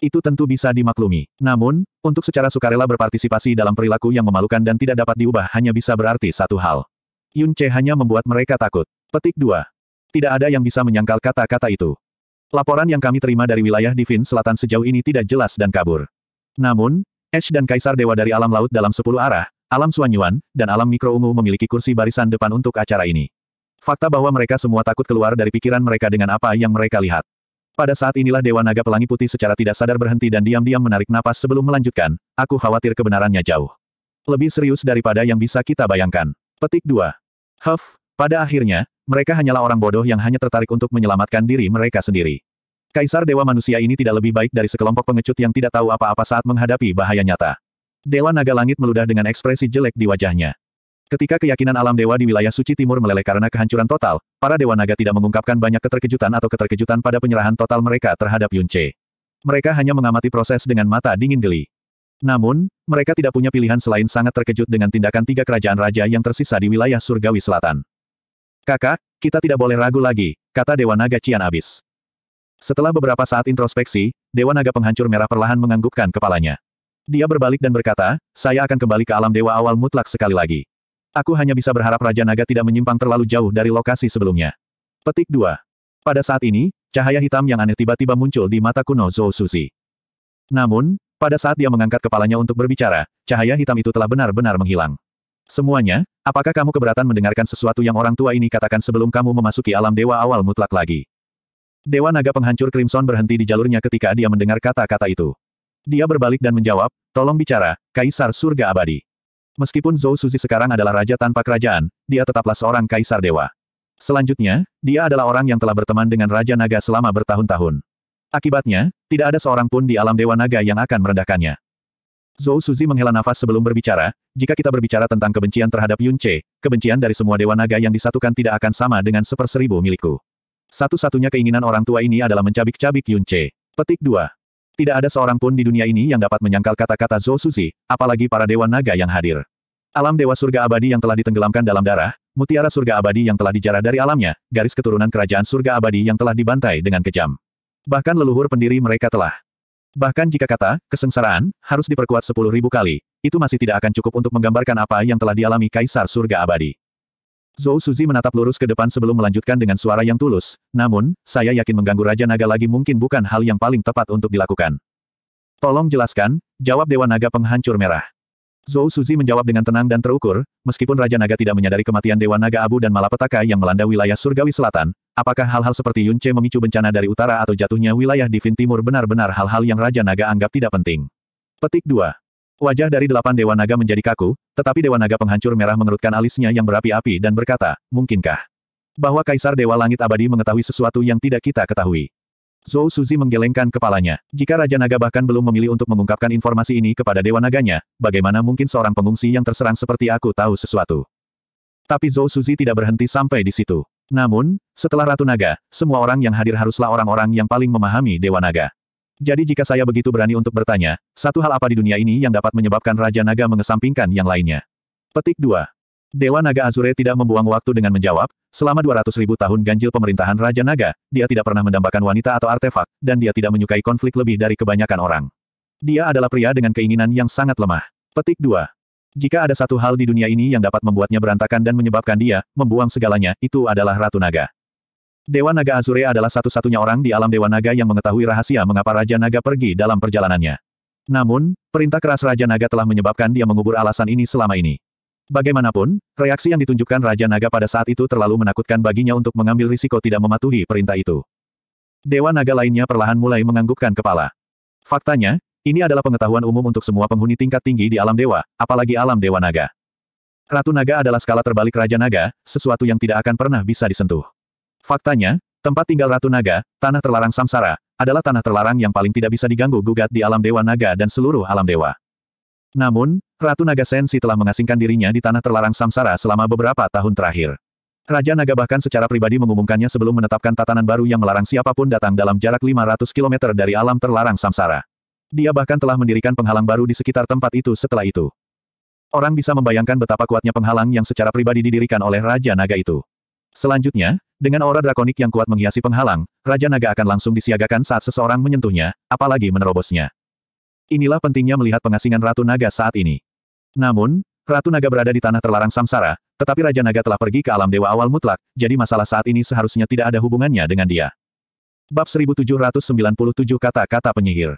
itu tentu bisa dimaklumi. Namun, untuk secara sukarela berpartisipasi dalam perilaku yang memalukan dan tidak dapat diubah hanya bisa berarti satu hal. Yun Che hanya membuat mereka takut. Petik 2. Tidak ada yang bisa menyangkal kata-kata itu. Laporan yang kami terima dari wilayah Divin Selatan sejauh ini tidak jelas dan kabur. Namun, Ash dan Kaisar Dewa dari alam laut dalam sepuluh arah, alam Suanyuan, dan alam Mikro Ungu memiliki kursi barisan depan untuk acara ini. Fakta bahwa mereka semua takut keluar dari pikiran mereka dengan apa yang mereka lihat. Pada saat inilah Dewa Naga Pelangi Putih secara tidak sadar berhenti dan diam-diam menarik napas sebelum melanjutkan, aku khawatir kebenarannya jauh. Lebih serius daripada yang bisa kita bayangkan. Petik 2. Huff, pada akhirnya, mereka hanyalah orang bodoh yang hanya tertarik untuk menyelamatkan diri mereka sendiri. Kaisar Dewa Manusia ini tidak lebih baik dari sekelompok pengecut yang tidak tahu apa-apa saat menghadapi bahaya nyata. Dewa Naga Langit meludah dengan ekspresi jelek di wajahnya. Ketika keyakinan alam dewa di wilayah suci timur meleleh karena kehancuran total, para dewa naga tidak mengungkapkan banyak keterkejutan atau keterkejutan pada penyerahan total mereka terhadap Yunce. Mereka hanya mengamati proses dengan mata dingin geli. Namun, mereka tidak punya pilihan selain sangat terkejut dengan tindakan tiga kerajaan raja yang tersisa di wilayah surgawi selatan. Kakak, kita tidak boleh ragu lagi, kata Dewa Naga Cian Abis. Setelah beberapa saat introspeksi, Dewa Naga Penghancur Merah perlahan menganggukkan kepalanya. Dia berbalik dan berkata, saya akan kembali ke alam dewa awal mutlak sekali lagi. Aku hanya bisa berharap Raja Naga tidak menyimpang terlalu jauh dari lokasi sebelumnya. Petik 2. Pada saat ini, cahaya hitam yang aneh tiba-tiba muncul di mata kuno Zhou Suzi. Namun, pada saat dia mengangkat kepalanya untuk berbicara, cahaya hitam itu telah benar-benar menghilang. Semuanya, apakah kamu keberatan mendengarkan sesuatu yang orang tua ini katakan sebelum kamu memasuki alam dewa awal mutlak lagi? Dewa naga penghancur Crimson berhenti di jalurnya ketika dia mendengar kata-kata itu. Dia berbalik dan menjawab, tolong bicara, Kaisar Surga Abadi. Meskipun Zhou Suzi sekarang adalah raja tanpa kerajaan, dia tetaplah seorang kaisar dewa. Selanjutnya, dia adalah orang yang telah berteman dengan Raja Naga selama bertahun-tahun. Akibatnya, tidak ada seorang pun di alam Dewa Naga yang akan merendahkannya. Zhou Suzi menghela nafas sebelum berbicara, jika kita berbicara tentang kebencian terhadap Yun Che, kebencian dari semua Dewa Naga yang disatukan tidak akan sama dengan seperseribu milikku. Satu-satunya keinginan orang tua ini adalah mencabik-cabik Yun Che. Petik 2. Tidak ada seorang pun di dunia ini yang dapat menyangkal kata-kata Zhou Suzi, apalagi para dewa naga yang hadir. Alam dewa surga abadi yang telah ditenggelamkan dalam darah, mutiara surga abadi yang telah dijarah dari alamnya, garis keturunan kerajaan surga abadi yang telah dibantai dengan kejam. Bahkan leluhur pendiri mereka telah. Bahkan jika kata, kesengsaraan, harus diperkuat sepuluh ribu kali, itu masih tidak akan cukup untuk menggambarkan apa yang telah dialami Kaisar Surga Abadi. Zhou Suzi menatap lurus ke depan sebelum melanjutkan dengan suara yang tulus. Namun, saya yakin mengganggu Raja Naga lagi mungkin bukan hal yang paling tepat untuk dilakukan. Tolong jelaskan, jawab Dewa Naga penghancur merah. Zhou Suzi menjawab dengan tenang dan terukur, meskipun Raja Naga tidak menyadari kematian Dewa Naga Abu dan malapetaka yang melanda wilayah Surgawi Selatan, apakah hal-hal seperti Yunce memicu bencana dari utara atau jatuhnya wilayah Divin Timur benar-benar hal-hal yang Raja Naga anggap tidak penting. Petik 2. Wajah dari delapan Dewa Naga menjadi kaku, tetapi Dewa Naga penghancur merah mengerutkan alisnya yang berapi-api dan berkata, mungkinkah? Bahwa Kaisar Dewa Langit Abadi mengetahui sesuatu yang tidak kita ketahui. Zhou Suzi menggelengkan kepalanya. Jika Raja Naga bahkan belum memilih untuk mengungkapkan informasi ini kepada Dewa Naganya, bagaimana mungkin seorang pengungsi yang terserang seperti aku tahu sesuatu? Tapi Zhou Suzi tidak berhenti sampai di situ. Namun, setelah Ratu Naga, semua orang yang hadir haruslah orang-orang yang paling memahami Dewa Naga. Jadi jika saya begitu berani untuk bertanya, satu hal apa di dunia ini yang dapat menyebabkan Raja Naga mengesampingkan yang lainnya? Petik 2. Dewa Naga Azure tidak membuang waktu dengan menjawab, selama 200 ribu tahun ganjil pemerintahan Raja Naga, dia tidak pernah mendambakan wanita atau artefak, dan dia tidak menyukai konflik lebih dari kebanyakan orang. Dia adalah pria dengan keinginan yang sangat lemah. Petik 2. Jika ada satu hal di dunia ini yang dapat membuatnya berantakan dan menyebabkan dia membuang segalanya, itu adalah Ratu Naga. Dewa Naga Azure adalah satu-satunya orang di alam Dewa Naga yang mengetahui rahasia mengapa Raja Naga pergi dalam perjalanannya. Namun, perintah keras Raja Naga telah menyebabkan dia mengubur alasan ini selama ini. Bagaimanapun, reaksi yang ditunjukkan Raja Naga pada saat itu terlalu menakutkan baginya untuk mengambil risiko tidak mematuhi perintah itu. Dewa Naga lainnya perlahan mulai menganggukkan kepala. Faktanya, ini adalah pengetahuan umum untuk semua penghuni tingkat tinggi di alam dewa, apalagi alam Dewa Naga. Ratu Naga adalah skala terbalik Raja Naga, sesuatu yang tidak akan pernah bisa disentuh. Faktanya, tempat tinggal Ratu Naga, tanah terlarang samsara, adalah tanah terlarang yang paling tidak bisa diganggu gugat di alam Dewa Naga dan seluruh alam Dewa. Namun, Ratu Naga Sensi telah mengasingkan dirinya di tanah terlarang samsara selama beberapa tahun terakhir. Raja Naga bahkan secara pribadi mengumumkannya sebelum menetapkan tatanan baru yang melarang siapapun datang dalam jarak 500 km dari alam terlarang samsara. Dia bahkan telah mendirikan penghalang baru di sekitar tempat itu setelah itu. Orang bisa membayangkan betapa kuatnya penghalang yang secara pribadi didirikan oleh Raja Naga itu. Selanjutnya, dengan aura drakonik yang kuat menghiasi penghalang, Raja Naga akan langsung disiagakan saat seseorang menyentuhnya, apalagi menerobosnya. Inilah pentingnya melihat pengasingan Ratu Naga saat ini. Namun, Ratu Naga berada di tanah terlarang samsara, tetapi Raja Naga telah pergi ke alam dewa awal mutlak, jadi masalah saat ini seharusnya tidak ada hubungannya dengan dia. Bab 1797 Kata-kata penyihir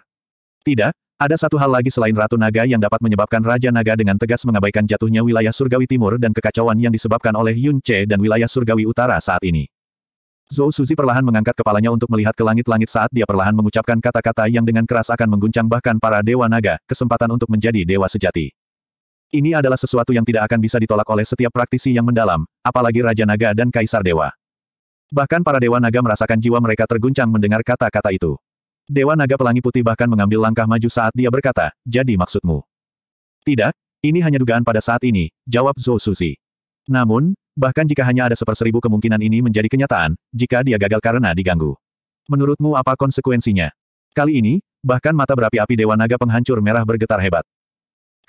Tidak, ada satu hal lagi selain Ratu Naga yang dapat menyebabkan Raja Naga dengan tegas mengabaikan jatuhnya wilayah Surgawi Timur dan kekacauan yang disebabkan oleh Yun Che dan wilayah Surgawi Utara saat ini. Zhou Suzi perlahan mengangkat kepalanya untuk melihat ke langit-langit saat dia perlahan mengucapkan kata-kata yang dengan keras akan mengguncang bahkan para Dewa Naga, kesempatan untuk menjadi Dewa Sejati. Ini adalah sesuatu yang tidak akan bisa ditolak oleh setiap praktisi yang mendalam, apalagi Raja Naga dan Kaisar Dewa. Bahkan para Dewa Naga merasakan jiwa mereka terguncang mendengar kata-kata itu. Dewa Naga Pelangi Putih bahkan mengambil langkah maju saat dia berkata, jadi maksudmu. Tidak, ini hanya dugaan pada saat ini, jawab Zhou Suzi. Namun, bahkan jika hanya ada seperseribu kemungkinan ini menjadi kenyataan, jika dia gagal karena diganggu. Menurutmu apa konsekuensinya? Kali ini, bahkan mata berapi-api Dewa Naga Penghancur Merah bergetar hebat.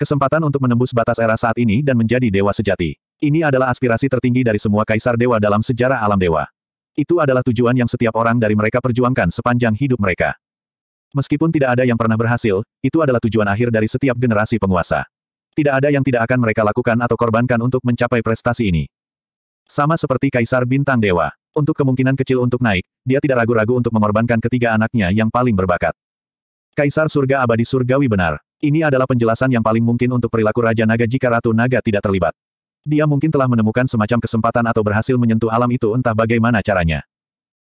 Kesempatan untuk menembus batas era saat ini dan menjadi dewa sejati. Ini adalah aspirasi tertinggi dari semua kaisar dewa dalam sejarah alam dewa. Itu adalah tujuan yang setiap orang dari mereka perjuangkan sepanjang hidup mereka. Meskipun tidak ada yang pernah berhasil, itu adalah tujuan akhir dari setiap generasi penguasa. Tidak ada yang tidak akan mereka lakukan atau korbankan untuk mencapai prestasi ini. Sama seperti Kaisar Bintang Dewa. Untuk kemungkinan kecil untuk naik, dia tidak ragu-ragu untuk mengorbankan ketiga anaknya yang paling berbakat. Kaisar Surga Abadi Surgawi benar. Ini adalah penjelasan yang paling mungkin untuk perilaku Raja Naga jika Ratu Naga tidak terlibat. Dia mungkin telah menemukan semacam kesempatan atau berhasil menyentuh alam itu entah bagaimana caranya.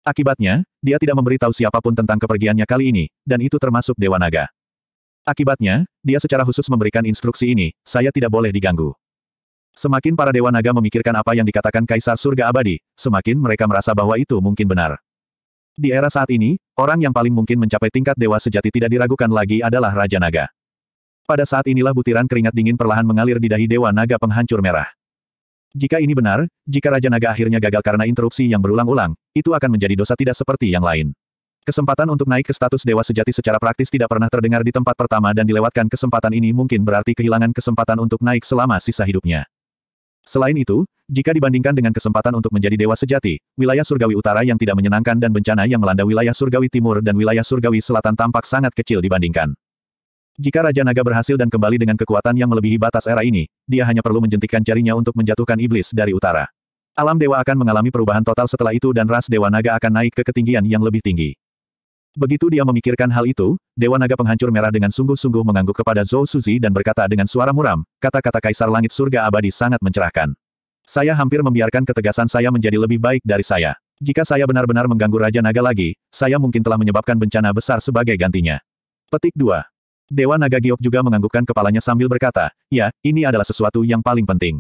Akibatnya, dia tidak memberitahu siapapun tentang kepergiannya kali ini, dan itu termasuk Dewa Naga. Akibatnya, dia secara khusus memberikan instruksi ini, saya tidak boleh diganggu. Semakin para Dewa Naga memikirkan apa yang dikatakan Kaisar Surga Abadi, semakin mereka merasa bahwa itu mungkin benar. Di era saat ini, orang yang paling mungkin mencapai tingkat dewa sejati tidak diragukan lagi adalah Raja Naga. Pada saat inilah butiran keringat dingin perlahan mengalir di dahi Dewa Naga Penghancur Merah. Jika ini benar, jika Raja Naga akhirnya gagal karena interupsi yang berulang-ulang, itu akan menjadi dosa tidak seperti yang lain. Kesempatan untuk naik ke status dewa sejati secara praktis tidak pernah terdengar di tempat pertama dan dilewatkan kesempatan ini mungkin berarti kehilangan kesempatan untuk naik selama sisa hidupnya. Selain itu, jika dibandingkan dengan kesempatan untuk menjadi dewa sejati, wilayah surgawi utara yang tidak menyenangkan dan bencana yang melanda wilayah surgawi timur dan wilayah surgawi selatan tampak sangat kecil dibandingkan. Jika Raja Naga berhasil dan kembali dengan kekuatan yang melebihi batas era ini, dia hanya perlu menjentikkan jarinya untuk menjatuhkan iblis dari utara. Alam dewa akan mengalami perubahan total setelah itu dan ras dewa naga akan naik ke ketinggian yang lebih tinggi. Begitu dia memikirkan hal itu, dewa naga penghancur merah dengan sungguh-sungguh mengangguk kepada Zhou Suzi dan berkata dengan suara muram, kata-kata kaisar langit surga abadi sangat mencerahkan. Saya hampir membiarkan ketegasan saya menjadi lebih baik dari saya. Jika saya benar-benar mengganggu Raja Naga lagi, saya mungkin telah menyebabkan bencana besar sebagai gantinya. Petik 2. Dewa Naga Giok juga menganggukkan kepalanya sambil berkata, ya, ini adalah sesuatu yang paling penting.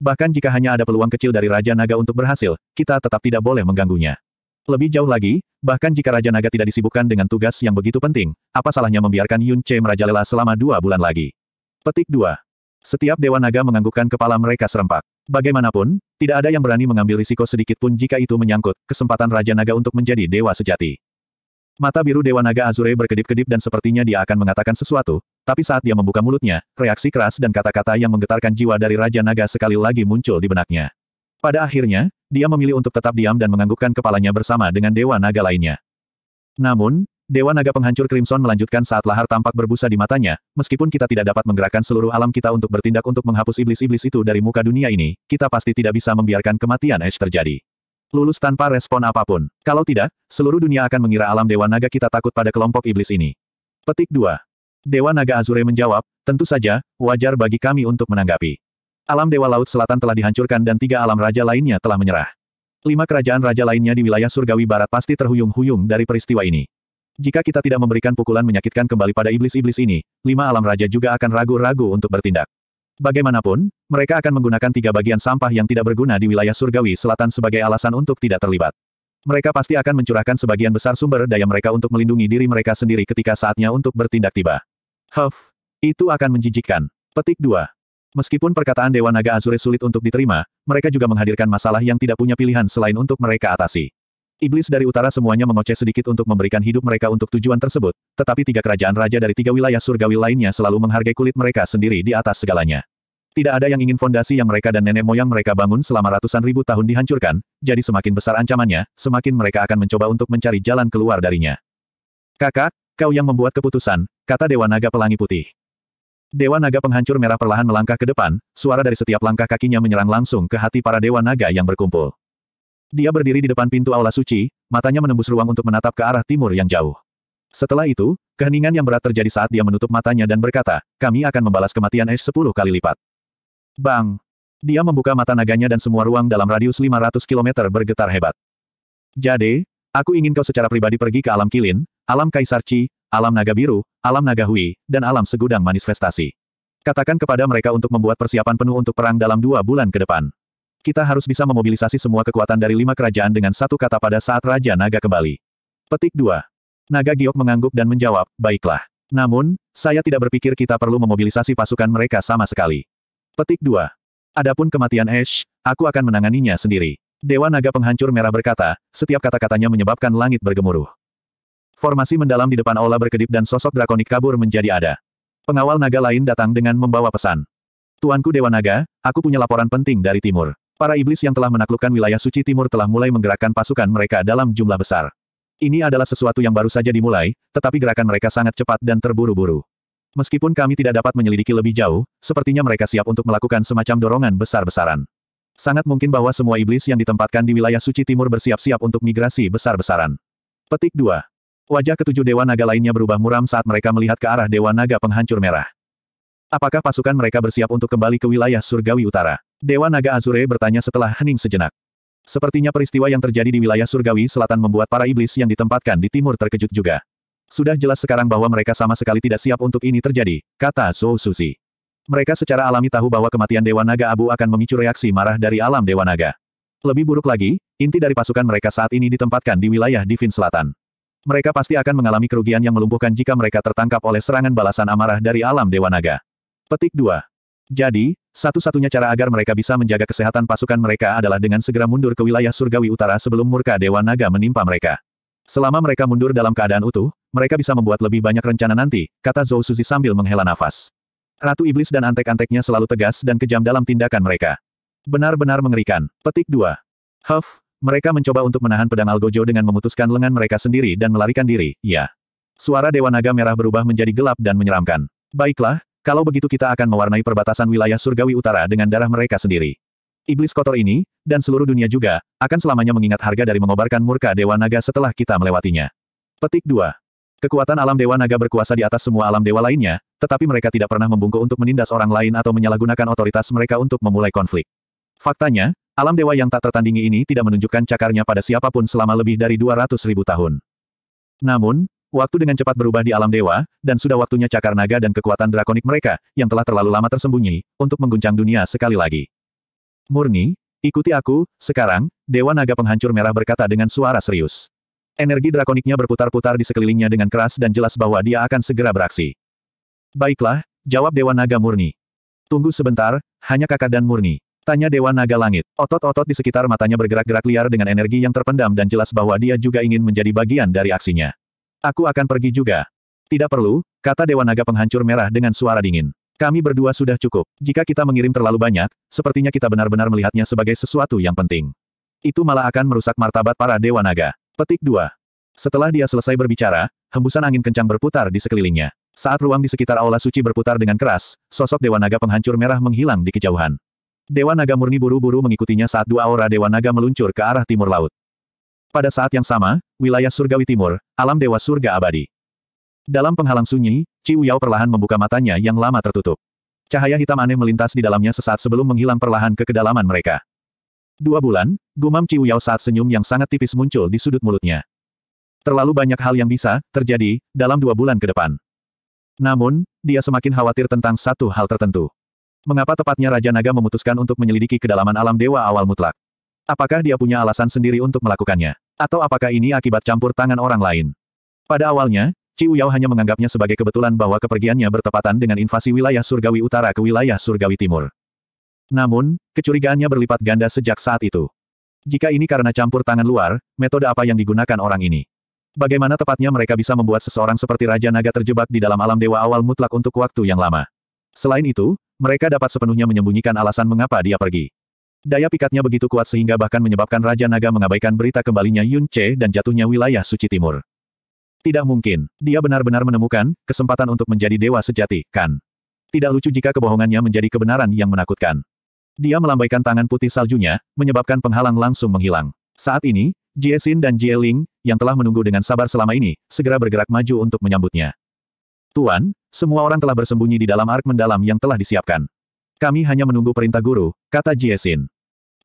Bahkan jika hanya ada peluang kecil dari Raja Naga untuk berhasil, kita tetap tidak boleh mengganggunya. Lebih jauh lagi, bahkan jika Raja Naga tidak disibukkan dengan tugas yang begitu penting, apa salahnya membiarkan Yun Che merajalela selama dua bulan lagi? Petik 2. Setiap Dewa Naga menganggukkan kepala mereka serempak. Bagaimanapun, tidak ada yang berani mengambil risiko sedikit pun jika itu menyangkut kesempatan Raja Naga untuk menjadi dewa sejati. Mata biru Dewa Naga Azure berkedip-kedip dan sepertinya dia akan mengatakan sesuatu, tapi saat dia membuka mulutnya, reaksi keras dan kata-kata yang menggetarkan jiwa dari Raja Naga sekali lagi muncul di benaknya. Pada akhirnya, dia memilih untuk tetap diam dan menganggukkan kepalanya bersama dengan Dewa Naga lainnya. Namun, Dewa Naga Penghancur Crimson melanjutkan saat lahar tampak berbusa di matanya, meskipun kita tidak dapat menggerakkan seluruh alam kita untuk bertindak untuk menghapus iblis-iblis itu dari muka dunia ini, kita pasti tidak bisa membiarkan kematian Ash terjadi. Lulus tanpa respon apapun. Kalau tidak, seluruh dunia akan mengira alam Dewa Naga kita takut pada kelompok iblis ini. Petik 2. Dewa Naga Azure menjawab, tentu saja, wajar bagi kami untuk menanggapi. Alam Dewa Laut Selatan telah dihancurkan dan tiga alam raja lainnya telah menyerah. Lima kerajaan raja lainnya di wilayah surgawi barat pasti terhuyung-huyung dari peristiwa ini. Jika kita tidak memberikan pukulan menyakitkan kembali pada iblis-iblis ini, lima alam raja juga akan ragu-ragu untuk bertindak. Bagaimanapun, mereka akan menggunakan tiga bagian sampah yang tidak berguna di wilayah surgawi selatan sebagai alasan untuk tidak terlibat. Mereka pasti akan mencurahkan sebagian besar sumber daya mereka untuk melindungi diri mereka sendiri ketika saatnya untuk bertindak tiba. Huff, itu akan menjijikkan. Petik 2. Meskipun perkataan Dewa Naga Azure sulit untuk diterima, mereka juga menghadirkan masalah yang tidak punya pilihan selain untuk mereka atasi. Iblis dari utara semuanya mengoceh sedikit untuk memberikan hidup mereka untuk tujuan tersebut, tetapi tiga kerajaan raja dari tiga wilayah surgawi lainnya selalu menghargai kulit mereka sendiri di atas segalanya. Tidak ada yang ingin fondasi yang mereka dan nenek moyang mereka bangun selama ratusan ribu tahun dihancurkan, jadi semakin besar ancamannya, semakin mereka akan mencoba untuk mencari jalan keluar darinya. Kakak, kau yang membuat keputusan, kata Dewa Naga Pelangi Putih. Dewa Naga Penghancur Merah perlahan melangkah ke depan, suara dari setiap langkah kakinya menyerang langsung ke hati para Dewa Naga yang berkumpul. Dia berdiri di depan pintu aula suci, matanya menembus ruang untuk menatap ke arah timur yang jauh. Setelah itu, keheningan yang berat terjadi saat dia menutup matanya dan berkata, kami akan membalas kematian Ash 10 kali lipat. Bang! Dia membuka mata naganya dan semua ruang dalam radius 500 km bergetar hebat. Jade, aku ingin kau secara pribadi pergi ke alam kilin, alam kaisar Chi, alam naga biru, alam naga hui, dan alam segudang manifestasi. Katakan kepada mereka untuk membuat persiapan penuh untuk perang dalam dua bulan ke depan. Kita harus bisa memobilisasi semua kekuatan dari lima kerajaan dengan satu kata pada saat Raja Naga kembali. Petik 2. Naga Giok mengangguk dan menjawab, baiklah. Namun, saya tidak berpikir kita perlu memobilisasi pasukan mereka sama sekali. Petik 2. Adapun kematian Ash, aku akan menanganinya sendiri. Dewa Naga Penghancur Merah berkata, setiap kata-katanya menyebabkan langit bergemuruh. Formasi mendalam di depan aula berkedip dan sosok drakonik kabur menjadi ada. Pengawal naga lain datang dengan membawa pesan. Tuanku Dewa Naga, aku punya laporan penting dari timur. Para iblis yang telah menaklukkan wilayah suci timur telah mulai menggerakkan pasukan mereka dalam jumlah besar. Ini adalah sesuatu yang baru saja dimulai, tetapi gerakan mereka sangat cepat dan terburu-buru. Meskipun kami tidak dapat menyelidiki lebih jauh, sepertinya mereka siap untuk melakukan semacam dorongan besar-besaran. Sangat mungkin bahwa semua iblis yang ditempatkan di wilayah suci timur bersiap-siap untuk migrasi besar-besaran. Petik 2. Wajah ketujuh Dewa Naga lainnya berubah muram saat mereka melihat ke arah Dewa Naga Penghancur Merah. Apakah pasukan mereka bersiap untuk kembali ke wilayah surgawi utara? Dewa Naga Azure bertanya setelah hening sejenak. Sepertinya peristiwa yang terjadi di wilayah surgawi selatan membuat para iblis yang ditempatkan di timur terkejut juga. Sudah jelas sekarang bahwa mereka sama sekali tidak siap untuk ini terjadi, kata Zhou Susi. Mereka secara alami tahu bahwa kematian Dewa Naga Abu akan memicu reaksi marah dari alam Dewa Naga. Lebih buruk lagi, inti dari pasukan mereka saat ini ditempatkan di wilayah Divin Selatan. Mereka pasti akan mengalami kerugian yang melumpuhkan jika mereka tertangkap oleh serangan balasan amarah dari alam Dewa Naga. Petik 2. Jadi, satu-satunya cara agar mereka bisa menjaga kesehatan pasukan mereka adalah dengan segera mundur ke wilayah surgawi utara sebelum murka Dewa Naga menimpa mereka. Selama mereka mundur dalam keadaan utuh, mereka bisa membuat lebih banyak rencana nanti, kata Zhou Suzi sambil menghela nafas. Ratu Iblis dan antek-anteknya selalu tegas dan kejam dalam tindakan mereka. Benar-benar mengerikan. Petik 2. Huff, mereka mencoba untuk menahan pedang Algojo dengan memutuskan lengan mereka sendiri dan melarikan diri, ya. Suara Dewa Naga Merah berubah menjadi gelap dan menyeramkan. Baiklah, kalau begitu kita akan mewarnai perbatasan wilayah surgawi utara dengan darah mereka sendiri. Iblis kotor ini, dan seluruh dunia juga, akan selamanya mengingat harga dari mengobarkan murka Dewa Naga setelah kita melewatinya. Petik 2. Kekuatan alam Dewa Naga berkuasa di atas semua alam dewa lainnya, tetapi mereka tidak pernah membungkuk untuk menindas orang lain atau menyalahgunakan otoritas mereka untuk memulai konflik. Faktanya, alam dewa yang tak tertandingi ini tidak menunjukkan cakarnya pada siapapun selama lebih dari 200 ribu tahun. Namun, Waktu dengan cepat berubah di alam dewa, dan sudah waktunya cakar naga dan kekuatan drakonik mereka, yang telah terlalu lama tersembunyi, untuk mengguncang dunia sekali lagi. Murni, ikuti aku, sekarang, Dewa Naga Penghancur Merah berkata dengan suara serius. Energi drakoniknya berputar-putar di sekelilingnya dengan keras dan jelas bahwa dia akan segera beraksi. Baiklah, jawab Dewa Naga Murni. Tunggu sebentar, hanya kakak dan Murni. Tanya Dewa Naga Langit. Otot-otot di sekitar matanya bergerak-gerak liar dengan energi yang terpendam dan jelas bahwa dia juga ingin menjadi bagian dari aksinya. Aku akan pergi juga. Tidak perlu, kata Dewa Naga penghancur merah dengan suara dingin. Kami berdua sudah cukup. Jika kita mengirim terlalu banyak, sepertinya kita benar-benar melihatnya sebagai sesuatu yang penting. Itu malah akan merusak martabat para Dewa Naga. Petik 2. Setelah dia selesai berbicara, hembusan angin kencang berputar di sekelilingnya. Saat ruang di sekitar aula suci berputar dengan keras, sosok Dewa Naga penghancur merah menghilang di kejauhan. Dewa Naga murni buru-buru mengikutinya saat dua aura Dewa Naga meluncur ke arah timur laut. Pada saat yang sama, wilayah surgawi timur, alam dewa surga abadi. Dalam penghalang sunyi, Ciu Yao perlahan membuka matanya yang lama tertutup. Cahaya hitam aneh melintas di dalamnya sesaat sebelum menghilang perlahan ke kedalaman mereka. Dua bulan, gumam Ciu Yao saat senyum yang sangat tipis muncul di sudut mulutnya. Terlalu banyak hal yang bisa terjadi dalam dua bulan ke depan. Namun, dia semakin khawatir tentang satu hal tertentu. Mengapa tepatnya Raja Naga memutuskan untuk menyelidiki kedalaman alam dewa awal mutlak? Apakah dia punya alasan sendiri untuk melakukannya? Atau apakah ini akibat campur tangan orang lain? Pada awalnya, Ciu Yao hanya menganggapnya sebagai kebetulan bahwa kepergiannya bertepatan dengan invasi wilayah surgawi utara ke wilayah surgawi timur. Namun, kecurigaannya berlipat ganda sejak saat itu. Jika ini karena campur tangan luar, metode apa yang digunakan orang ini? Bagaimana tepatnya mereka bisa membuat seseorang seperti Raja Naga terjebak di dalam alam dewa awal mutlak untuk waktu yang lama? Selain itu, mereka dapat sepenuhnya menyembunyikan alasan mengapa dia pergi. Daya pikatnya begitu kuat sehingga bahkan menyebabkan Raja Naga mengabaikan berita kembalinya Yun Che dan jatuhnya wilayah suci timur. Tidak mungkin. Dia benar-benar menemukan kesempatan untuk menjadi dewa sejati, kan? Tidak lucu jika kebohongannya menjadi kebenaran yang menakutkan. Dia melambaikan tangan putih saljunya, menyebabkan penghalang langsung menghilang. Saat ini, Xin dan Jieling, yang telah menunggu dengan sabar selama ini, segera bergerak maju untuk menyambutnya. Tuan, semua orang telah bersembunyi di dalam ark mendalam yang telah disiapkan. Kami hanya menunggu perintah guru, kata Xin.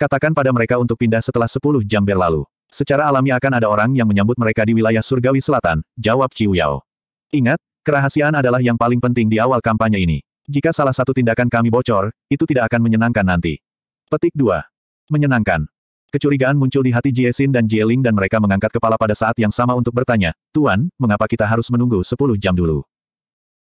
Katakan pada mereka untuk pindah setelah 10 jam berlalu. Secara alami akan ada orang yang menyambut mereka di wilayah surgawi selatan, jawab Qiu Yao. Ingat, kerahasiaan adalah yang paling penting di awal kampanye ini. Jika salah satu tindakan kami bocor, itu tidak akan menyenangkan nanti. Petik 2. Menyenangkan. Kecurigaan muncul di hati Jiesin dan Jieling dan mereka mengangkat kepala pada saat yang sama untuk bertanya, Tuan, mengapa kita harus menunggu 10 jam dulu?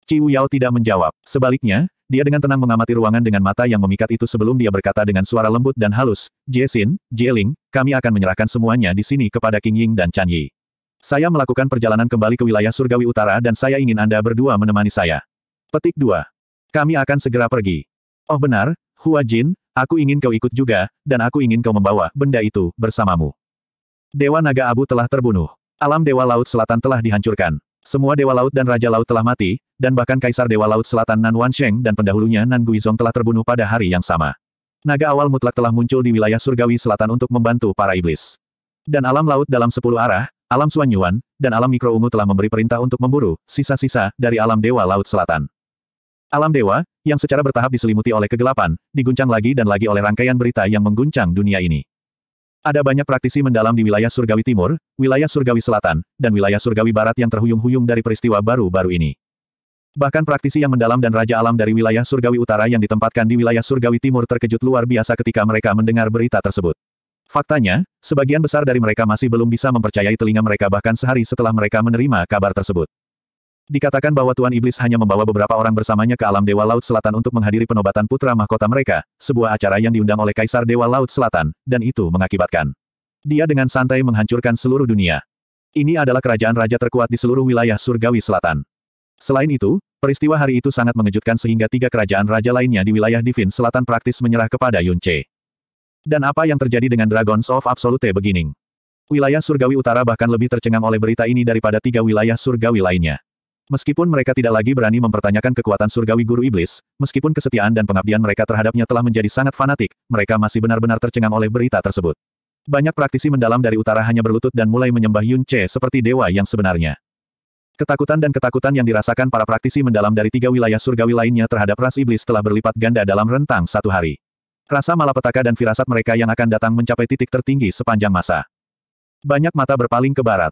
Ciu Yao tidak menjawab. Sebaliknya, dia dengan tenang mengamati ruangan dengan mata yang memikat itu sebelum dia berkata dengan suara lembut dan halus, Jiesin, Jieling, kami akan menyerahkan semuanya di sini kepada King Ying dan Chan Yi. Saya melakukan perjalanan kembali ke wilayah Surgawi Utara dan saya ingin Anda berdua menemani saya. Petik 2. Kami akan segera pergi. Oh benar, Hua Jin, aku ingin kau ikut juga, dan aku ingin kau membawa benda itu bersamamu. Dewa Naga Abu telah terbunuh. Alam Dewa Laut Selatan telah dihancurkan. Semua Dewa Laut dan Raja Laut telah mati, dan bahkan Kaisar Dewa Laut Selatan Nan Wansheng dan pendahulunya Nan Guizong telah terbunuh pada hari yang sama. Naga awal mutlak telah muncul di wilayah surgawi selatan untuk membantu para iblis. Dan alam laut dalam sepuluh arah, alam Suanyuan, dan alam mikro ungu telah memberi perintah untuk memburu sisa-sisa dari alam Dewa Laut Selatan. Alam Dewa, yang secara bertahap diselimuti oleh kegelapan, diguncang lagi dan lagi oleh rangkaian berita yang mengguncang dunia ini. Ada banyak praktisi mendalam di wilayah Surgawi Timur, wilayah Surgawi Selatan, dan wilayah Surgawi Barat yang terhuyung-huyung dari peristiwa baru-baru ini. Bahkan praktisi yang mendalam dan Raja Alam dari wilayah Surgawi Utara yang ditempatkan di wilayah Surgawi Timur terkejut luar biasa ketika mereka mendengar berita tersebut. Faktanya, sebagian besar dari mereka masih belum bisa mempercayai telinga mereka bahkan sehari setelah mereka menerima kabar tersebut. Dikatakan bahwa Tuan Iblis hanya membawa beberapa orang bersamanya ke alam Dewa Laut Selatan untuk menghadiri penobatan putra mahkota mereka, sebuah acara yang diundang oleh Kaisar Dewa Laut Selatan, dan itu mengakibatkan. Dia dengan santai menghancurkan seluruh dunia. Ini adalah kerajaan raja terkuat di seluruh wilayah surgawi selatan. Selain itu, peristiwa hari itu sangat mengejutkan sehingga tiga kerajaan raja lainnya di wilayah Divin Selatan praktis menyerah kepada Yunche. Dan apa yang terjadi dengan Dragons of Absolute Beginning? Wilayah surgawi utara bahkan lebih tercengang oleh berita ini daripada tiga wilayah surgawi lainnya. Meskipun mereka tidak lagi berani mempertanyakan kekuatan surgawi guru iblis, meskipun kesetiaan dan pengabdian mereka terhadapnya telah menjadi sangat fanatik, mereka masih benar-benar tercengang oleh berita tersebut. Banyak praktisi mendalam dari utara hanya berlutut dan mulai menyembah Yun Che seperti dewa yang sebenarnya. Ketakutan dan ketakutan yang dirasakan para praktisi mendalam dari tiga wilayah surgawi lainnya terhadap ras iblis telah berlipat ganda dalam rentang satu hari. Rasa malapetaka dan firasat mereka yang akan datang mencapai titik tertinggi sepanjang masa. Banyak mata berpaling ke barat.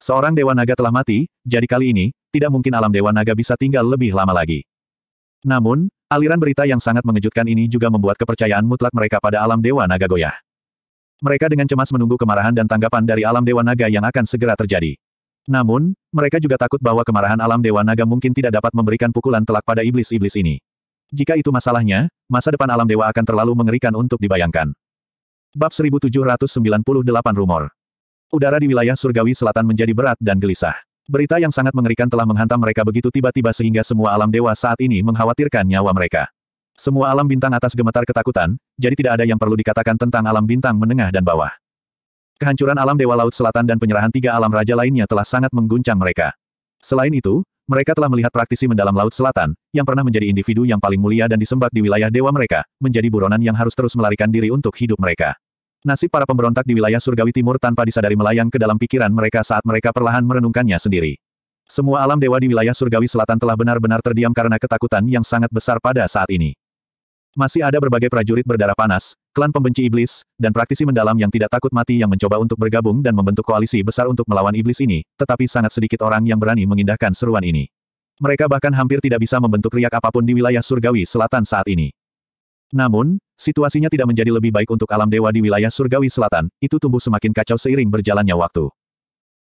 Seorang Dewa Naga telah mati, jadi kali ini, tidak mungkin alam Dewa Naga bisa tinggal lebih lama lagi. Namun, aliran berita yang sangat mengejutkan ini juga membuat kepercayaan mutlak mereka pada alam Dewa Naga goyah. Mereka dengan cemas menunggu kemarahan dan tanggapan dari alam Dewa Naga yang akan segera terjadi. Namun, mereka juga takut bahwa kemarahan alam Dewa Naga mungkin tidak dapat memberikan pukulan telak pada iblis-iblis ini. Jika itu masalahnya, masa depan alam Dewa akan terlalu mengerikan untuk dibayangkan. Bab 1798 Rumor Udara di wilayah surgawi selatan menjadi berat dan gelisah. Berita yang sangat mengerikan telah menghantam mereka begitu tiba-tiba sehingga semua alam dewa saat ini mengkhawatirkan nyawa mereka. Semua alam bintang atas gemetar ketakutan, jadi tidak ada yang perlu dikatakan tentang alam bintang menengah dan bawah. Kehancuran alam Dewa Laut Selatan dan penyerahan tiga alam raja lainnya telah sangat mengguncang mereka. Selain itu, mereka telah melihat praktisi mendalam Laut Selatan, yang pernah menjadi individu yang paling mulia dan disembah di wilayah dewa mereka, menjadi buronan yang harus terus melarikan diri untuk hidup mereka. Nasib para pemberontak di wilayah surgawi timur tanpa disadari melayang ke dalam pikiran mereka saat mereka perlahan merenungkannya sendiri. Semua alam dewa di wilayah surgawi selatan telah benar-benar terdiam karena ketakutan yang sangat besar pada saat ini. Masih ada berbagai prajurit berdarah panas, klan pembenci iblis, dan praktisi mendalam yang tidak takut mati yang mencoba untuk bergabung dan membentuk koalisi besar untuk melawan iblis ini, tetapi sangat sedikit orang yang berani mengindahkan seruan ini. Mereka bahkan hampir tidak bisa membentuk riak apapun di wilayah surgawi selatan saat ini. Namun, situasinya tidak menjadi lebih baik untuk alam dewa di wilayah surgawi selatan, itu tumbuh semakin kacau seiring berjalannya waktu.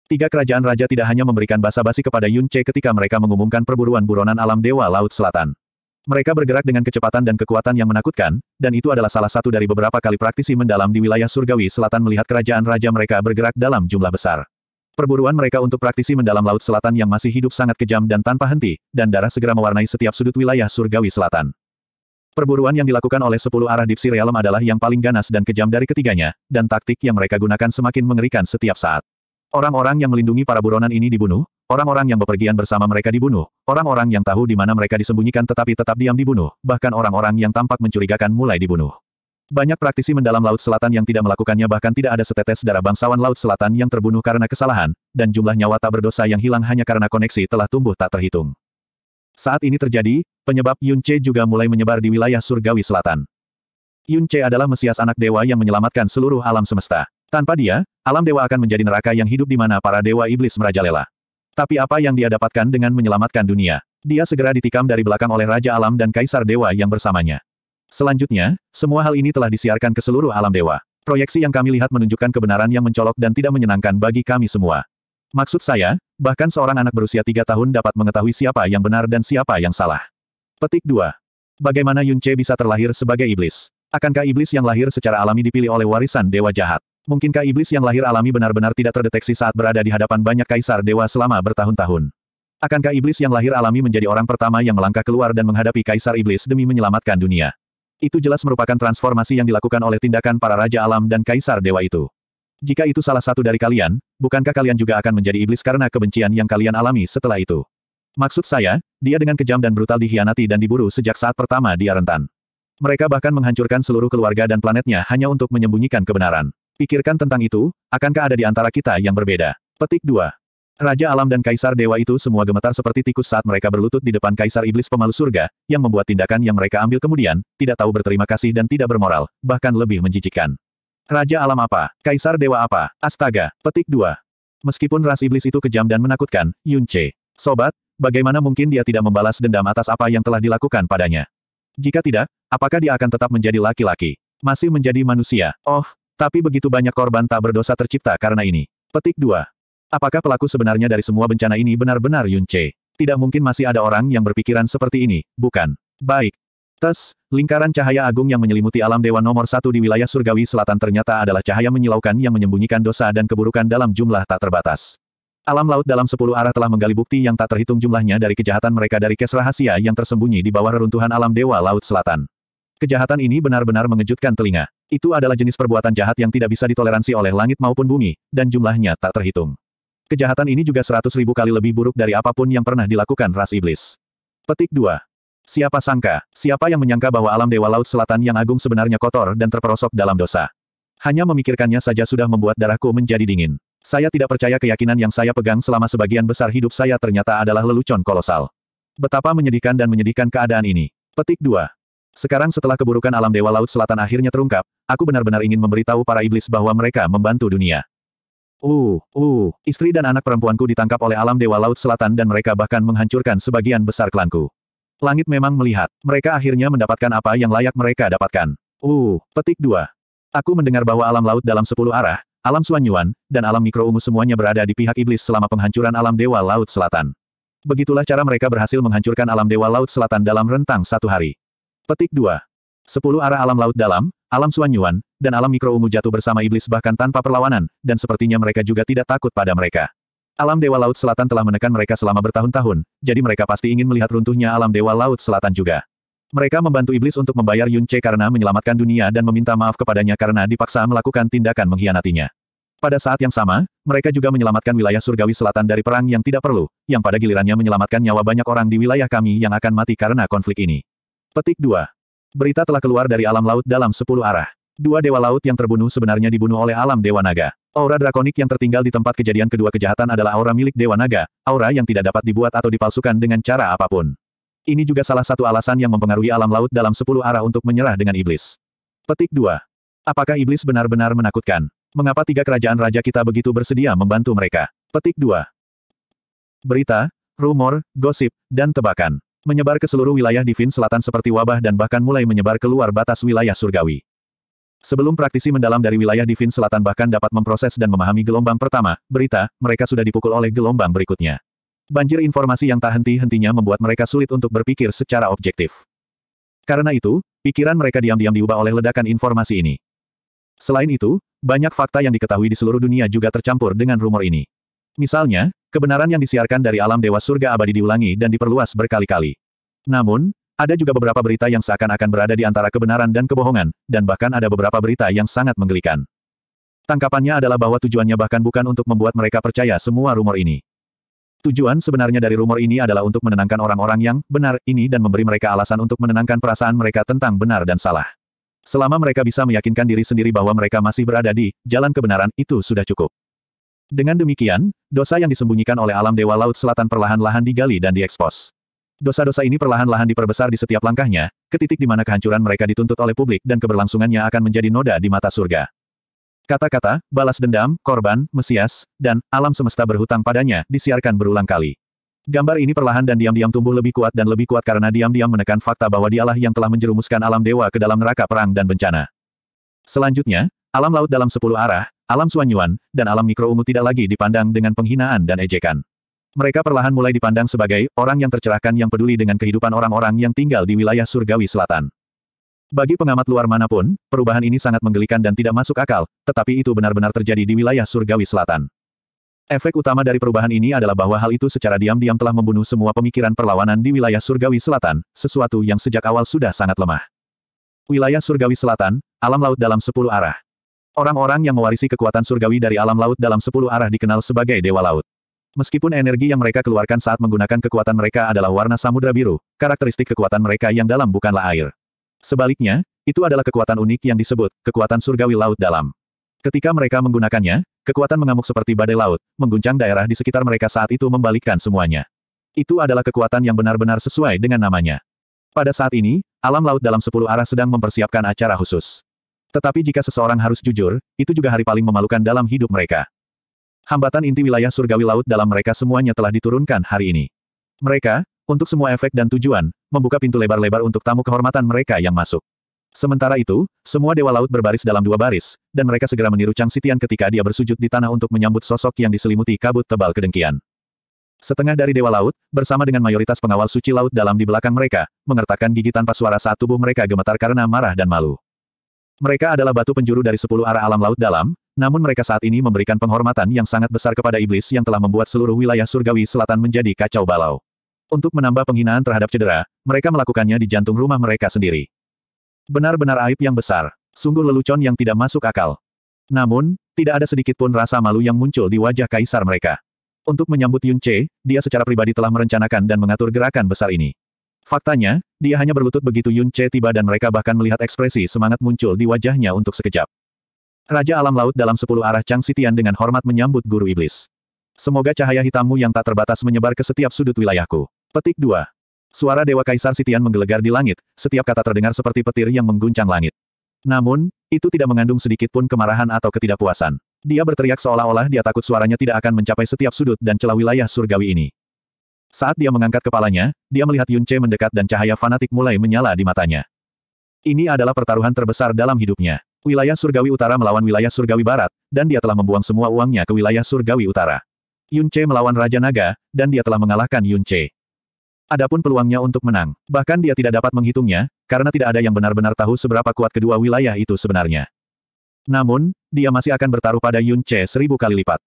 Tiga kerajaan raja tidak hanya memberikan basa-basi kepada Yun Che ketika mereka mengumumkan perburuan buronan alam dewa Laut Selatan. Mereka bergerak dengan kecepatan dan kekuatan yang menakutkan, dan itu adalah salah satu dari beberapa kali praktisi mendalam di wilayah surgawi selatan melihat kerajaan raja mereka bergerak dalam jumlah besar. Perburuan mereka untuk praktisi mendalam Laut Selatan yang masih hidup sangat kejam dan tanpa henti, dan darah segera mewarnai setiap sudut wilayah surgawi selatan. Perburuan yang dilakukan oleh sepuluh arah Dipsi Realm adalah yang paling ganas dan kejam dari ketiganya, dan taktik yang mereka gunakan semakin mengerikan setiap saat. Orang-orang yang melindungi para buronan ini dibunuh, orang-orang yang bepergian bersama mereka dibunuh, orang-orang yang tahu di mana mereka disembunyikan tetapi tetap diam dibunuh, bahkan orang-orang yang tampak mencurigakan mulai dibunuh. Banyak praktisi mendalam Laut Selatan yang tidak melakukannya bahkan tidak ada setetes darah bangsawan Laut Selatan yang terbunuh karena kesalahan, dan jumlah nyawa tak berdosa yang hilang hanya karena koneksi telah tumbuh tak terhitung. Saat ini terjadi, penyebab Yunce juga mulai menyebar di wilayah surgawi selatan. Yunce adalah Mesias anak dewa yang menyelamatkan seluruh alam semesta. Tanpa dia, alam dewa akan menjadi neraka yang hidup di mana para dewa iblis merajalela. Tapi apa yang dia dapatkan dengan menyelamatkan dunia? Dia segera ditikam dari belakang oleh Raja Alam dan Kaisar Dewa yang bersamanya. Selanjutnya, semua hal ini telah disiarkan ke seluruh alam dewa. Proyeksi yang kami lihat menunjukkan kebenaran yang mencolok dan tidak menyenangkan bagi kami semua. Maksud saya, bahkan seorang anak berusia tiga tahun dapat mengetahui siapa yang benar dan siapa yang salah. Petik 2. Bagaimana Che bisa terlahir sebagai iblis? Akankah iblis yang lahir secara alami dipilih oleh warisan dewa jahat? Mungkinkah iblis yang lahir alami benar-benar tidak terdeteksi saat berada di hadapan banyak kaisar dewa selama bertahun-tahun? Akankah iblis yang lahir alami menjadi orang pertama yang melangkah keluar dan menghadapi kaisar iblis demi menyelamatkan dunia? Itu jelas merupakan transformasi yang dilakukan oleh tindakan para raja alam dan kaisar dewa itu. Jika itu salah satu dari kalian, bukankah kalian juga akan menjadi iblis karena kebencian yang kalian alami setelah itu? Maksud saya, dia dengan kejam dan brutal dihianati dan diburu sejak saat pertama dia rentan. Mereka bahkan menghancurkan seluruh keluarga dan planetnya hanya untuk menyembunyikan kebenaran. Pikirkan tentang itu, akankah ada di antara kita yang berbeda? Petik 2. Raja Alam dan Kaisar Dewa itu semua gemetar seperti tikus saat mereka berlutut di depan Kaisar Iblis Pemalu Surga, yang membuat tindakan yang mereka ambil kemudian, tidak tahu berterima kasih dan tidak bermoral, bahkan lebih menjijikkan. Raja alam apa? Kaisar dewa apa? Astaga, petik dua. Meskipun ras iblis itu kejam dan menakutkan, Yun Che. Sobat, bagaimana mungkin dia tidak membalas dendam atas apa yang telah dilakukan padanya? Jika tidak, apakah dia akan tetap menjadi laki-laki? Masih menjadi manusia? Oh, tapi begitu banyak korban tak berdosa tercipta karena ini. Petik dua. Apakah pelaku sebenarnya dari semua bencana ini benar-benar Yun Che? Tidak mungkin masih ada orang yang berpikiran seperti ini, bukan? Baik, Tes, lingkaran cahaya agung yang menyelimuti alam dewa nomor satu di wilayah surgawi selatan ternyata adalah cahaya menyilaukan yang menyembunyikan dosa dan keburukan dalam jumlah tak terbatas. Alam laut dalam sepuluh arah telah menggali bukti yang tak terhitung jumlahnya dari kejahatan mereka dari kes rahasia yang tersembunyi di bawah reruntuhan alam dewa laut selatan. Kejahatan ini benar-benar mengejutkan telinga. Itu adalah jenis perbuatan jahat yang tidak bisa ditoleransi oleh langit maupun bumi, dan jumlahnya tak terhitung. Kejahatan ini juga seratus ribu kali lebih buruk dari apapun yang pernah dilakukan ras iblis. Petik 2. Siapa sangka, siapa yang menyangka bahwa alam Dewa Laut Selatan yang agung sebenarnya kotor dan terperosok dalam dosa. Hanya memikirkannya saja sudah membuat darahku menjadi dingin. Saya tidak percaya keyakinan yang saya pegang selama sebagian besar hidup saya ternyata adalah lelucon kolosal. Betapa menyedihkan dan menyedihkan keadaan ini. Petik 2. Sekarang setelah keburukan alam Dewa Laut Selatan akhirnya terungkap, aku benar-benar ingin memberitahu para iblis bahwa mereka membantu dunia. Uh, uh, istri dan anak perempuanku ditangkap oleh alam Dewa Laut Selatan dan mereka bahkan menghancurkan sebagian besar klanku. Langit memang melihat. Mereka akhirnya mendapatkan apa yang layak mereka dapatkan. Uh, petik 2. Aku mendengar bahwa alam laut dalam sepuluh arah, alam Suanyuan, dan alam mikroungu semuanya berada di pihak iblis selama penghancuran alam Dewa Laut Selatan. Begitulah cara mereka berhasil menghancurkan alam Dewa Laut Selatan dalam rentang satu hari. Petik 2. Sepuluh arah alam laut dalam, alam Suanyuan, dan alam mikroungu jatuh bersama iblis bahkan tanpa perlawanan, dan sepertinya mereka juga tidak takut pada mereka. Alam Dewa Laut Selatan telah menekan mereka selama bertahun-tahun, jadi mereka pasti ingin melihat runtuhnya Alam Dewa Laut Selatan juga. Mereka membantu iblis untuk membayar Yun Che karena menyelamatkan dunia dan meminta maaf kepadanya karena dipaksa melakukan tindakan mengkhianatinya. Pada saat yang sama, mereka juga menyelamatkan wilayah surgawi selatan dari perang yang tidak perlu, yang pada gilirannya menyelamatkan nyawa banyak orang di wilayah kami yang akan mati karena konflik ini. Petik 2. Berita telah keluar dari alam laut dalam 10 arah. Dua dewa laut yang terbunuh sebenarnya dibunuh oleh alam dewa naga. Aura drakonik yang tertinggal di tempat kejadian kedua kejahatan adalah aura milik dewa naga, aura yang tidak dapat dibuat atau dipalsukan dengan cara apapun. Ini juga salah satu alasan yang mempengaruhi alam laut dalam sepuluh arah untuk menyerah dengan iblis. Petik 2. Apakah iblis benar-benar menakutkan? Mengapa tiga kerajaan raja kita begitu bersedia membantu mereka? Petik 2. Berita, rumor, gosip, dan tebakan. Menyebar ke seluruh wilayah Divin Selatan seperti wabah dan bahkan mulai menyebar keluar batas wilayah surgawi. Sebelum praktisi mendalam dari wilayah Divin Selatan bahkan dapat memproses dan memahami gelombang pertama, berita, mereka sudah dipukul oleh gelombang berikutnya. Banjir informasi yang tak henti-hentinya membuat mereka sulit untuk berpikir secara objektif. Karena itu, pikiran mereka diam-diam diubah oleh ledakan informasi ini. Selain itu, banyak fakta yang diketahui di seluruh dunia juga tercampur dengan rumor ini. Misalnya, kebenaran yang disiarkan dari alam Dewa Surga abadi diulangi dan diperluas berkali-kali. Namun, ada juga beberapa berita yang seakan-akan berada di antara kebenaran dan kebohongan, dan bahkan ada beberapa berita yang sangat menggelikan. Tangkapannya adalah bahwa tujuannya bahkan bukan untuk membuat mereka percaya semua rumor ini. Tujuan sebenarnya dari rumor ini adalah untuk menenangkan orang-orang yang benar ini dan memberi mereka alasan untuk menenangkan perasaan mereka tentang benar dan salah. Selama mereka bisa meyakinkan diri sendiri bahwa mereka masih berada di jalan kebenaran, itu sudah cukup. Dengan demikian, dosa yang disembunyikan oleh alam Dewa Laut Selatan perlahan-lahan digali dan diekspos. Dosa-dosa ini perlahan-lahan diperbesar di setiap langkahnya, ke titik di mana kehancuran mereka dituntut oleh publik dan keberlangsungannya akan menjadi noda di mata surga. Kata-kata, balas dendam, korban, mesias, dan alam semesta berhutang padanya disiarkan berulang kali. Gambar ini perlahan dan diam-diam tumbuh lebih kuat dan lebih kuat karena diam-diam menekan fakta bahwa dialah yang telah menjerumuskan alam dewa ke dalam neraka perang dan bencana. Selanjutnya, alam laut dalam sepuluh arah, alam suanyuan, dan alam mikro ungu tidak lagi dipandang dengan penghinaan dan ejekan. Mereka perlahan mulai dipandang sebagai orang yang tercerahkan yang peduli dengan kehidupan orang-orang yang tinggal di wilayah surgawi selatan. Bagi pengamat luar manapun, perubahan ini sangat menggelikan dan tidak masuk akal, tetapi itu benar-benar terjadi di wilayah surgawi selatan. Efek utama dari perubahan ini adalah bahwa hal itu secara diam-diam telah membunuh semua pemikiran perlawanan di wilayah surgawi selatan, sesuatu yang sejak awal sudah sangat lemah. Wilayah surgawi selatan, alam laut dalam sepuluh arah. Orang-orang yang mewarisi kekuatan surgawi dari alam laut dalam sepuluh arah dikenal sebagai dewa laut. Meskipun energi yang mereka keluarkan saat menggunakan kekuatan mereka adalah warna samudra biru, karakteristik kekuatan mereka yang dalam bukanlah air. Sebaliknya, itu adalah kekuatan unik yang disebut, kekuatan surgawi laut dalam. Ketika mereka menggunakannya, kekuatan mengamuk seperti badai laut, mengguncang daerah di sekitar mereka saat itu membalikkan semuanya. Itu adalah kekuatan yang benar-benar sesuai dengan namanya. Pada saat ini, alam laut dalam sepuluh arah sedang mempersiapkan acara khusus. Tetapi jika seseorang harus jujur, itu juga hari paling memalukan dalam hidup mereka. Hambatan inti wilayah surgawi laut dalam mereka semuanya telah diturunkan hari ini. Mereka, untuk semua efek dan tujuan, membuka pintu lebar-lebar untuk tamu kehormatan mereka yang masuk. Sementara itu, semua dewa laut berbaris dalam dua baris, dan mereka segera meniru Chang Sitian ketika dia bersujud di tanah untuk menyambut sosok yang diselimuti kabut tebal kedengkian. Setengah dari dewa laut, bersama dengan mayoritas pengawal suci laut dalam di belakang mereka, mengertakkan gigi tanpa suara saat tubuh mereka gemetar karena marah dan malu. Mereka adalah batu penjuru dari sepuluh arah alam laut dalam, namun mereka saat ini memberikan penghormatan yang sangat besar kepada iblis yang telah membuat seluruh wilayah surgawi selatan menjadi kacau balau. Untuk menambah penghinaan terhadap cedera, mereka melakukannya di jantung rumah mereka sendiri. Benar-benar aib yang besar, sungguh lelucon yang tidak masuk akal. Namun, tidak ada sedikit pun rasa malu yang muncul di wajah kaisar mereka. Untuk menyambut Yun Che, dia secara pribadi telah merencanakan dan mengatur gerakan besar ini. Faktanya, dia hanya berlutut begitu Yun Che tiba dan mereka bahkan melihat ekspresi semangat muncul di wajahnya untuk sekejap. Raja Alam Laut dalam sepuluh arah Chang Sitian dengan hormat menyambut Guru Iblis. Semoga cahaya hitammu yang tak terbatas menyebar ke setiap sudut wilayahku. Petik 2. Suara Dewa Kaisar Sitian menggelegar di langit, setiap kata terdengar seperti petir yang mengguncang langit. Namun, itu tidak mengandung sedikit pun kemarahan atau ketidakpuasan. Dia berteriak seolah-olah dia takut suaranya tidak akan mencapai setiap sudut dan celah wilayah surgawi ini. Saat dia mengangkat kepalanya, dia melihat Yun mendekat dan cahaya fanatik mulai menyala di matanya. Ini adalah pertaruhan terbesar dalam hidupnya. Wilayah surgawi utara melawan wilayah surgawi barat, dan dia telah membuang semua uangnya ke wilayah surgawi utara. Yun Che melawan Raja Naga, dan dia telah mengalahkan Yun Che. Adapun peluangnya untuk menang, bahkan dia tidak dapat menghitungnya, karena tidak ada yang benar-benar tahu seberapa kuat kedua wilayah itu sebenarnya. Namun, dia masih akan bertaruh pada Yun Che seribu kali lipat.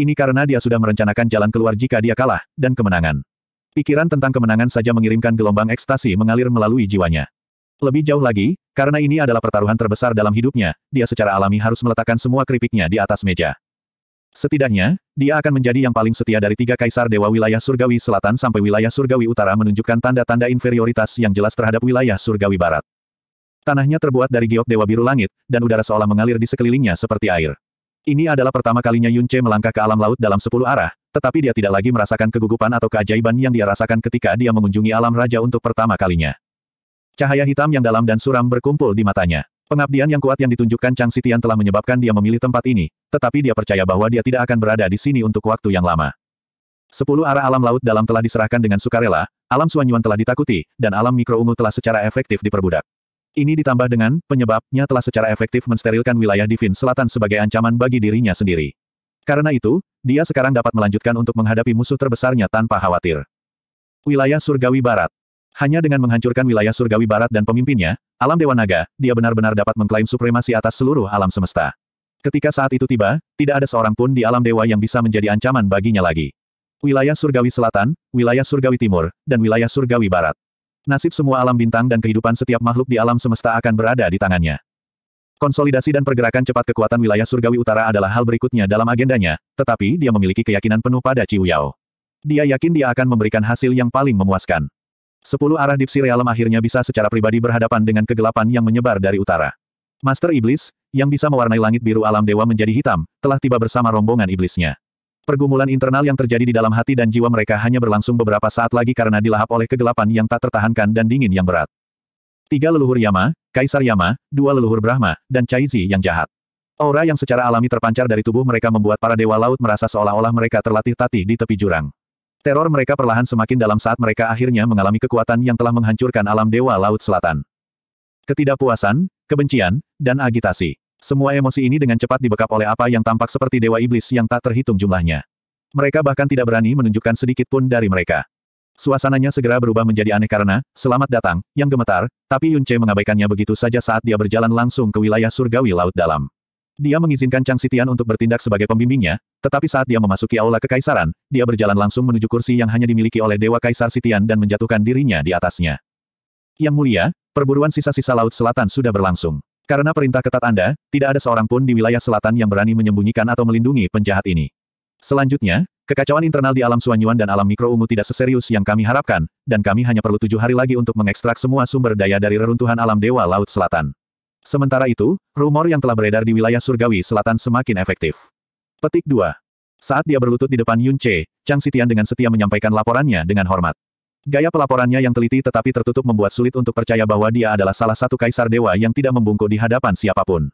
Ini karena dia sudah merencanakan jalan keluar jika dia kalah, dan kemenangan. Pikiran tentang kemenangan saja mengirimkan gelombang ekstasi mengalir melalui jiwanya. Lebih jauh lagi, karena ini adalah pertaruhan terbesar dalam hidupnya, dia secara alami harus meletakkan semua keripiknya di atas meja. Setidaknya, dia akan menjadi yang paling setia dari tiga kaisar dewa wilayah surgawi selatan sampai wilayah surgawi utara menunjukkan tanda-tanda inferioritas yang jelas terhadap wilayah surgawi barat. Tanahnya terbuat dari giok dewa biru langit, dan udara seolah mengalir di sekelilingnya seperti air. Ini adalah pertama kalinya Yun Che melangkah ke alam laut dalam sepuluh arah, tetapi dia tidak lagi merasakan kegugupan atau keajaiban yang dia rasakan ketika dia mengunjungi alam raja untuk pertama kalinya. Cahaya hitam yang dalam dan suram berkumpul di matanya. Pengabdian yang kuat yang ditunjukkan Chang Sitian telah menyebabkan dia memilih tempat ini, tetapi dia percaya bahwa dia tidak akan berada di sini untuk waktu yang lama. Sepuluh arah alam laut dalam telah diserahkan dengan sukarela, alam suanyuan telah ditakuti, dan alam mikro ungu telah secara efektif diperbudak. Ini ditambah dengan, penyebabnya telah secara efektif mensterilkan wilayah Divin Selatan sebagai ancaman bagi dirinya sendiri. Karena itu, dia sekarang dapat melanjutkan untuk menghadapi musuh terbesarnya tanpa khawatir. Wilayah Surgawi Barat hanya dengan menghancurkan wilayah surgawi barat dan pemimpinnya, alam Dewa Naga, dia benar-benar dapat mengklaim supremasi atas seluruh alam semesta. Ketika saat itu tiba, tidak ada seorang pun di alam dewa yang bisa menjadi ancaman baginya lagi. Wilayah surgawi selatan, wilayah surgawi timur, dan wilayah surgawi barat. Nasib semua alam bintang dan kehidupan setiap makhluk di alam semesta akan berada di tangannya. Konsolidasi dan pergerakan cepat kekuatan wilayah surgawi utara adalah hal berikutnya dalam agendanya, tetapi dia memiliki keyakinan penuh pada Ciu Yao. Dia yakin dia akan memberikan hasil yang paling memuaskan. Sepuluh arah Dipsi Realem akhirnya bisa secara pribadi berhadapan dengan kegelapan yang menyebar dari utara. Master Iblis, yang bisa mewarnai langit biru alam dewa menjadi hitam, telah tiba bersama rombongan iblisnya. Pergumulan internal yang terjadi di dalam hati dan jiwa mereka hanya berlangsung beberapa saat lagi karena dilahap oleh kegelapan yang tak tertahankan dan dingin yang berat. Tiga leluhur Yama, Kaisar Yama, dua leluhur Brahma, dan Chaizi yang jahat. Aura yang secara alami terpancar dari tubuh mereka membuat para dewa laut merasa seolah-olah mereka terlatih tati di tepi jurang. Teror mereka perlahan semakin dalam saat mereka akhirnya mengalami kekuatan yang telah menghancurkan alam Dewa Laut Selatan. Ketidakpuasan, kebencian, dan agitasi. Semua emosi ini dengan cepat dibekap oleh apa yang tampak seperti Dewa Iblis yang tak terhitung jumlahnya. Mereka bahkan tidak berani menunjukkan sedikit pun dari mereka. Suasananya segera berubah menjadi aneh karena, selamat datang, yang gemetar, tapi Yunce mengabaikannya begitu saja saat dia berjalan langsung ke wilayah surgawi Laut Dalam. Dia mengizinkan Chang Sitian untuk bertindak sebagai pembimbingnya, tetapi saat dia memasuki aula kekaisaran, dia berjalan langsung menuju kursi yang hanya dimiliki oleh Dewa Kaisar Sitian dan menjatuhkan dirinya di atasnya. Yang mulia, perburuan sisa-sisa Laut Selatan sudah berlangsung. Karena perintah ketat Anda, tidak ada seorang pun di wilayah selatan yang berani menyembunyikan atau melindungi penjahat ini. Selanjutnya, kekacauan internal di alam Suanyuan dan alam mikro ungu tidak seserius yang kami harapkan, dan kami hanya perlu tujuh hari lagi untuk mengekstrak semua sumber daya dari reruntuhan alam Dewa Laut Selatan. Sementara itu, rumor yang telah beredar di wilayah surgawi selatan semakin efektif. Petik 2. Saat dia berlutut di depan Yun Chang Sitian dengan setia menyampaikan laporannya dengan hormat. Gaya pelaporannya yang teliti tetapi tertutup membuat sulit untuk percaya bahwa dia adalah salah satu kaisar dewa yang tidak membungkuk di hadapan siapapun.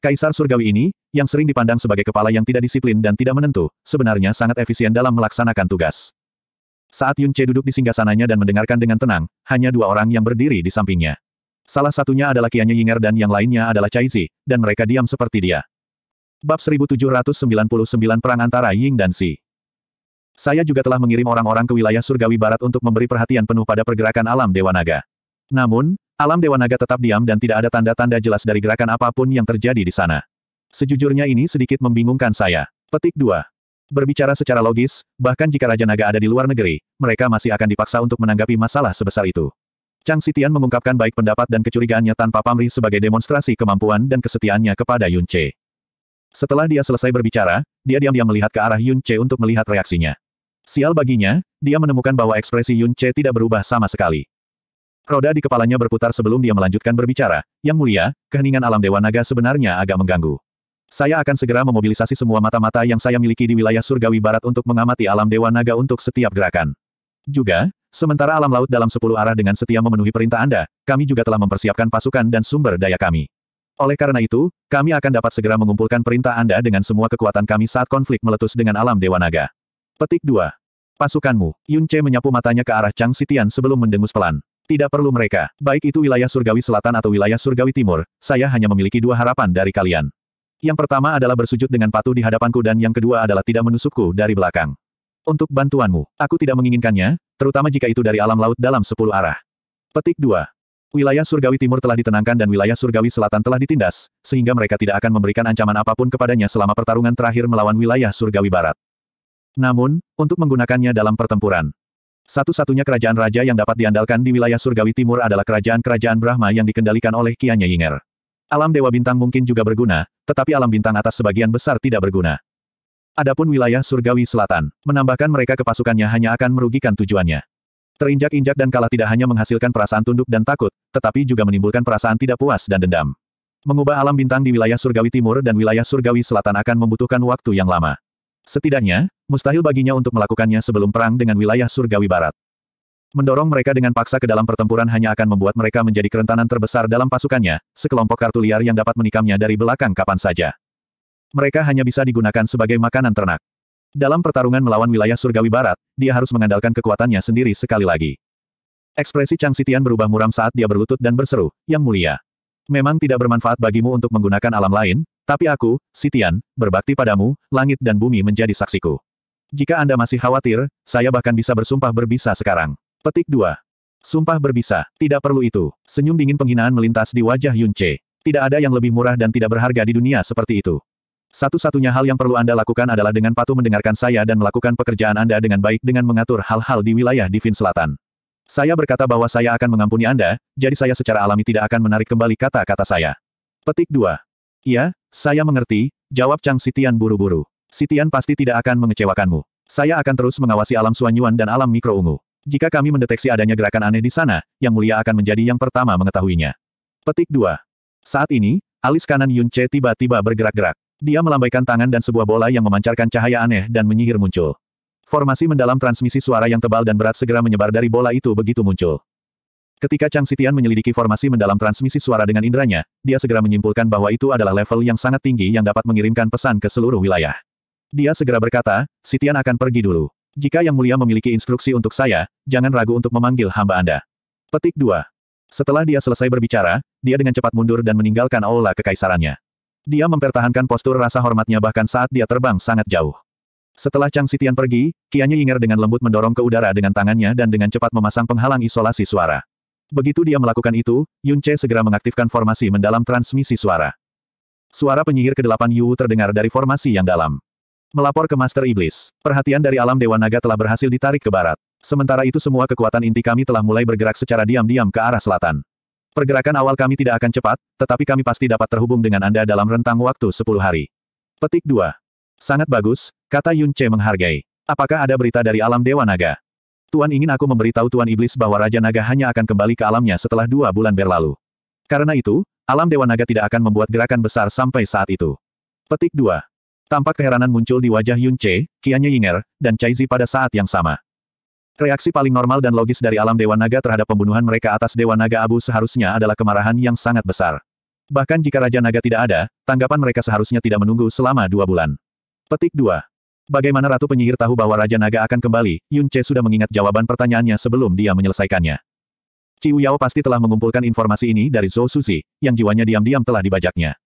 Kaisar surgawi ini, yang sering dipandang sebagai kepala yang tidak disiplin dan tidak menentu, sebenarnya sangat efisien dalam melaksanakan tugas. Saat Yun duduk di singgasananya dan mendengarkan dengan tenang, hanya dua orang yang berdiri di sampingnya. Salah satunya adalah Qianye Yinger dan yang lainnya adalah Cai Zi, dan mereka diam seperti dia. Bab 1799 Perang antara Ying dan Si Saya juga telah mengirim orang-orang ke wilayah surgawi barat untuk memberi perhatian penuh pada pergerakan alam Dewa Naga. Namun, alam Dewa Naga tetap diam dan tidak ada tanda-tanda jelas dari gerakan apapun yang terjadi di sana. Sejujurnya ini sedikit membingungkan saya. Petik 2. Berbicara secara logis, bahkan jika Raja Naga ada di luar negeri, mereka masih akan dipaksa untuk menanggapi masalah sebesar itu. Chang Sitian mengungkapkan baik pendapat dan kecurigaannya tanpa pamrih sebagai demonstrasi kemampuan dan kesetiaannya kepada Yun Che. Setelah dia selesai berbicara, dia diam-diam melihat ke arah Yun Che untuk melihat reaksinya. Sial baginya, dia menemukan bahwa ekspresi Yun Che tidak berubah sama sekali. Roda di kepalanya berputar sebelum dia melanjutkan berbicara, Yang mulia, keheningan alam Dewa Naga sebenarnya agak mengganggu. Saya akan segera memobilisasi semua mata-mata yang saya miliki di wilayah surgawi barat untuk mengamati alam Dewa Naga untuk setiap gerakan. Juga, sementara alam laut dalam sepuluh arah dengan setia memenuhi perintah Anda, kami juga telah mempersiapkan pasukan dan sumber daya kami. Oleh karena itu, kami akan dapat segera mengumpulkan perintah Anda dengan semua kekuatan kami saat konflik meletus dengan alam Dewa Naga. Petik 2. Pasukanmu, Yun Che menyapu matanya ke arah Chang Sitian sebelum mendengus pelan. Tidak perlu mereka, baik itu wilayah surgawi selatan atau wilayah surgawi timur, saya hanya memiliki dua harapan dari kalian. Yang pertama adalah bersujud dengan patuh di hadapanku dan yang kedua adalah tidak menusukku dari belakang. Untuk bantuanmu, aku tidak menginginkannya, terutama jika itu dari alam laut dalam sepuluh arah. Petik 2. Wilayah surgawi timur telah ditenangkan dan wilayah surgawi selatan telah ditindas, sehingga mereka tidak akan memberikan ancaman apapun kepadanya selama pertarungan terakhir melawan wilayah surgawi barat. Namun, untuk menggunakannya dalam pertempuran, satu-satunya kerajaan raja yang dapat diandalkan di wilayah surgawi timur adalah kerajaan-kerajaan Brahma yang dikendalikan oleh Kianya Yinger. Alam Dewa Bintang mungkin juga berguna, tetapi alam bintang atas sebagian besar tidak berguna. Adapun wilayah surgawi selatan, menambahkan mereka ke pasukannya hanya akan merugikan tujuannya. Terinjak-injak dan kalah tidak hanya menghasilkan perasaan tunduk dan takut, tetapi juga menimbulkan perasaan tidak puas dan dendam. Mengubah alam bintang di wilayah surgawi timur dan wilayah surgawi selatan akan membutuhkan waktu yang lama. Setidaknya, mustahil baginya untuk melakukannya sebelum perang dengan wilayah surgawi barat. Mendorong mereka dengan paksa ke dalam pertempuran hanya akan membuat mereka menjadi kerentanan terbesar dalam pasukannya, sekelompok kartu liar yang dapat menikamnya dari belakang kapan saja mereka hanya bisa digunakan sebagai makanan ternak. Dalam pertarungan melawan wilayah surgawi barat, dia harus mengandalkan kekuatannya sendiri sekali lagi. Ekspresi Chang Sitian berubah muram saat dia berlutut dan berseru, Yang Mulia. Memang tidak bermanfaat bagimu untuk menggunakan alam lain, tapi aku, Sitian, berbakti padamu, langit dan bumi menjadi saksiku. Jika Anda masih khawatir, saya bahkan bisa bersumpah berbisa sekarang. Petik 2. Sumpah berbisa, tidak perlu itu. Senyum dingin penghinaan melintas di wajah Yun Tidak ada yang lebih murah dan tidak berharga di dunia seperti itu. Satu-satunya hal yang perlu Anda lakukan adalah dengan patuh mendengarkan saya dan melakukan pekerjaan Anda dengan baik dengan mengatur hal-hal di wilayah Divin Selatan. Saya berkata bahwa saya akan mengampuni Anda, jadi saya secara alami tidak akan menarik kembali kata-kata saya. Petik 2. Iya, saya mengerti, jawab Chang Sitian buru-buru. Sitian pasti tidak akan mengecewakanmu. Saya akan terus mengawasi alam Suanyuan dan alam mikro ungu. Jika kami mendeteksi adanya gerakan aneh di sana, Yang Mulia akan menjadi yang pertama mengetahuinya. Petik 2. Saat ini, alis kanan Yun Che tiba-tiba bergerak-gerak. Dia melambaikan tangan dan sebuah bola yang memancarkan cahaya aneh dan menyihir muncul. Formasi mendalam transmisi suara yang tebal dan berat segera menyebar dari bola itu begitu muncul. Ketika Chang Sitian menyelidiki formasi mendalam transmisi suara dengan inderanya, dia segera menyimpulkan bahwa itu adalah level yang sangat tinggi yang dapat mengirimkan pesan ke seluruh wilayah. Dia segera berkata, Sitian akan pergi dulu. Jika Yang Mulia memiliki instruksi untuk saya, jangan ragu untuk memanggil hamba Anda. Petik 2. Setelah dia selesai berbicara, dia dengan cepat mundur dan meninggalkan aula kekaisarannya. Dia mempertahankan postur rasa hormatnya bahkan saat dia terbang sangat jauh. Setelah Chang Sitian pergi, Kianya Yinger dengan lembut mendorong ke udara dengan tangannya dan dengan cepat memasang penghalang isolasi suara. Begitu dia melakukan itu, Yun Che segera mengaktifkan formasi mendalam transmisi suara. Suara penyihir ke-8 Yu terdengar dari formasi yang dalam. Melapor ke Master Iblis, perhatian dari alam Dewa Naga telah berhasil ditarik ke barat. Sementara itu semua kekuatan inti kami telah mulai bergerak secara diam-diam ke arah selatan. Pergerakan awal kami tidak akan cepat, tetapi kami pasti dapat terhubung dengan Anda dalam rentang waktu 10 hari. Petik 2. Sangat bagus, kata Yun Che menghargai. Apakah ada berita dari alam Dewa Naga? Tuan ingin aku memberitahu Tuan Iblis bahwa Raja Naga hanya akan kembali ke alamnya setelah dua bulan berlalu. Karena itu, alam Dewa Naga tidak akan membuat gerakan besar sampai saat itu. Petik 2. Tampak keheranan muncul di wajah Yun Che, Kianya Yinger, dan Zi pada saat yang sama. Reaksi paling normal dan logis dari alam Dewa Naga terhadap pembunuhan mereka atas Dewa Naga Abu seharusnya adalah kemarahan yang sangat besar. Bahkan jika Raja Naga tidak ada, tanggapan mereka seharusnya tidak menunggu selama dua bulan. Petik 2. Bagaimana Ratu Penyihir tahu bahwa Raja Naga akan kembali, Yun Che sudah mengingat jawaban pertanyaannya sebelum dia menyelesaikannya. Ciu Yao pasti telah mengumpulkan informasi ini dari Zhou Suzi, yang jiwanya diam-diam telah dibajaknya.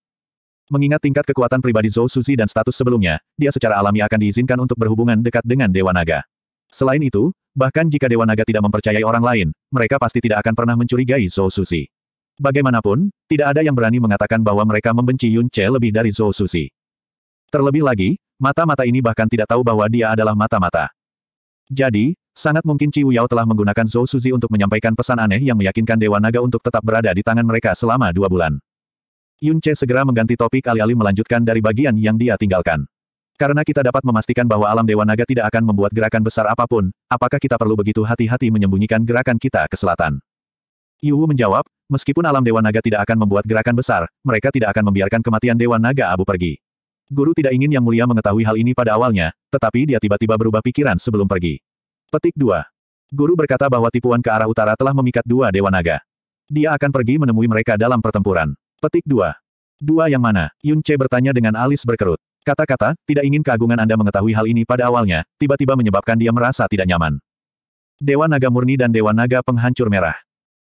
Mengingat tingkat kekuatan pribadi Zhou Suzi dan status sebelumnya, dia secara alami akan diizinkan untuk berhubungan dekat dengan Dewa Naga. Selain itu, Bahkan jika Dewa Naga tidak mempercayai orang lain, mereka pasti tidak akan pernah mencurigai Zhou Susi. Bagaimanapun, tidak ada yang berani mengatakan bahwa mereka membenci Yun Che lebih dari Zhou Susi. Terlebih lagi, mata-mata ini bahkan tidak tahu bahwa dia adalah mata-mata. Jadi, sangat mungkin Chi Yao telah menggunakan Zhou Susi untuk menyampaikan pesan aneh yang meyakinkan Dewa Naga untuk tetap berada di tangan mereka selama dua bulan. Yun Che segera mengganti topik alih-alih melanjutkan dari bagian yang dia tinggalkan. Karena kita dapat memastikan bahwa alam Dewa Naga tidak akan membuat gerakan besar apapun, apakah kita perlu begitu hati-hati menyembunyikan gerakan kita ke selatan? Yuwu menjawab, meskipun alam Dewa Naga tidak akan membuat gerakan besar, mereka tidak akan membiarkan kematian Dewa Naga Abu pergi. Guru tidak ingin Yang Mulia mengetahui hal ini pada awalnya, tetapi dia tiba-tiba berubah pikiran sebelum pergi. Petik 2. Guru berkata bahwa tipuan ke arah utara telah memikat dua Dewa Naga. Dia akan pergi menemui mereka dalam pertempuran. Petik 2. Dua yang mana? Yun Che bertanya dengan alis berkerut. Kata-kata, tidak ingin keagungan Anda mengetahui hal ini pada awalnya, tiba-tiba menyebabkan dia merasa tidak nyaman. Dewa Naga Murni dan Dewa Naga Penghancur Merah.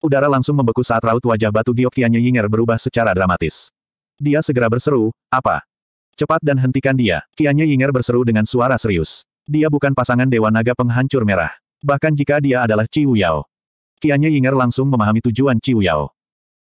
Udara langsung membeku saat raut wajah batu Giok Kianye Yinger berubah secara dramatis. Dia segera berseru, apa? Cepat dan hentikan dia, Kianya Yinger berseru dengan suara serius. Dia bukan pasangan Dewa Naga Penghancur Merah. Bahkan jika dia adalah Ciu Yao. Kianya Yinger langsung memahami tujuan Ciu Yao.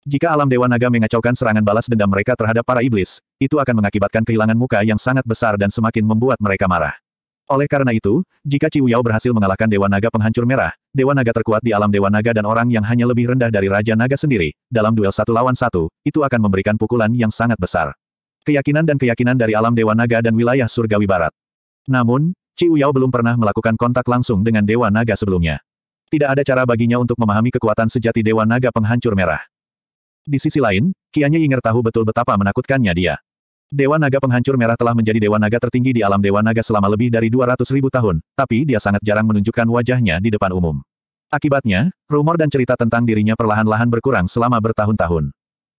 Jika alam Dewa Naga mengacaukan serangan balas dendam mereka terhadap para iblis, itu akan mengakibatkan kehilangan muka yang sangat besar dan semakin membuat mereka marah. Oleh karena itu, jika Ciu Yao berhasil mengalahkan Dewa Naga penghancur merah, Dewa Naga terkuat di alam Dewa Naga dan orang yang hanya lebih rendah dari Raja Naga sendiri, dalam duel satu lawan satu, itu akan memberikan pukulan yang sangat besar. Keyakinan dan keyakinan dari alam Dewa Naga dan wilayah Surgawi Barat. Namun, Ciu Yao belum pernah melakukan kontak langsung dengan Dewa Naga sebelumnya. Tidak ada cara baginya untuk memahami kekuatan sejati Dewa Naga penghancur merah. Di sisi lain, Kianya Inger tahu betul betapa menakutkannya dia. Dewa Naga Penghancur Merah telah menjadi Dewa Naga tertinggi di alam Dewa Naga selama lebih dari 200 ribu tahun, tapi dia sangat jarang menunjukkan wajahnya di depan umum. Akibatnya, rumor dan cerita tentang dirinya perlahan-lahan berkurang selama bertahun-tahun.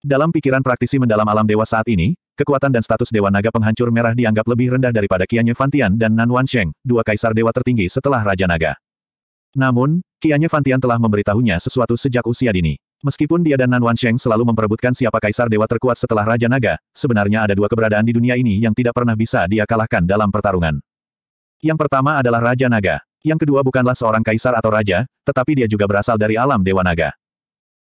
Dalam pikiran praktisi mendalam alam dewa saat ini, kekuatan dan status Dewa Naga Penghancur Merah dianggap lebih rendah daripada Kianye Fantian dan Nan Wan Sheng, dua kaisar dewa tertinggi setelah Raja Naga. Namun, Kianye Fantian telah memberitahunya sesuatu sejak usia dini. Meskipun dia dan Nan Wansheng selalu memperebutkan siapa kaisar dewa terkuat setelah Raja Naga, sebenarnya ada dua keberadaan di dunia ini yang tidak pernah bisa dia kalahkan dalam pertarungan. Yang pertama adalah Raja Naga. Yang kedua bukanlah seorang kaisar atau raja, tetapi dia juga berasal dari alam Dewa Naga.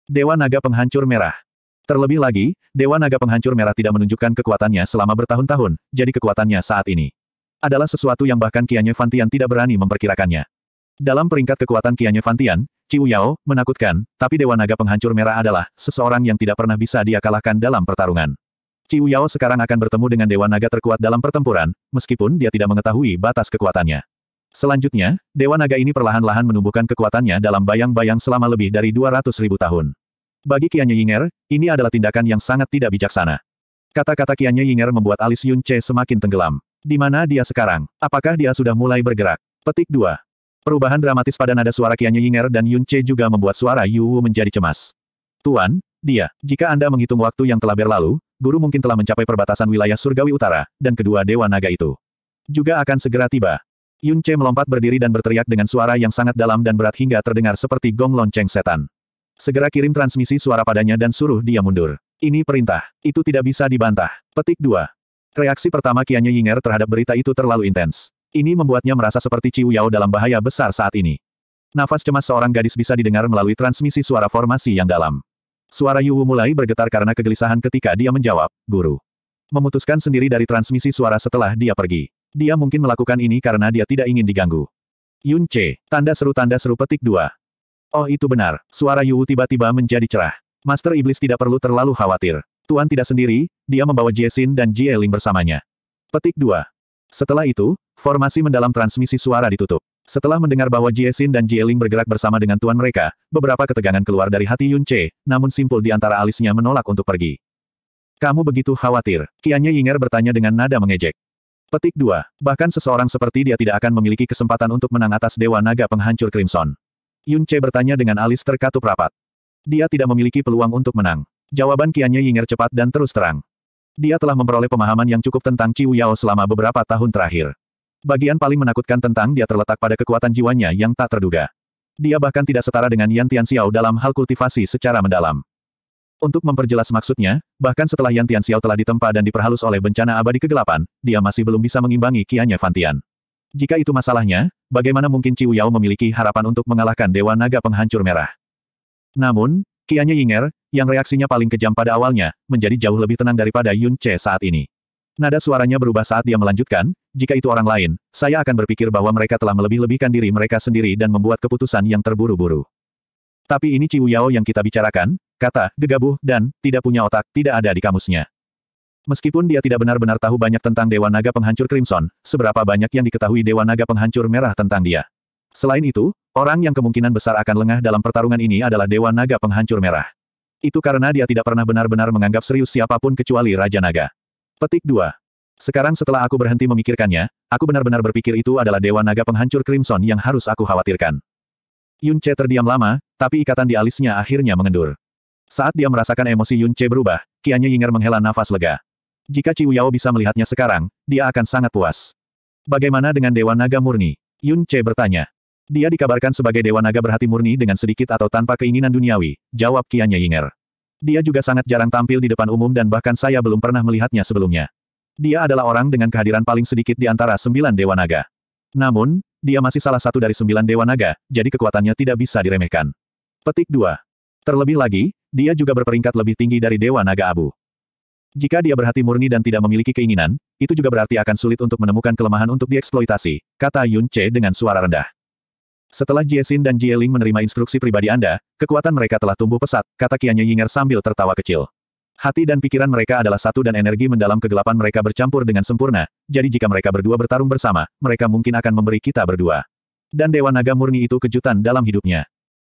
Dewa Naga Penghancur Merah. Terlebih lagi, Dewa Naga Penghancur Merah tidak menunjukkan kekuatannya selama bertahun-tahun, jadi kekuatannya saat ini adalah sesuatu yang bahkan Kianye Fantian tidak berani memperkirakannya. Dalam peringkat kekuatan Kianye Fantian, Ciu Yao, menakutkan, tapi Dewa Naga Penghancur Merah adalah seseorang yang tidak pernah bisa dia kalahkan dalam pertarungan. Ciu Yao sekarang akan bertemu dengan Dewa Naga terkuat dalam pertempuran, meskipun dia tidak mengetahui batas kekuatannya. Selanjutnya, Dewa Naga ini perlahan-lahan menumbuhkan kekuatannya dalam bayang-bayang selama lebih dari 200 ribu tahun. Bagi Kianya Yinger, ini adalah tindakan yang sangat tidak bijaksana. Kata-kata Kianya Yinger membuat alis Yun Che semakin tenggelam. Di mana dia sekarang? Apakah dia sudah mulai bergerak? Petik 2. Perubahan dramatis pada nada suara Qian Yinger dan Yun Che juga membuat suara Yu Wu menjadi cemas. Tuan, dia, jika Anda menghitung waktu yang telah berlalu, guru mungkin telah mencapai perbatasan wilayah surgawi utara, dan kedua dewa naga itu. Juga akan segera tiba. Yun Che melompat berdiri dan berteriak dengan suara yang sangat dalam dan berat hingga terdengar seperti gong lonceng setan. Segera kirim transmisi suara padanya dan suruh dia mundur. Ini perintah. Itu tidak bisa dibantah. Petik 2. Reaksi pertama Kianya Yinger terhadap berita itu terlalu intens. Ini membuatnya merasa seperti Ciu Yao dalam bahaya besar saat ini. Nafas cemas seorang gadis bisa didengar melalui transmisi suara formasi yang dalam. Suara Yuwu mulai bergetar karena kegelisahan ketika dia menjawab, Guru. Memutuskan sendiri dari transmisi suara setelah dia pergi. Dia mungkin melakukan ini karena dia tidak ingin diganggu. Yun C, tanda seru tanda seru petik dua. Oh itu benar, suara Yuwu tiba-tiba menjadi cerah. Master Iblis tidak perlu terlalu khawatir. Tuan tidak sendiri, dia membawa Xin dan Jieling bersamanya. Petik dua. Setelah itu, Formasi mendalam transmisi suara ditutup. Setelah mendengar bahwa Jiesin dan Jieling bergerak bersama dengan tuan mereka, beberapa ketegangan keluar dari hati Yun Che, namun simpul di antara alisnya menolak untuk pergi. Kamu begitu khawatir, Kianya Yinger bertanya dengan nada mengejek. Petik 2. Bahkan seseorang seperti dia tidak akan memiliki kesempatan untuk menang atas Dewa Naga Penghancur Crimson. Yun Che bertanya dengan alis terkatup rapat. Dia tidak memiliki peluang untuk menang. Jawaban Kianya Yinger cepat dan terus terang. Dia telah memperoleh pemahaman yang cukup tentang Chiu Yao selama beberapa tahun terakhir. Bagian paling menakutkan tentang dia terletak pada kekuatan jiwanya yang tak terduga. Dia bahkan tidak setara dengan Yan Xiao dalam hal kultivasi secara mendalam. Untuk memperjelas maksudnya, bahkan setelah Yan Xiao telah ditempa dan diperhalus oleh bencana abadi kegelapan, dia masih belum bisa mengimbangi kianya Fantian. Jika itu masalahnya, bagaimana mungkin Ciu Yao memiliki harapan untuk mengalahkan Dewa Naga Penghancur Merah? Namun, kianya Yinger, yang reaksinya paling kejam pada awalnya, menjadi jauh lebih tenang daripada Yun Che saat ini. Nada suaranya berubah saat dia melanjutkan, jika itu orang lain, saya akan berpikir bahwa mereka telah melebih-lebihkan diri mereka sendiri dan membuat keputusan yang terburu-buru. Tapi ini Ciu Yao yang kita bicarakan, kata, gegabah dan, tidak punya otak, tidak ada di kamusnya. Meskipun dia tidak benar-benar tahu banyak tentang Dewa Naga Penghancur Crimson, seberapa banyak yang diketahui Dewa Naga Penghancur Merah tentang dia. Selain itu, orang yang kemungkinan besar akan lengah dalam pertarungan ini adalah Dewa Naga Penghancur Merah. Itu karena dia tidak pernah benar-benar menganggap serius siapapun kecuali Raja Naga. Petik 2. Sekarang setelah aku berhenti memikirkannya, aku benar-benar berpikir itu adalah Dewa Naga Penghancur Crimson yang harus aku khawatirkan. Yun Che terdiam lama, tapi ikatan di alisnya akhirnya mengendur. Saat dia merasakan emosi Yun Che berubah, Kianya Yinger menghela nafas lega. Jika Ci Yao bisa melihatnya sekarang, dia akan sangat puas. Bagaimana dengan Dewa Naga Murni? Yun Che bertanya. Dia dikabarkan sebagai Dewa Naga berhati murni dengan sedikit atau tanpa keinginan duniawi, jawab Kianya Yinger. Dia juga sangat jarang tampil di depan umum dan bahkan saya belum pernah melihatnya sebelumnya. Dia adalah orang dengan kehadiran paling sedikit di antara sembilan Dewa Naga. Namun, dia masih salah satu dari sembilan Dewa Naga, jadi kekuatannya tidak bisa diremehkan. Petik 2. Terlebih lagi, dia juga berperingkat lebih tinggi dari Dewa Naga Abu. Jika dia berhati murni dan tidak memiliki keinginan, itu juga berarti akan sulit untuk menemukan kelemahan untuk dieksploitasi, kata Yun Che dengan suara rendah. Setelah Jiesin dan Jieling menerima instruksi pribadi Anda, kekuatan mereka telah tumbuh pesat, kata Kianya Yinger sambil tertawa kecil. Hati dan pikiran mereka adalah satu dan energi mendalam kegelapan mereka bercampur dengan sempurna, jadi jika mereka berdua bertarung bersama, mereka mungkin akan memberi kita berdua. Dan Dewa Naga Murni itu kejutan dalam hidupnya.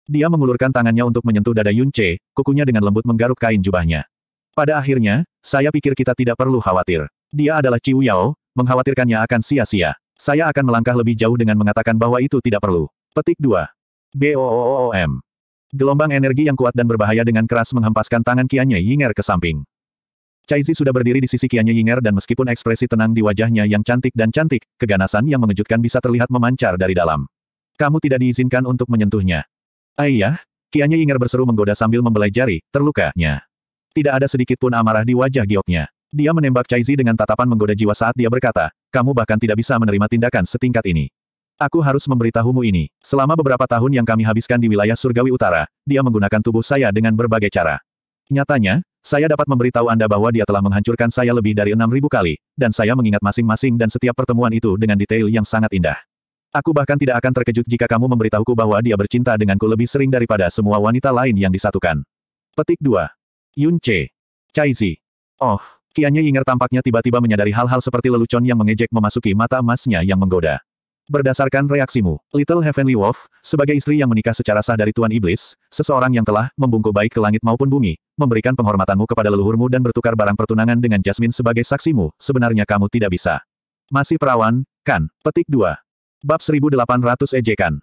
Dia mengulurkan tangannya untuk menyentuh dada Yun kukunya dengan lembut menggaruk kain jubahnya. Pada akhirnya, saya pikir kita tidak perlu khawatir. Dia adalah Ciu Yao, mengkhawatirkannya akan sia-sia. Saya akan melangkah lebih jauh dengan mengatakan bahwa itu tidak perlu. Petik 2. BOOOM. Gelombang energi yang kuat dan berbahaya dengan keras menghempaskan tangan Qianye Yinger ke samping. Caizi sudah berdiri di sisi Qianye Yinger dan meskipun ekspresi tenang di wajahnya yang cantik dan cantik, keganasan yang mengejutkan bisa terlihat memancar dari dalam. Kamu tidak diizinkan untuk menyentuhnya. Ayah, Qianye iya? Yinger berseru menggoda sambil membelai jari, terlukanya. Tidak ada sedikit pun amarah di wajah gioknya. Dia menembak Caizi dengan tatapan menggoda jiwa saat dia berkata, kamu bahkan tidak bisa menerima tindakan setingkat ini. Aku harus memberitahumu ini. Selama beberapa tahun yang kami habiskan di wilayah surgawi utara, dia menggunakan tubuh saya dengan berbagai cara. Nyatanya, saya dapat memberitahu Anda bahwa dia telah menghancurkan saya lebih dari 6.000 kali, dan saya mengingat masing-masing dan setiap pertemuan itu dengan detail yang sangat indah. Aku bahkan tidak akan terkejut jika kamu memberitahuku bahwa dia bercinta denganku lebih sering daripada semua wanita lain yang disatukan. Petik 2. Yun Che. Caizi. Oh, Kianye Yinger tampaknya tiba-tiba menyadari hal-hal seperti lelucon yang mengejek memasuki mata emasnya yang menggoda. Berdasarkan reaksimu, Little Heavenly Wolf, sebagai istri yang menikah secara sah dari Tuan Iblis, seseorang yang telah membungkuk baik ke langit maupun bumi, memberikan penghormatanmu kepada leluhurmu dan bertukar barang pertunangan dengan Jasmine sebagai saksimu, sebenarnya kamu tidak bisa. Masih perawan, kan? Petik 2. Bab 1800 ejekan.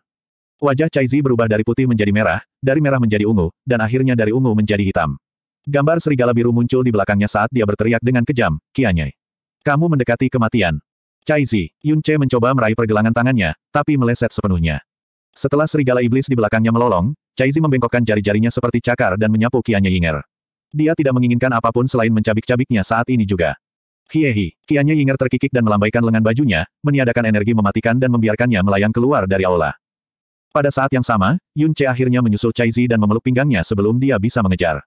Wajah Chaizi berubah dari putih menjadi merah, dari merah menjadi ungu, dan akhirnya dari ungu menjadi hitam. Gambar serigala biru muncul di belakangnya saat dia berteriak dengan kejam, Kianyai. Kamu mendekati kematian. Cai Zi, Yun Che mencoba meraih pergelangan tangannya, tapi meleset sepenuhnya. Setelah serigala iblis di belakangnya melolong, Cai Zi membengkokkan jari-jarinya seperti cakar dan menyapu kianya Yinger. Dia tidak menginginkan apapun selain mencabik-cabiknya saat ini juga. Hiehi, kianya Yinger terkikik dan melambaikan lengan bajunya, meniadakan energi mematikan dan membiarkannya melayang keluar dari aula. Pada saat yang sama, Yun Che akhirnya menyusul Cai Zi dan memeluk pinggangnya sebelum dia bisa mengejar.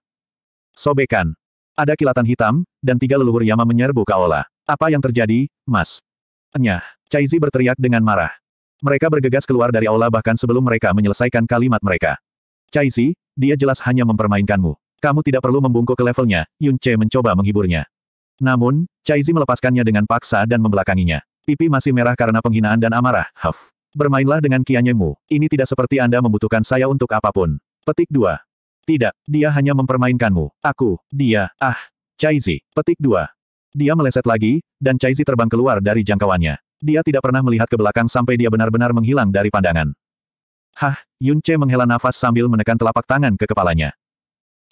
Sobekan. Ada kilatan hitam, dan tiga leluhur Yama menyerbu Kaola. Apa yang terjadi, Mas? Nyah! Zi berteriak dengan marah. Mereka bergegas keluar dari aula bahkan sebelum mereka menyelesaikan kalimat mereka. Cai Zi, dia jelas hanya mempermainkanmu. Kamu tidak perlu membungkuk ke levelnya, Yun Che mencoba menghiburnya. Namun, Cai Zi melepaskannya dengan paksa dan membelakanginya. Pipi masih merah karena penghinaan dan amarah, Huff. Bermainlah dengan kianyemu, ini tidak seperti Anda membutuhkan saya untuk apapun. Petik 2. Tidak, dia hanya mempermainkanmu. Aku, dia, ah. Zi, Petik 2. Dia meleset lagi, dan Zi terbang keluar dari jangkauannya. Dia tidak pernah melihat ke belakang sampai dia benar-benar menghilang dari pandangan. Hah, Yun Che menghela nafas sambil menekan telapak tangan ke kepalanya.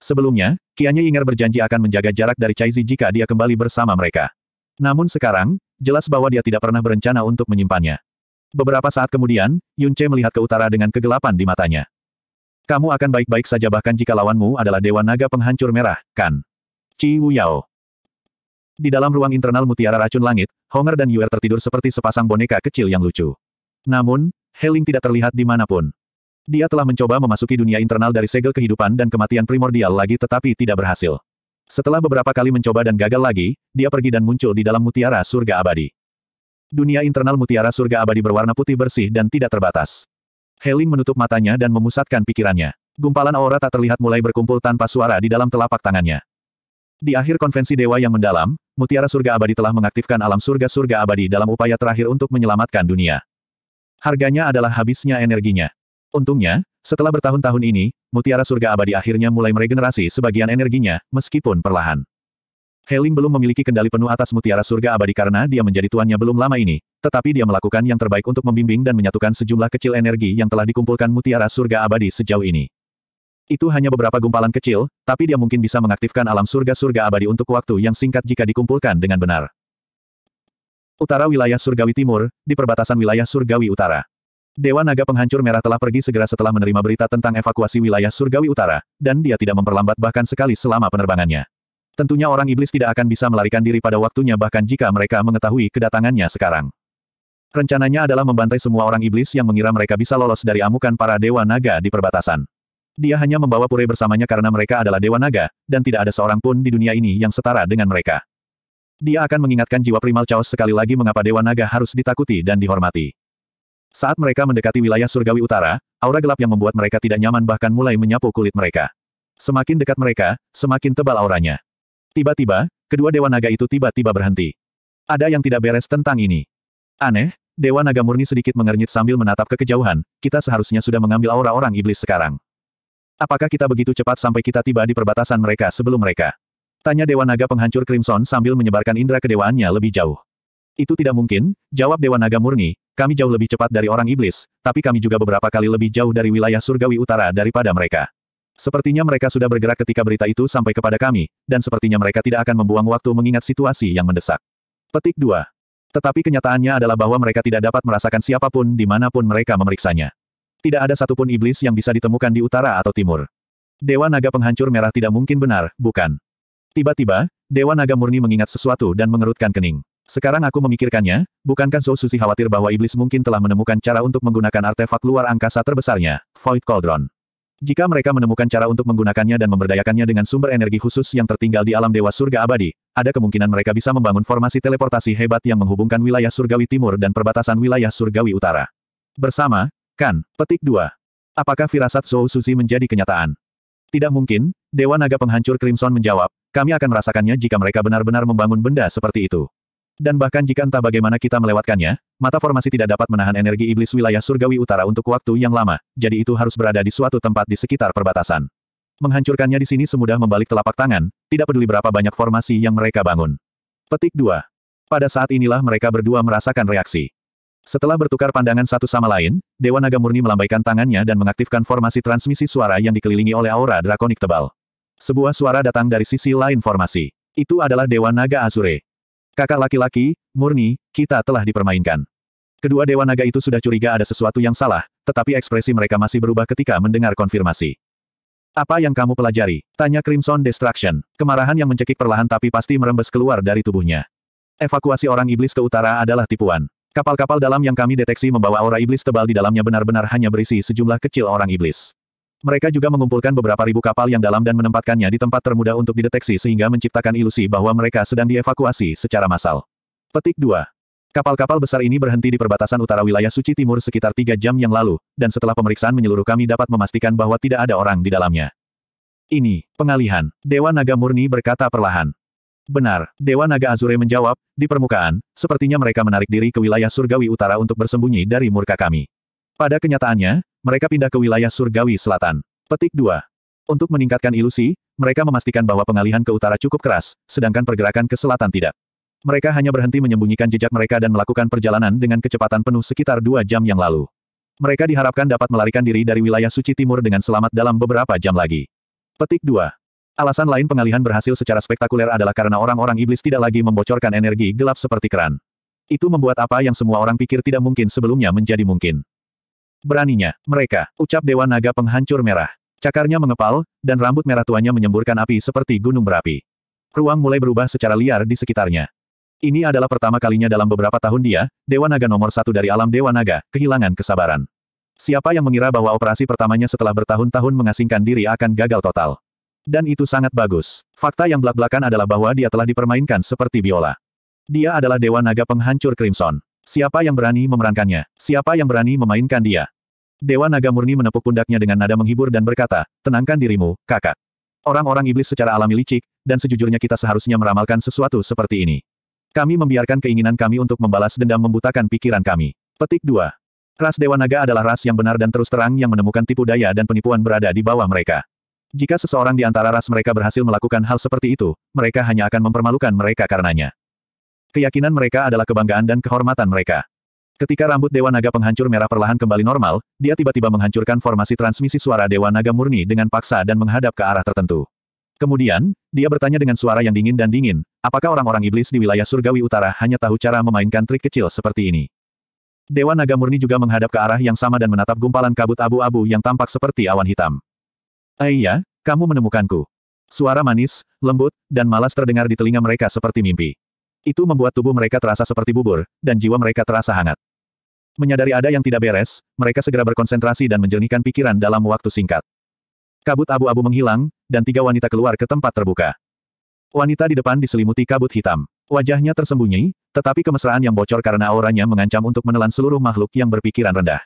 Sebelumnya, Kianya Inger berjanji akan menjaga jarak dari Zi jika dia kembali bersama mereka. Namun sekarang, jelas bahwa dia tidak pernah berencana untuk menyimpannya. Beberapa saat kemudian, Yun Che melihat ke utara dengan kegelapan di matanya. Kamu akan baik-baik saja bahkan jika lawanmu adalah Dewa Naga Penghancur Merah, kan? Ci Wu Yao. Di dalam ruang internal mutiara racun langit, Honger dan Yuer tertidur seperti sepasang boneka kecil yang lucu. Namun, Heling tidak terlihat di dimanapun. Dia telah mencoba memasuki dunia internal dari segel kehidupan dan kematian primordial lagi tetapi tidak berhasil. Setelah beberapa kali mencoba dan gagal lagi, dia pergi dan muncul di dalam mutiara surga abadi. Dunia internal mutiara surga abadi berwarna putih bersih dan tidak terbatas. Heling menutup matanya dan memusatkan pikirannya. Gumpalan aura tak terlihat mulai berkumpul tanpa suara di dalam telapak tangannya. Di akhir konvensi dewa yang mendalam, Mutiara Surga Abadi telah mengaktifkan alam surga-surga abadi dalam upaya terakhir untuk menyelamatkan dunia. Harganya adalah habisnya energinya. Untungnya, setelah bertahun-tahun ini, Mutiara Surga Abadi akhirnya mulai meregenerasi sebagian energinya, meskipun perlahan. Heling belum memiliki kendali penuh atas mutiara surga abadi karena dia menjadi tuannya belum lama ini, tetapi dia melakukan yang terbaik untuk membimbing dan menyatukan sejumlah kecil energi yang telah dikumpulkan mutiara surga abadi sejauh ini. Itu hanya beberapa gumpalan kecil, tapi dia mungkin bisa mengaktifkan alam surga-surga abadi untuk waktu yang singkat jika dikumpulkan dengan benar. Utara wilayah surgawi timur, di perbatasan wilayah surgawi utara. Dewa Naga Penghancur Merah telah pergi segera setelah menerima berita tentang evakuasi wilayah surgawi utara, dan dia tidak memperlambat bahkan sekali selama penerbangannya. Tentunya orang iblis tidak akan bisa melarikan diri pada waktunya bahkan jika mereka mengetahui kedatangannya sekarang. Rencananya adalah membantai semua orang iblis yang mengira mereka bisa lolos dari amukan para Dewa Naga di perbatasan. Dia hanya membawa Pure bersamanya karena mereka adalah Dewa Naga, dan tidak ada seorang pun di dunia ini yang setara dengan mereka. Dia akan mengingatkan jiwa primal Chaos sekali lagi mengapa Dewa Naga harus ditakuti dan dihormati. Saat mereka mendekati wilayah surgawi utara, aura gelap yang membuat mereka tidak nyaman bahkan mulai menyapu kulit mereka. Semakin dekat mereka, semakin tebal auranya. Tiba-tiba, kedua Dewa Naga itu tiba-tiba berhenti. Ada yang tidak beres tentang ini. Aneh, Dewa Naga Murni sedikit mengernyit sambil menatap ke kejauhan, kita seharusnya sudah mengambil aura orang iblis sekarang. Apakah kita begitu cepat sampai kita tiba di perbatasan mereka sebelum mereka? Tanya Dewa Naga penghancur Crimson sambil menyebarkan indera kedewaannya lebih jauh. Itu tidak mungkin, jawab Dewa Naga murni, kami jauh lebih cepat dari orang iblis, tapi kami juga beberapa kali lebih jauh dari wilayah surgawi utara daripada mereka. Sepertinya mereka sudah bergerak ketika berita itu sampai kepada kami, dan sepertinya mereka tidak akan membuang waktu mengingat situasi yang mendesak. Petik 2. Tetapi kenyataannya adalah bahwa mereka tidak dapat merasakan siapapun dimanapun mereka memeriksanya. Tidak ada satupun iblis yang bisa ditemukan di utara atau timur. Dewa naga penghancur merah tidak mungkin benar, bukan? Tiba-tiba, Dewa naga murni mengingat sesuatu dan mengerutkan kening. Sekarang aku memikirkannya, bukankah Zhou Susi khawatir bahwa iblis mungkin telah menemukan cara untuk menggunakan artefak luar angkasa terbesarnya, Void Cauldron. Jika mereka menemukan cara untuk menggunakannya dan memberdayakannya dengan sumber energi khusus yang tertinggal di alam Dewa Surga Abadi, ada kemungkinan mereka bisa membangun formasi teleportasi hebat yang menghubungkan wilayah surgawi timur dan perbatasan wilayah surgawi utara. Bersama, Kan, petik 2. Apakah firasat Zhou Susi menjadi kenyataan? Tidak mungkin, Dewa Naga Penghancur Crimson menjawab, kami akan merasakannya jika mereka benar-benar membangun benda seperti itu. Dan bahkan jika entah bagaimana kita melewatkannya, mata formasi tidak dapat menahan energi iblis wilayah surgawi utara untuk waktu yang lama, jadi itu harus berada di suatu tempat di sekitar perbatasan. Menghancurkannya di sini semudah membalik telapak tangan, tidak peduli berapa banyak formasi yang mereka bangun. Petik 2. Pada saat inilah mereka berdua merasakan reaksi. Setelah bertukar pandangan satu sama lain, Dewa Naga Murni melambaikan tangannya dan mengaktifkan formasi transmisi suara yang dikelilingi oleh aura drakonik tebal. Sebuah suara datang dari sisi lain formasi. Itu adalah Dewa Naga Azure. Kakak laki-laki, Murni, kita telah dipermainkan. Kedua Dewa Naga itu sudah curiga ada sesuatu yang salah, tetapi ekspresi mereka masih berubah ketika mendengar konfirmasi. Apa yang kamu pelajari? Tanya Crimson Destruction. Kemarahan yang mencekik perlahan tapi pasti merembes keluar dari tubuhnya. Evakuasi orang iblis ke utara adalah tipuan. Kapal-kapal dalam yang kami deteksi membawa aura iblis tebal di dalamnya benar-benar hanya berisi sejumlah kecil orang iblis. Mereka juga mengumpulkan beberapa ribu kapal yang dalam dan menempatkannya di tempat termudah untuk dideteksi sehingga menciptakan ilusi bahwa mereka sedang dievakuasi secara massal. Petik 2. Kapal-kapal besar ini berhenti di perbatasan utara wilayah suci timur sekitar tiga jam yang lalu, dan setelah pemeriksaan menyeluruh kami dapat memastikan bahwa tidak ada orang di dalamnya. Ini, pengalihan. Dewa Naga Murni berkata perlahan. Benar, Dewa Naga Azure menjawab, di permukaan, sepertinya mereka menarik diri ke wilayah surgawi utara untuk bersembunyi dari murka kami. Pada kenyataannya, mereka pindah ke wilayah surgawi selatan. Petik 2. Untuk meningkatkan ilusi, mereka memastikan bahwa pengalihan ke utara cukup keras, sedangkan pergerakan ke selatan tidak. Mereka hanya berhenti menyembunyikan jejak mereka dan melakukan perjalanan dengan kecepatan penuh sekitar dua jam yang lalu. Mereka diharapkan dapat melarikan diri dari wilayah suci timur dengan selamat dalam beberapa jam lagi. Petik 2. Alasan lain pengalihan berhasil secara spektakuler adalah karena orang-orang iblis tidak lagi membocorkan energi gelap seperti keran. Itu membuat apa yang semua orang pikir tidak mungkin sebelumnya menjadi mungkin. Beraninya, mereka, ucap Dewa Naga Penghancur Merah. Cakarnya mengepal, dan rambut merah tuanya menyemburkan api seperti gunung berapi. Ruang mulai berubah secara liar di sekitarnya. Ini adalah pertama kalinya dalam beberapa tahun dia, Dewa Naga nomor satu dari alam Dewa Naga, kehilangan kesabaran. Siapa yang mengira bahwa operasi pertamanya setelah bertahun-tahun mengasingkan diri akan gagal total? Dan itu sangat bagus. Fakta yang belak-belakan adalah bahwa dia telah dipermainkan seperti biola. Dia adalah dewa naga penghancur Crimson. Siapa yang berani memerankannya? Siapa yang berani memainkan dia? Dewa naga murni menepuk pundaknya dengan nada menghibur dan berkata, tenangkan dirimu, kakak. Orang-orang iblis secara alami licik, dan sejujurnya kita seharusnya meramalkan sesuatu seperti ini. Kami membiarkan keinginan kami untuk membalas dendam membutakan pikiran kami. Petik 2. Ras Dewa Naga adalah ras yang benar dan terus terang yang menemukan tipu daya dan penipuan berada di bawah mereka. Jika seseorang di antara ras mereka berhasil melakukan hal seperti itu, mereka hanya akan mempermalukan mereka karenanya. Keyakinan mereka adalah kebanggaan dan kehormatan mereka. Ketika rambut Dewa Naga penghancur merah perlahan kembali normal, dia tiba-tiba menghancurkan formasi transmisi suara Dewa Naga murni dengan paksa dan menghadap ke arah tertentu. Kemudian, dia bertanya dengan suara yang dingin dan dingin, apakah orang-orang iblis di wilayah surgawi utara hanya tahu cara memainkan trik kecil seperti ini? Dewa Naga murni juga menghadap ke arah yang sama dan menatap gumpalan kabut abu-abu yang tampak seperti awan hitam. Aiyah, eh kamu menemukanku. Suara manis, lembut, dan malas terdengar di telinga mereka seperti mimpi. Itu membuat tubuh mereka terasa seperti bubur, dan jiwa mereka terasa hangat. Menyadari ada yang tidak beres, mereka segera berkonsentrasi dan menjernihkan pikiran dalam waktu singkat. Kabut abu-abu menghilang, dan tiga wanita keluar ke tempat terbuka. Wanita di depan diselimuti kabut hitam. Wajahnya tersembunyi, tetapi kemesraan yang bocor karena auranya mengancam untuk menelan seluruh makhluk yang berpikiran rendah.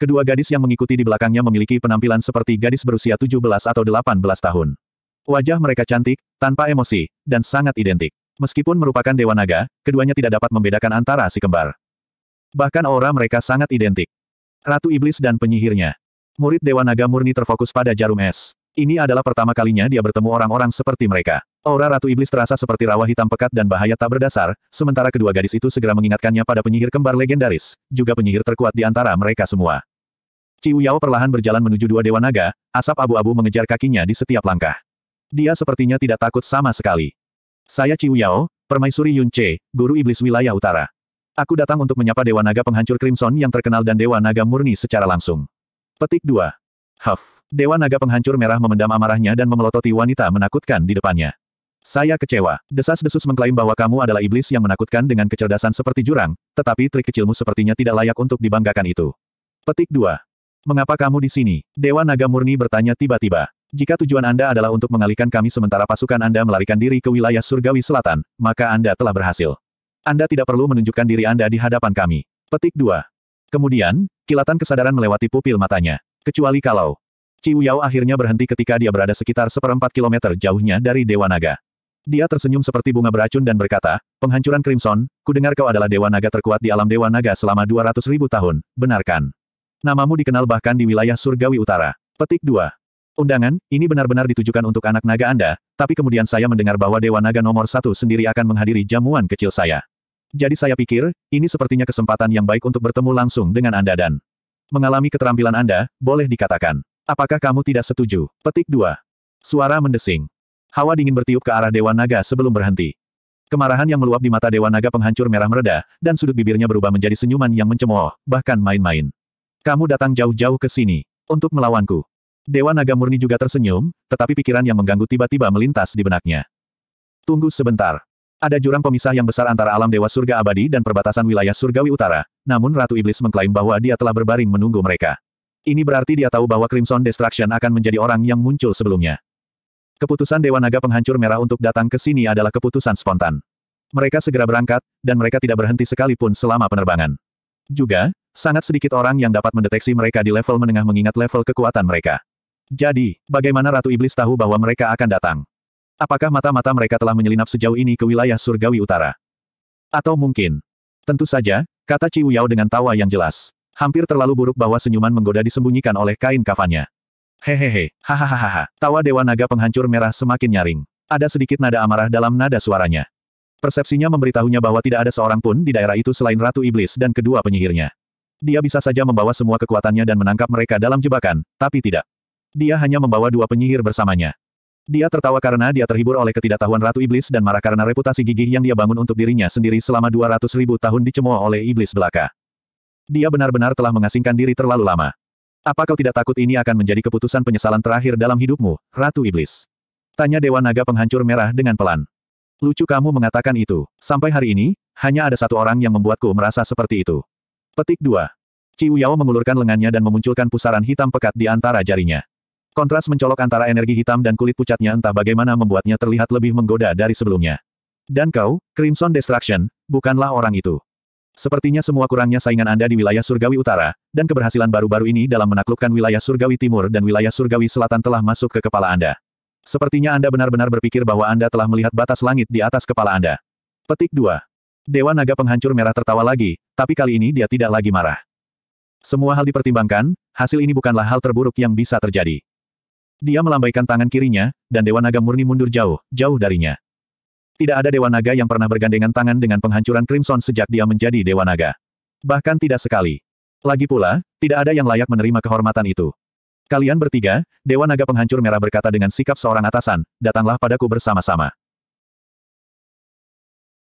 Kedua gadis yang mengikuti di belakangnya memiliki penampilan seperti gadis berusia 17 atau 18 tahun. Wajah mereka cantik, tanpa emosi, dan sangat identik. Meskipun merupakan dewa naga, keduanya tidak dapat membedakan antara si kembar. Bahkan aura mereka sangat identik. Ratu Iblis dan penyihirnya. Murid Dewa Naga murni terfokus pada jarum es. Ini adalah pertama kalinya dia bertemu orang-orang seperti mereka. Aura Ratu Iblis terasa seperti rawa hitam pekat dan bahaya tak berdasar, sementara kedua gadis itu segera mengingatkannya pada penyihir kembar legendaris, juga penyihir terkuat di antara mereka semua. Ciu Yao perlahan berjalan menuju dua dewa naga, asap abu-abu mengejar kakinya di setiap langkah. Dia sepertinya tidak takut sama sekali. Saya Ciu Yao, permaisuri Yun Che, guru iblis wilayah utara. Aku datang untuk menyapa dewa naga penghancur Crimson yang terkenal dan dewa naga murni secara langsung. Petik 2. Huff. Dewa naga penghancur merah memendam amarahnya dan memelototi wanita menakutkan di depannya. Saya kecewa. Desas-desus mengklaim bahwa kamu adalah iblis yang menakutkan dengan kecerdasan seperti jurang, tetapi trik kecilmu sepertinya tidak layak untuk dibanggakan itu. Petik 2. Mengapa kamu di sini? Dewa Naga Murni bertanya tiba-tiba. Jika tujuan Anda adalah untuk mengalihkan kami sementara pasukan Anda melarikan diri ke wilayah surgawi selatan, maka Anda telah berhasil. Anda tidak perlu menunjukkan diri Anda di hadapan kami. Petik 2. Kemudian, kilatan kesadaran melewati pupil matanya. Kecuali kalau. Ciu Yao akhirnya berhenti ketika dia berada sekitar seperempat kilometer jauhnya dari Dewa Naga. Dia tersenyum seperti bunga beracun dan berkata, Penghancuran Crimson, ku dengar kau adalah Dewa Naga terkuat di alam Dewa Naga selama 200 ribu tahun, benarkan. Namamu dikenal bahkan di wilayah surgawi utara. Petik 2. Undangan, ini benar-benar ditujukan untuk anak naga Anda, tapi kemudian saya mendengar bahwa Dewa Naga nomor satu sendiri akan menghadiri jamuan kecil saya. Jadi saya pikir, ini sepertinya kesempatan yang baik untuk bertemu langsung dengan Anda dan mengalami keterampilan Anda, boleh dikatakan. Apakah kamu tidak setuju? Petik 2. Suara mendesing. Hawa dingin bertiup ke arah Dewa Naga sebelum berhenti. Kemarahan yang meluap di mata Dewa Naga penghancur merah mereda, dan sudut bibirnya berubah menjadi senyuman yang mencemooh, bahkan main-main. Kamu datang jauh-jauh ke sini. Untuk melawanku. Dewa Naga Murni juga tersenyum, tetapi pikiran yang mengganggu tiba-tiba melintas di benaknya. Tunggu sebentar. Ada jurang pemisah yang besar antara alam Dewa Surga Abadi dan perbatasan wilayah Surgawi Utara, namun Ratu Iblis mengklaim bahwa dia telah berbaring menunggu mereka. Ini berarti dia tahu bahwa Crimson Destruction akan menjadi orang yang muncul sebelumnya. Keputusan Dewa Naga Penghancur Merah untuk datang ke sini adalah keputusan spontan. Mereka segera berangkat, dan mereka tidak berhenti sekalipun selama penerbangan. Juga, Sangat sedikit orang yang dapat mendeteksi mereka di level menengah mengingat level kekuatan mereka. Jadi, bagaimana Ratu Iblis tahu bahwa mereka akan datang? Apakah mata-mata mereka telah menyelinap sejauh ini ke wilayah surgawi utara? Atau mungkin? Tentu saja, kata Ci Yao dengan tawa yang jelas. Hampir terlalu buruk bahwa senyuman menggoda disembunyikan oleh kain kafannya. Hehehe, hahaha, tawa Dewa Naga penghancur merah semakin nyaring. Ada sedikit nada amarah dalam nada suaranya. Persepsinya memberitahunya bahwa tidak ada seorang pun di daerah itu selain Ratu Iblis dan kedua penyihirnya. Dia bisa saja membawa semua kekuatannya dan menangkap mereka dalam jebakan, tapi tidak. Dia hanya membawa dua penyihir bersamanya. Dia tertawa karena dia terhibur oleh ketidaktahuan Ratu Iblis dan marah karena reputasi gigih yang dia bangun untuk dirinya sendiri selama 200 ribu tahun dicemooh oleh Iblis belaka. Dia benar-benar telah mengasingkan diri terlalu lama. Apa kau tidak takut ini akan menjadi keputusan penyesalan terakhir dalam hidupmu, Ratu Iblis? Tanya Dewa Naga Penghancur Merah dengan pelan. Lucu kamu mengatakan itu. Sampai hari ini, hanya ada satu orang yang membuatku merasa seperti itu. Petik 2. Ciu Yao mengulurkan lengannya dan memunculkan pusaran hitam pekat di antara jarinya. Kontras mencolok antara energi hitam dan kulit pucatnya entah bagaimana membuatnya terlihat lebih menggoda dari sebelumnya. Dan kau, Crimson Destruction, bukanlah orang itu. Sepertinya semua kurangnya saingan Anda di wilayah surgawi utara, dan keberhasilan baru-baru ini dalam menaklukkan wilayah surgawi timur dan wilayah surgawi selatan telah masuk ke kepala Anda. Sepertinya Anda benar-benar berpikir bahwa Anda telah melihat batas langit di atas kepala Anda. Petik 2. Dewa Naga Penghancur Merah tertawa lagi, tapi kali ini dia tidak lagi marah. Semua hal dipertimbangkan, hasil ini bukanlah hal terburuk yang bisa terjadi. Dia melambaikan tangan kirinya, dan Dewa Naga murni mundur jauh, jauh darinya. Tidak ada Dewa Naga yang pernah bergandengan tangan dengan penghancuran Crimson sejak dia menjadi Dewa Naga. Bahkan tidak sekali. Lagi pula, tidak ada yang layak menerima kehormatan itu. Kalian bertiga, Dewa Naga Penghancur Merah berkata dengan sikap seorang atasan, datanglah padaku bersama-sama.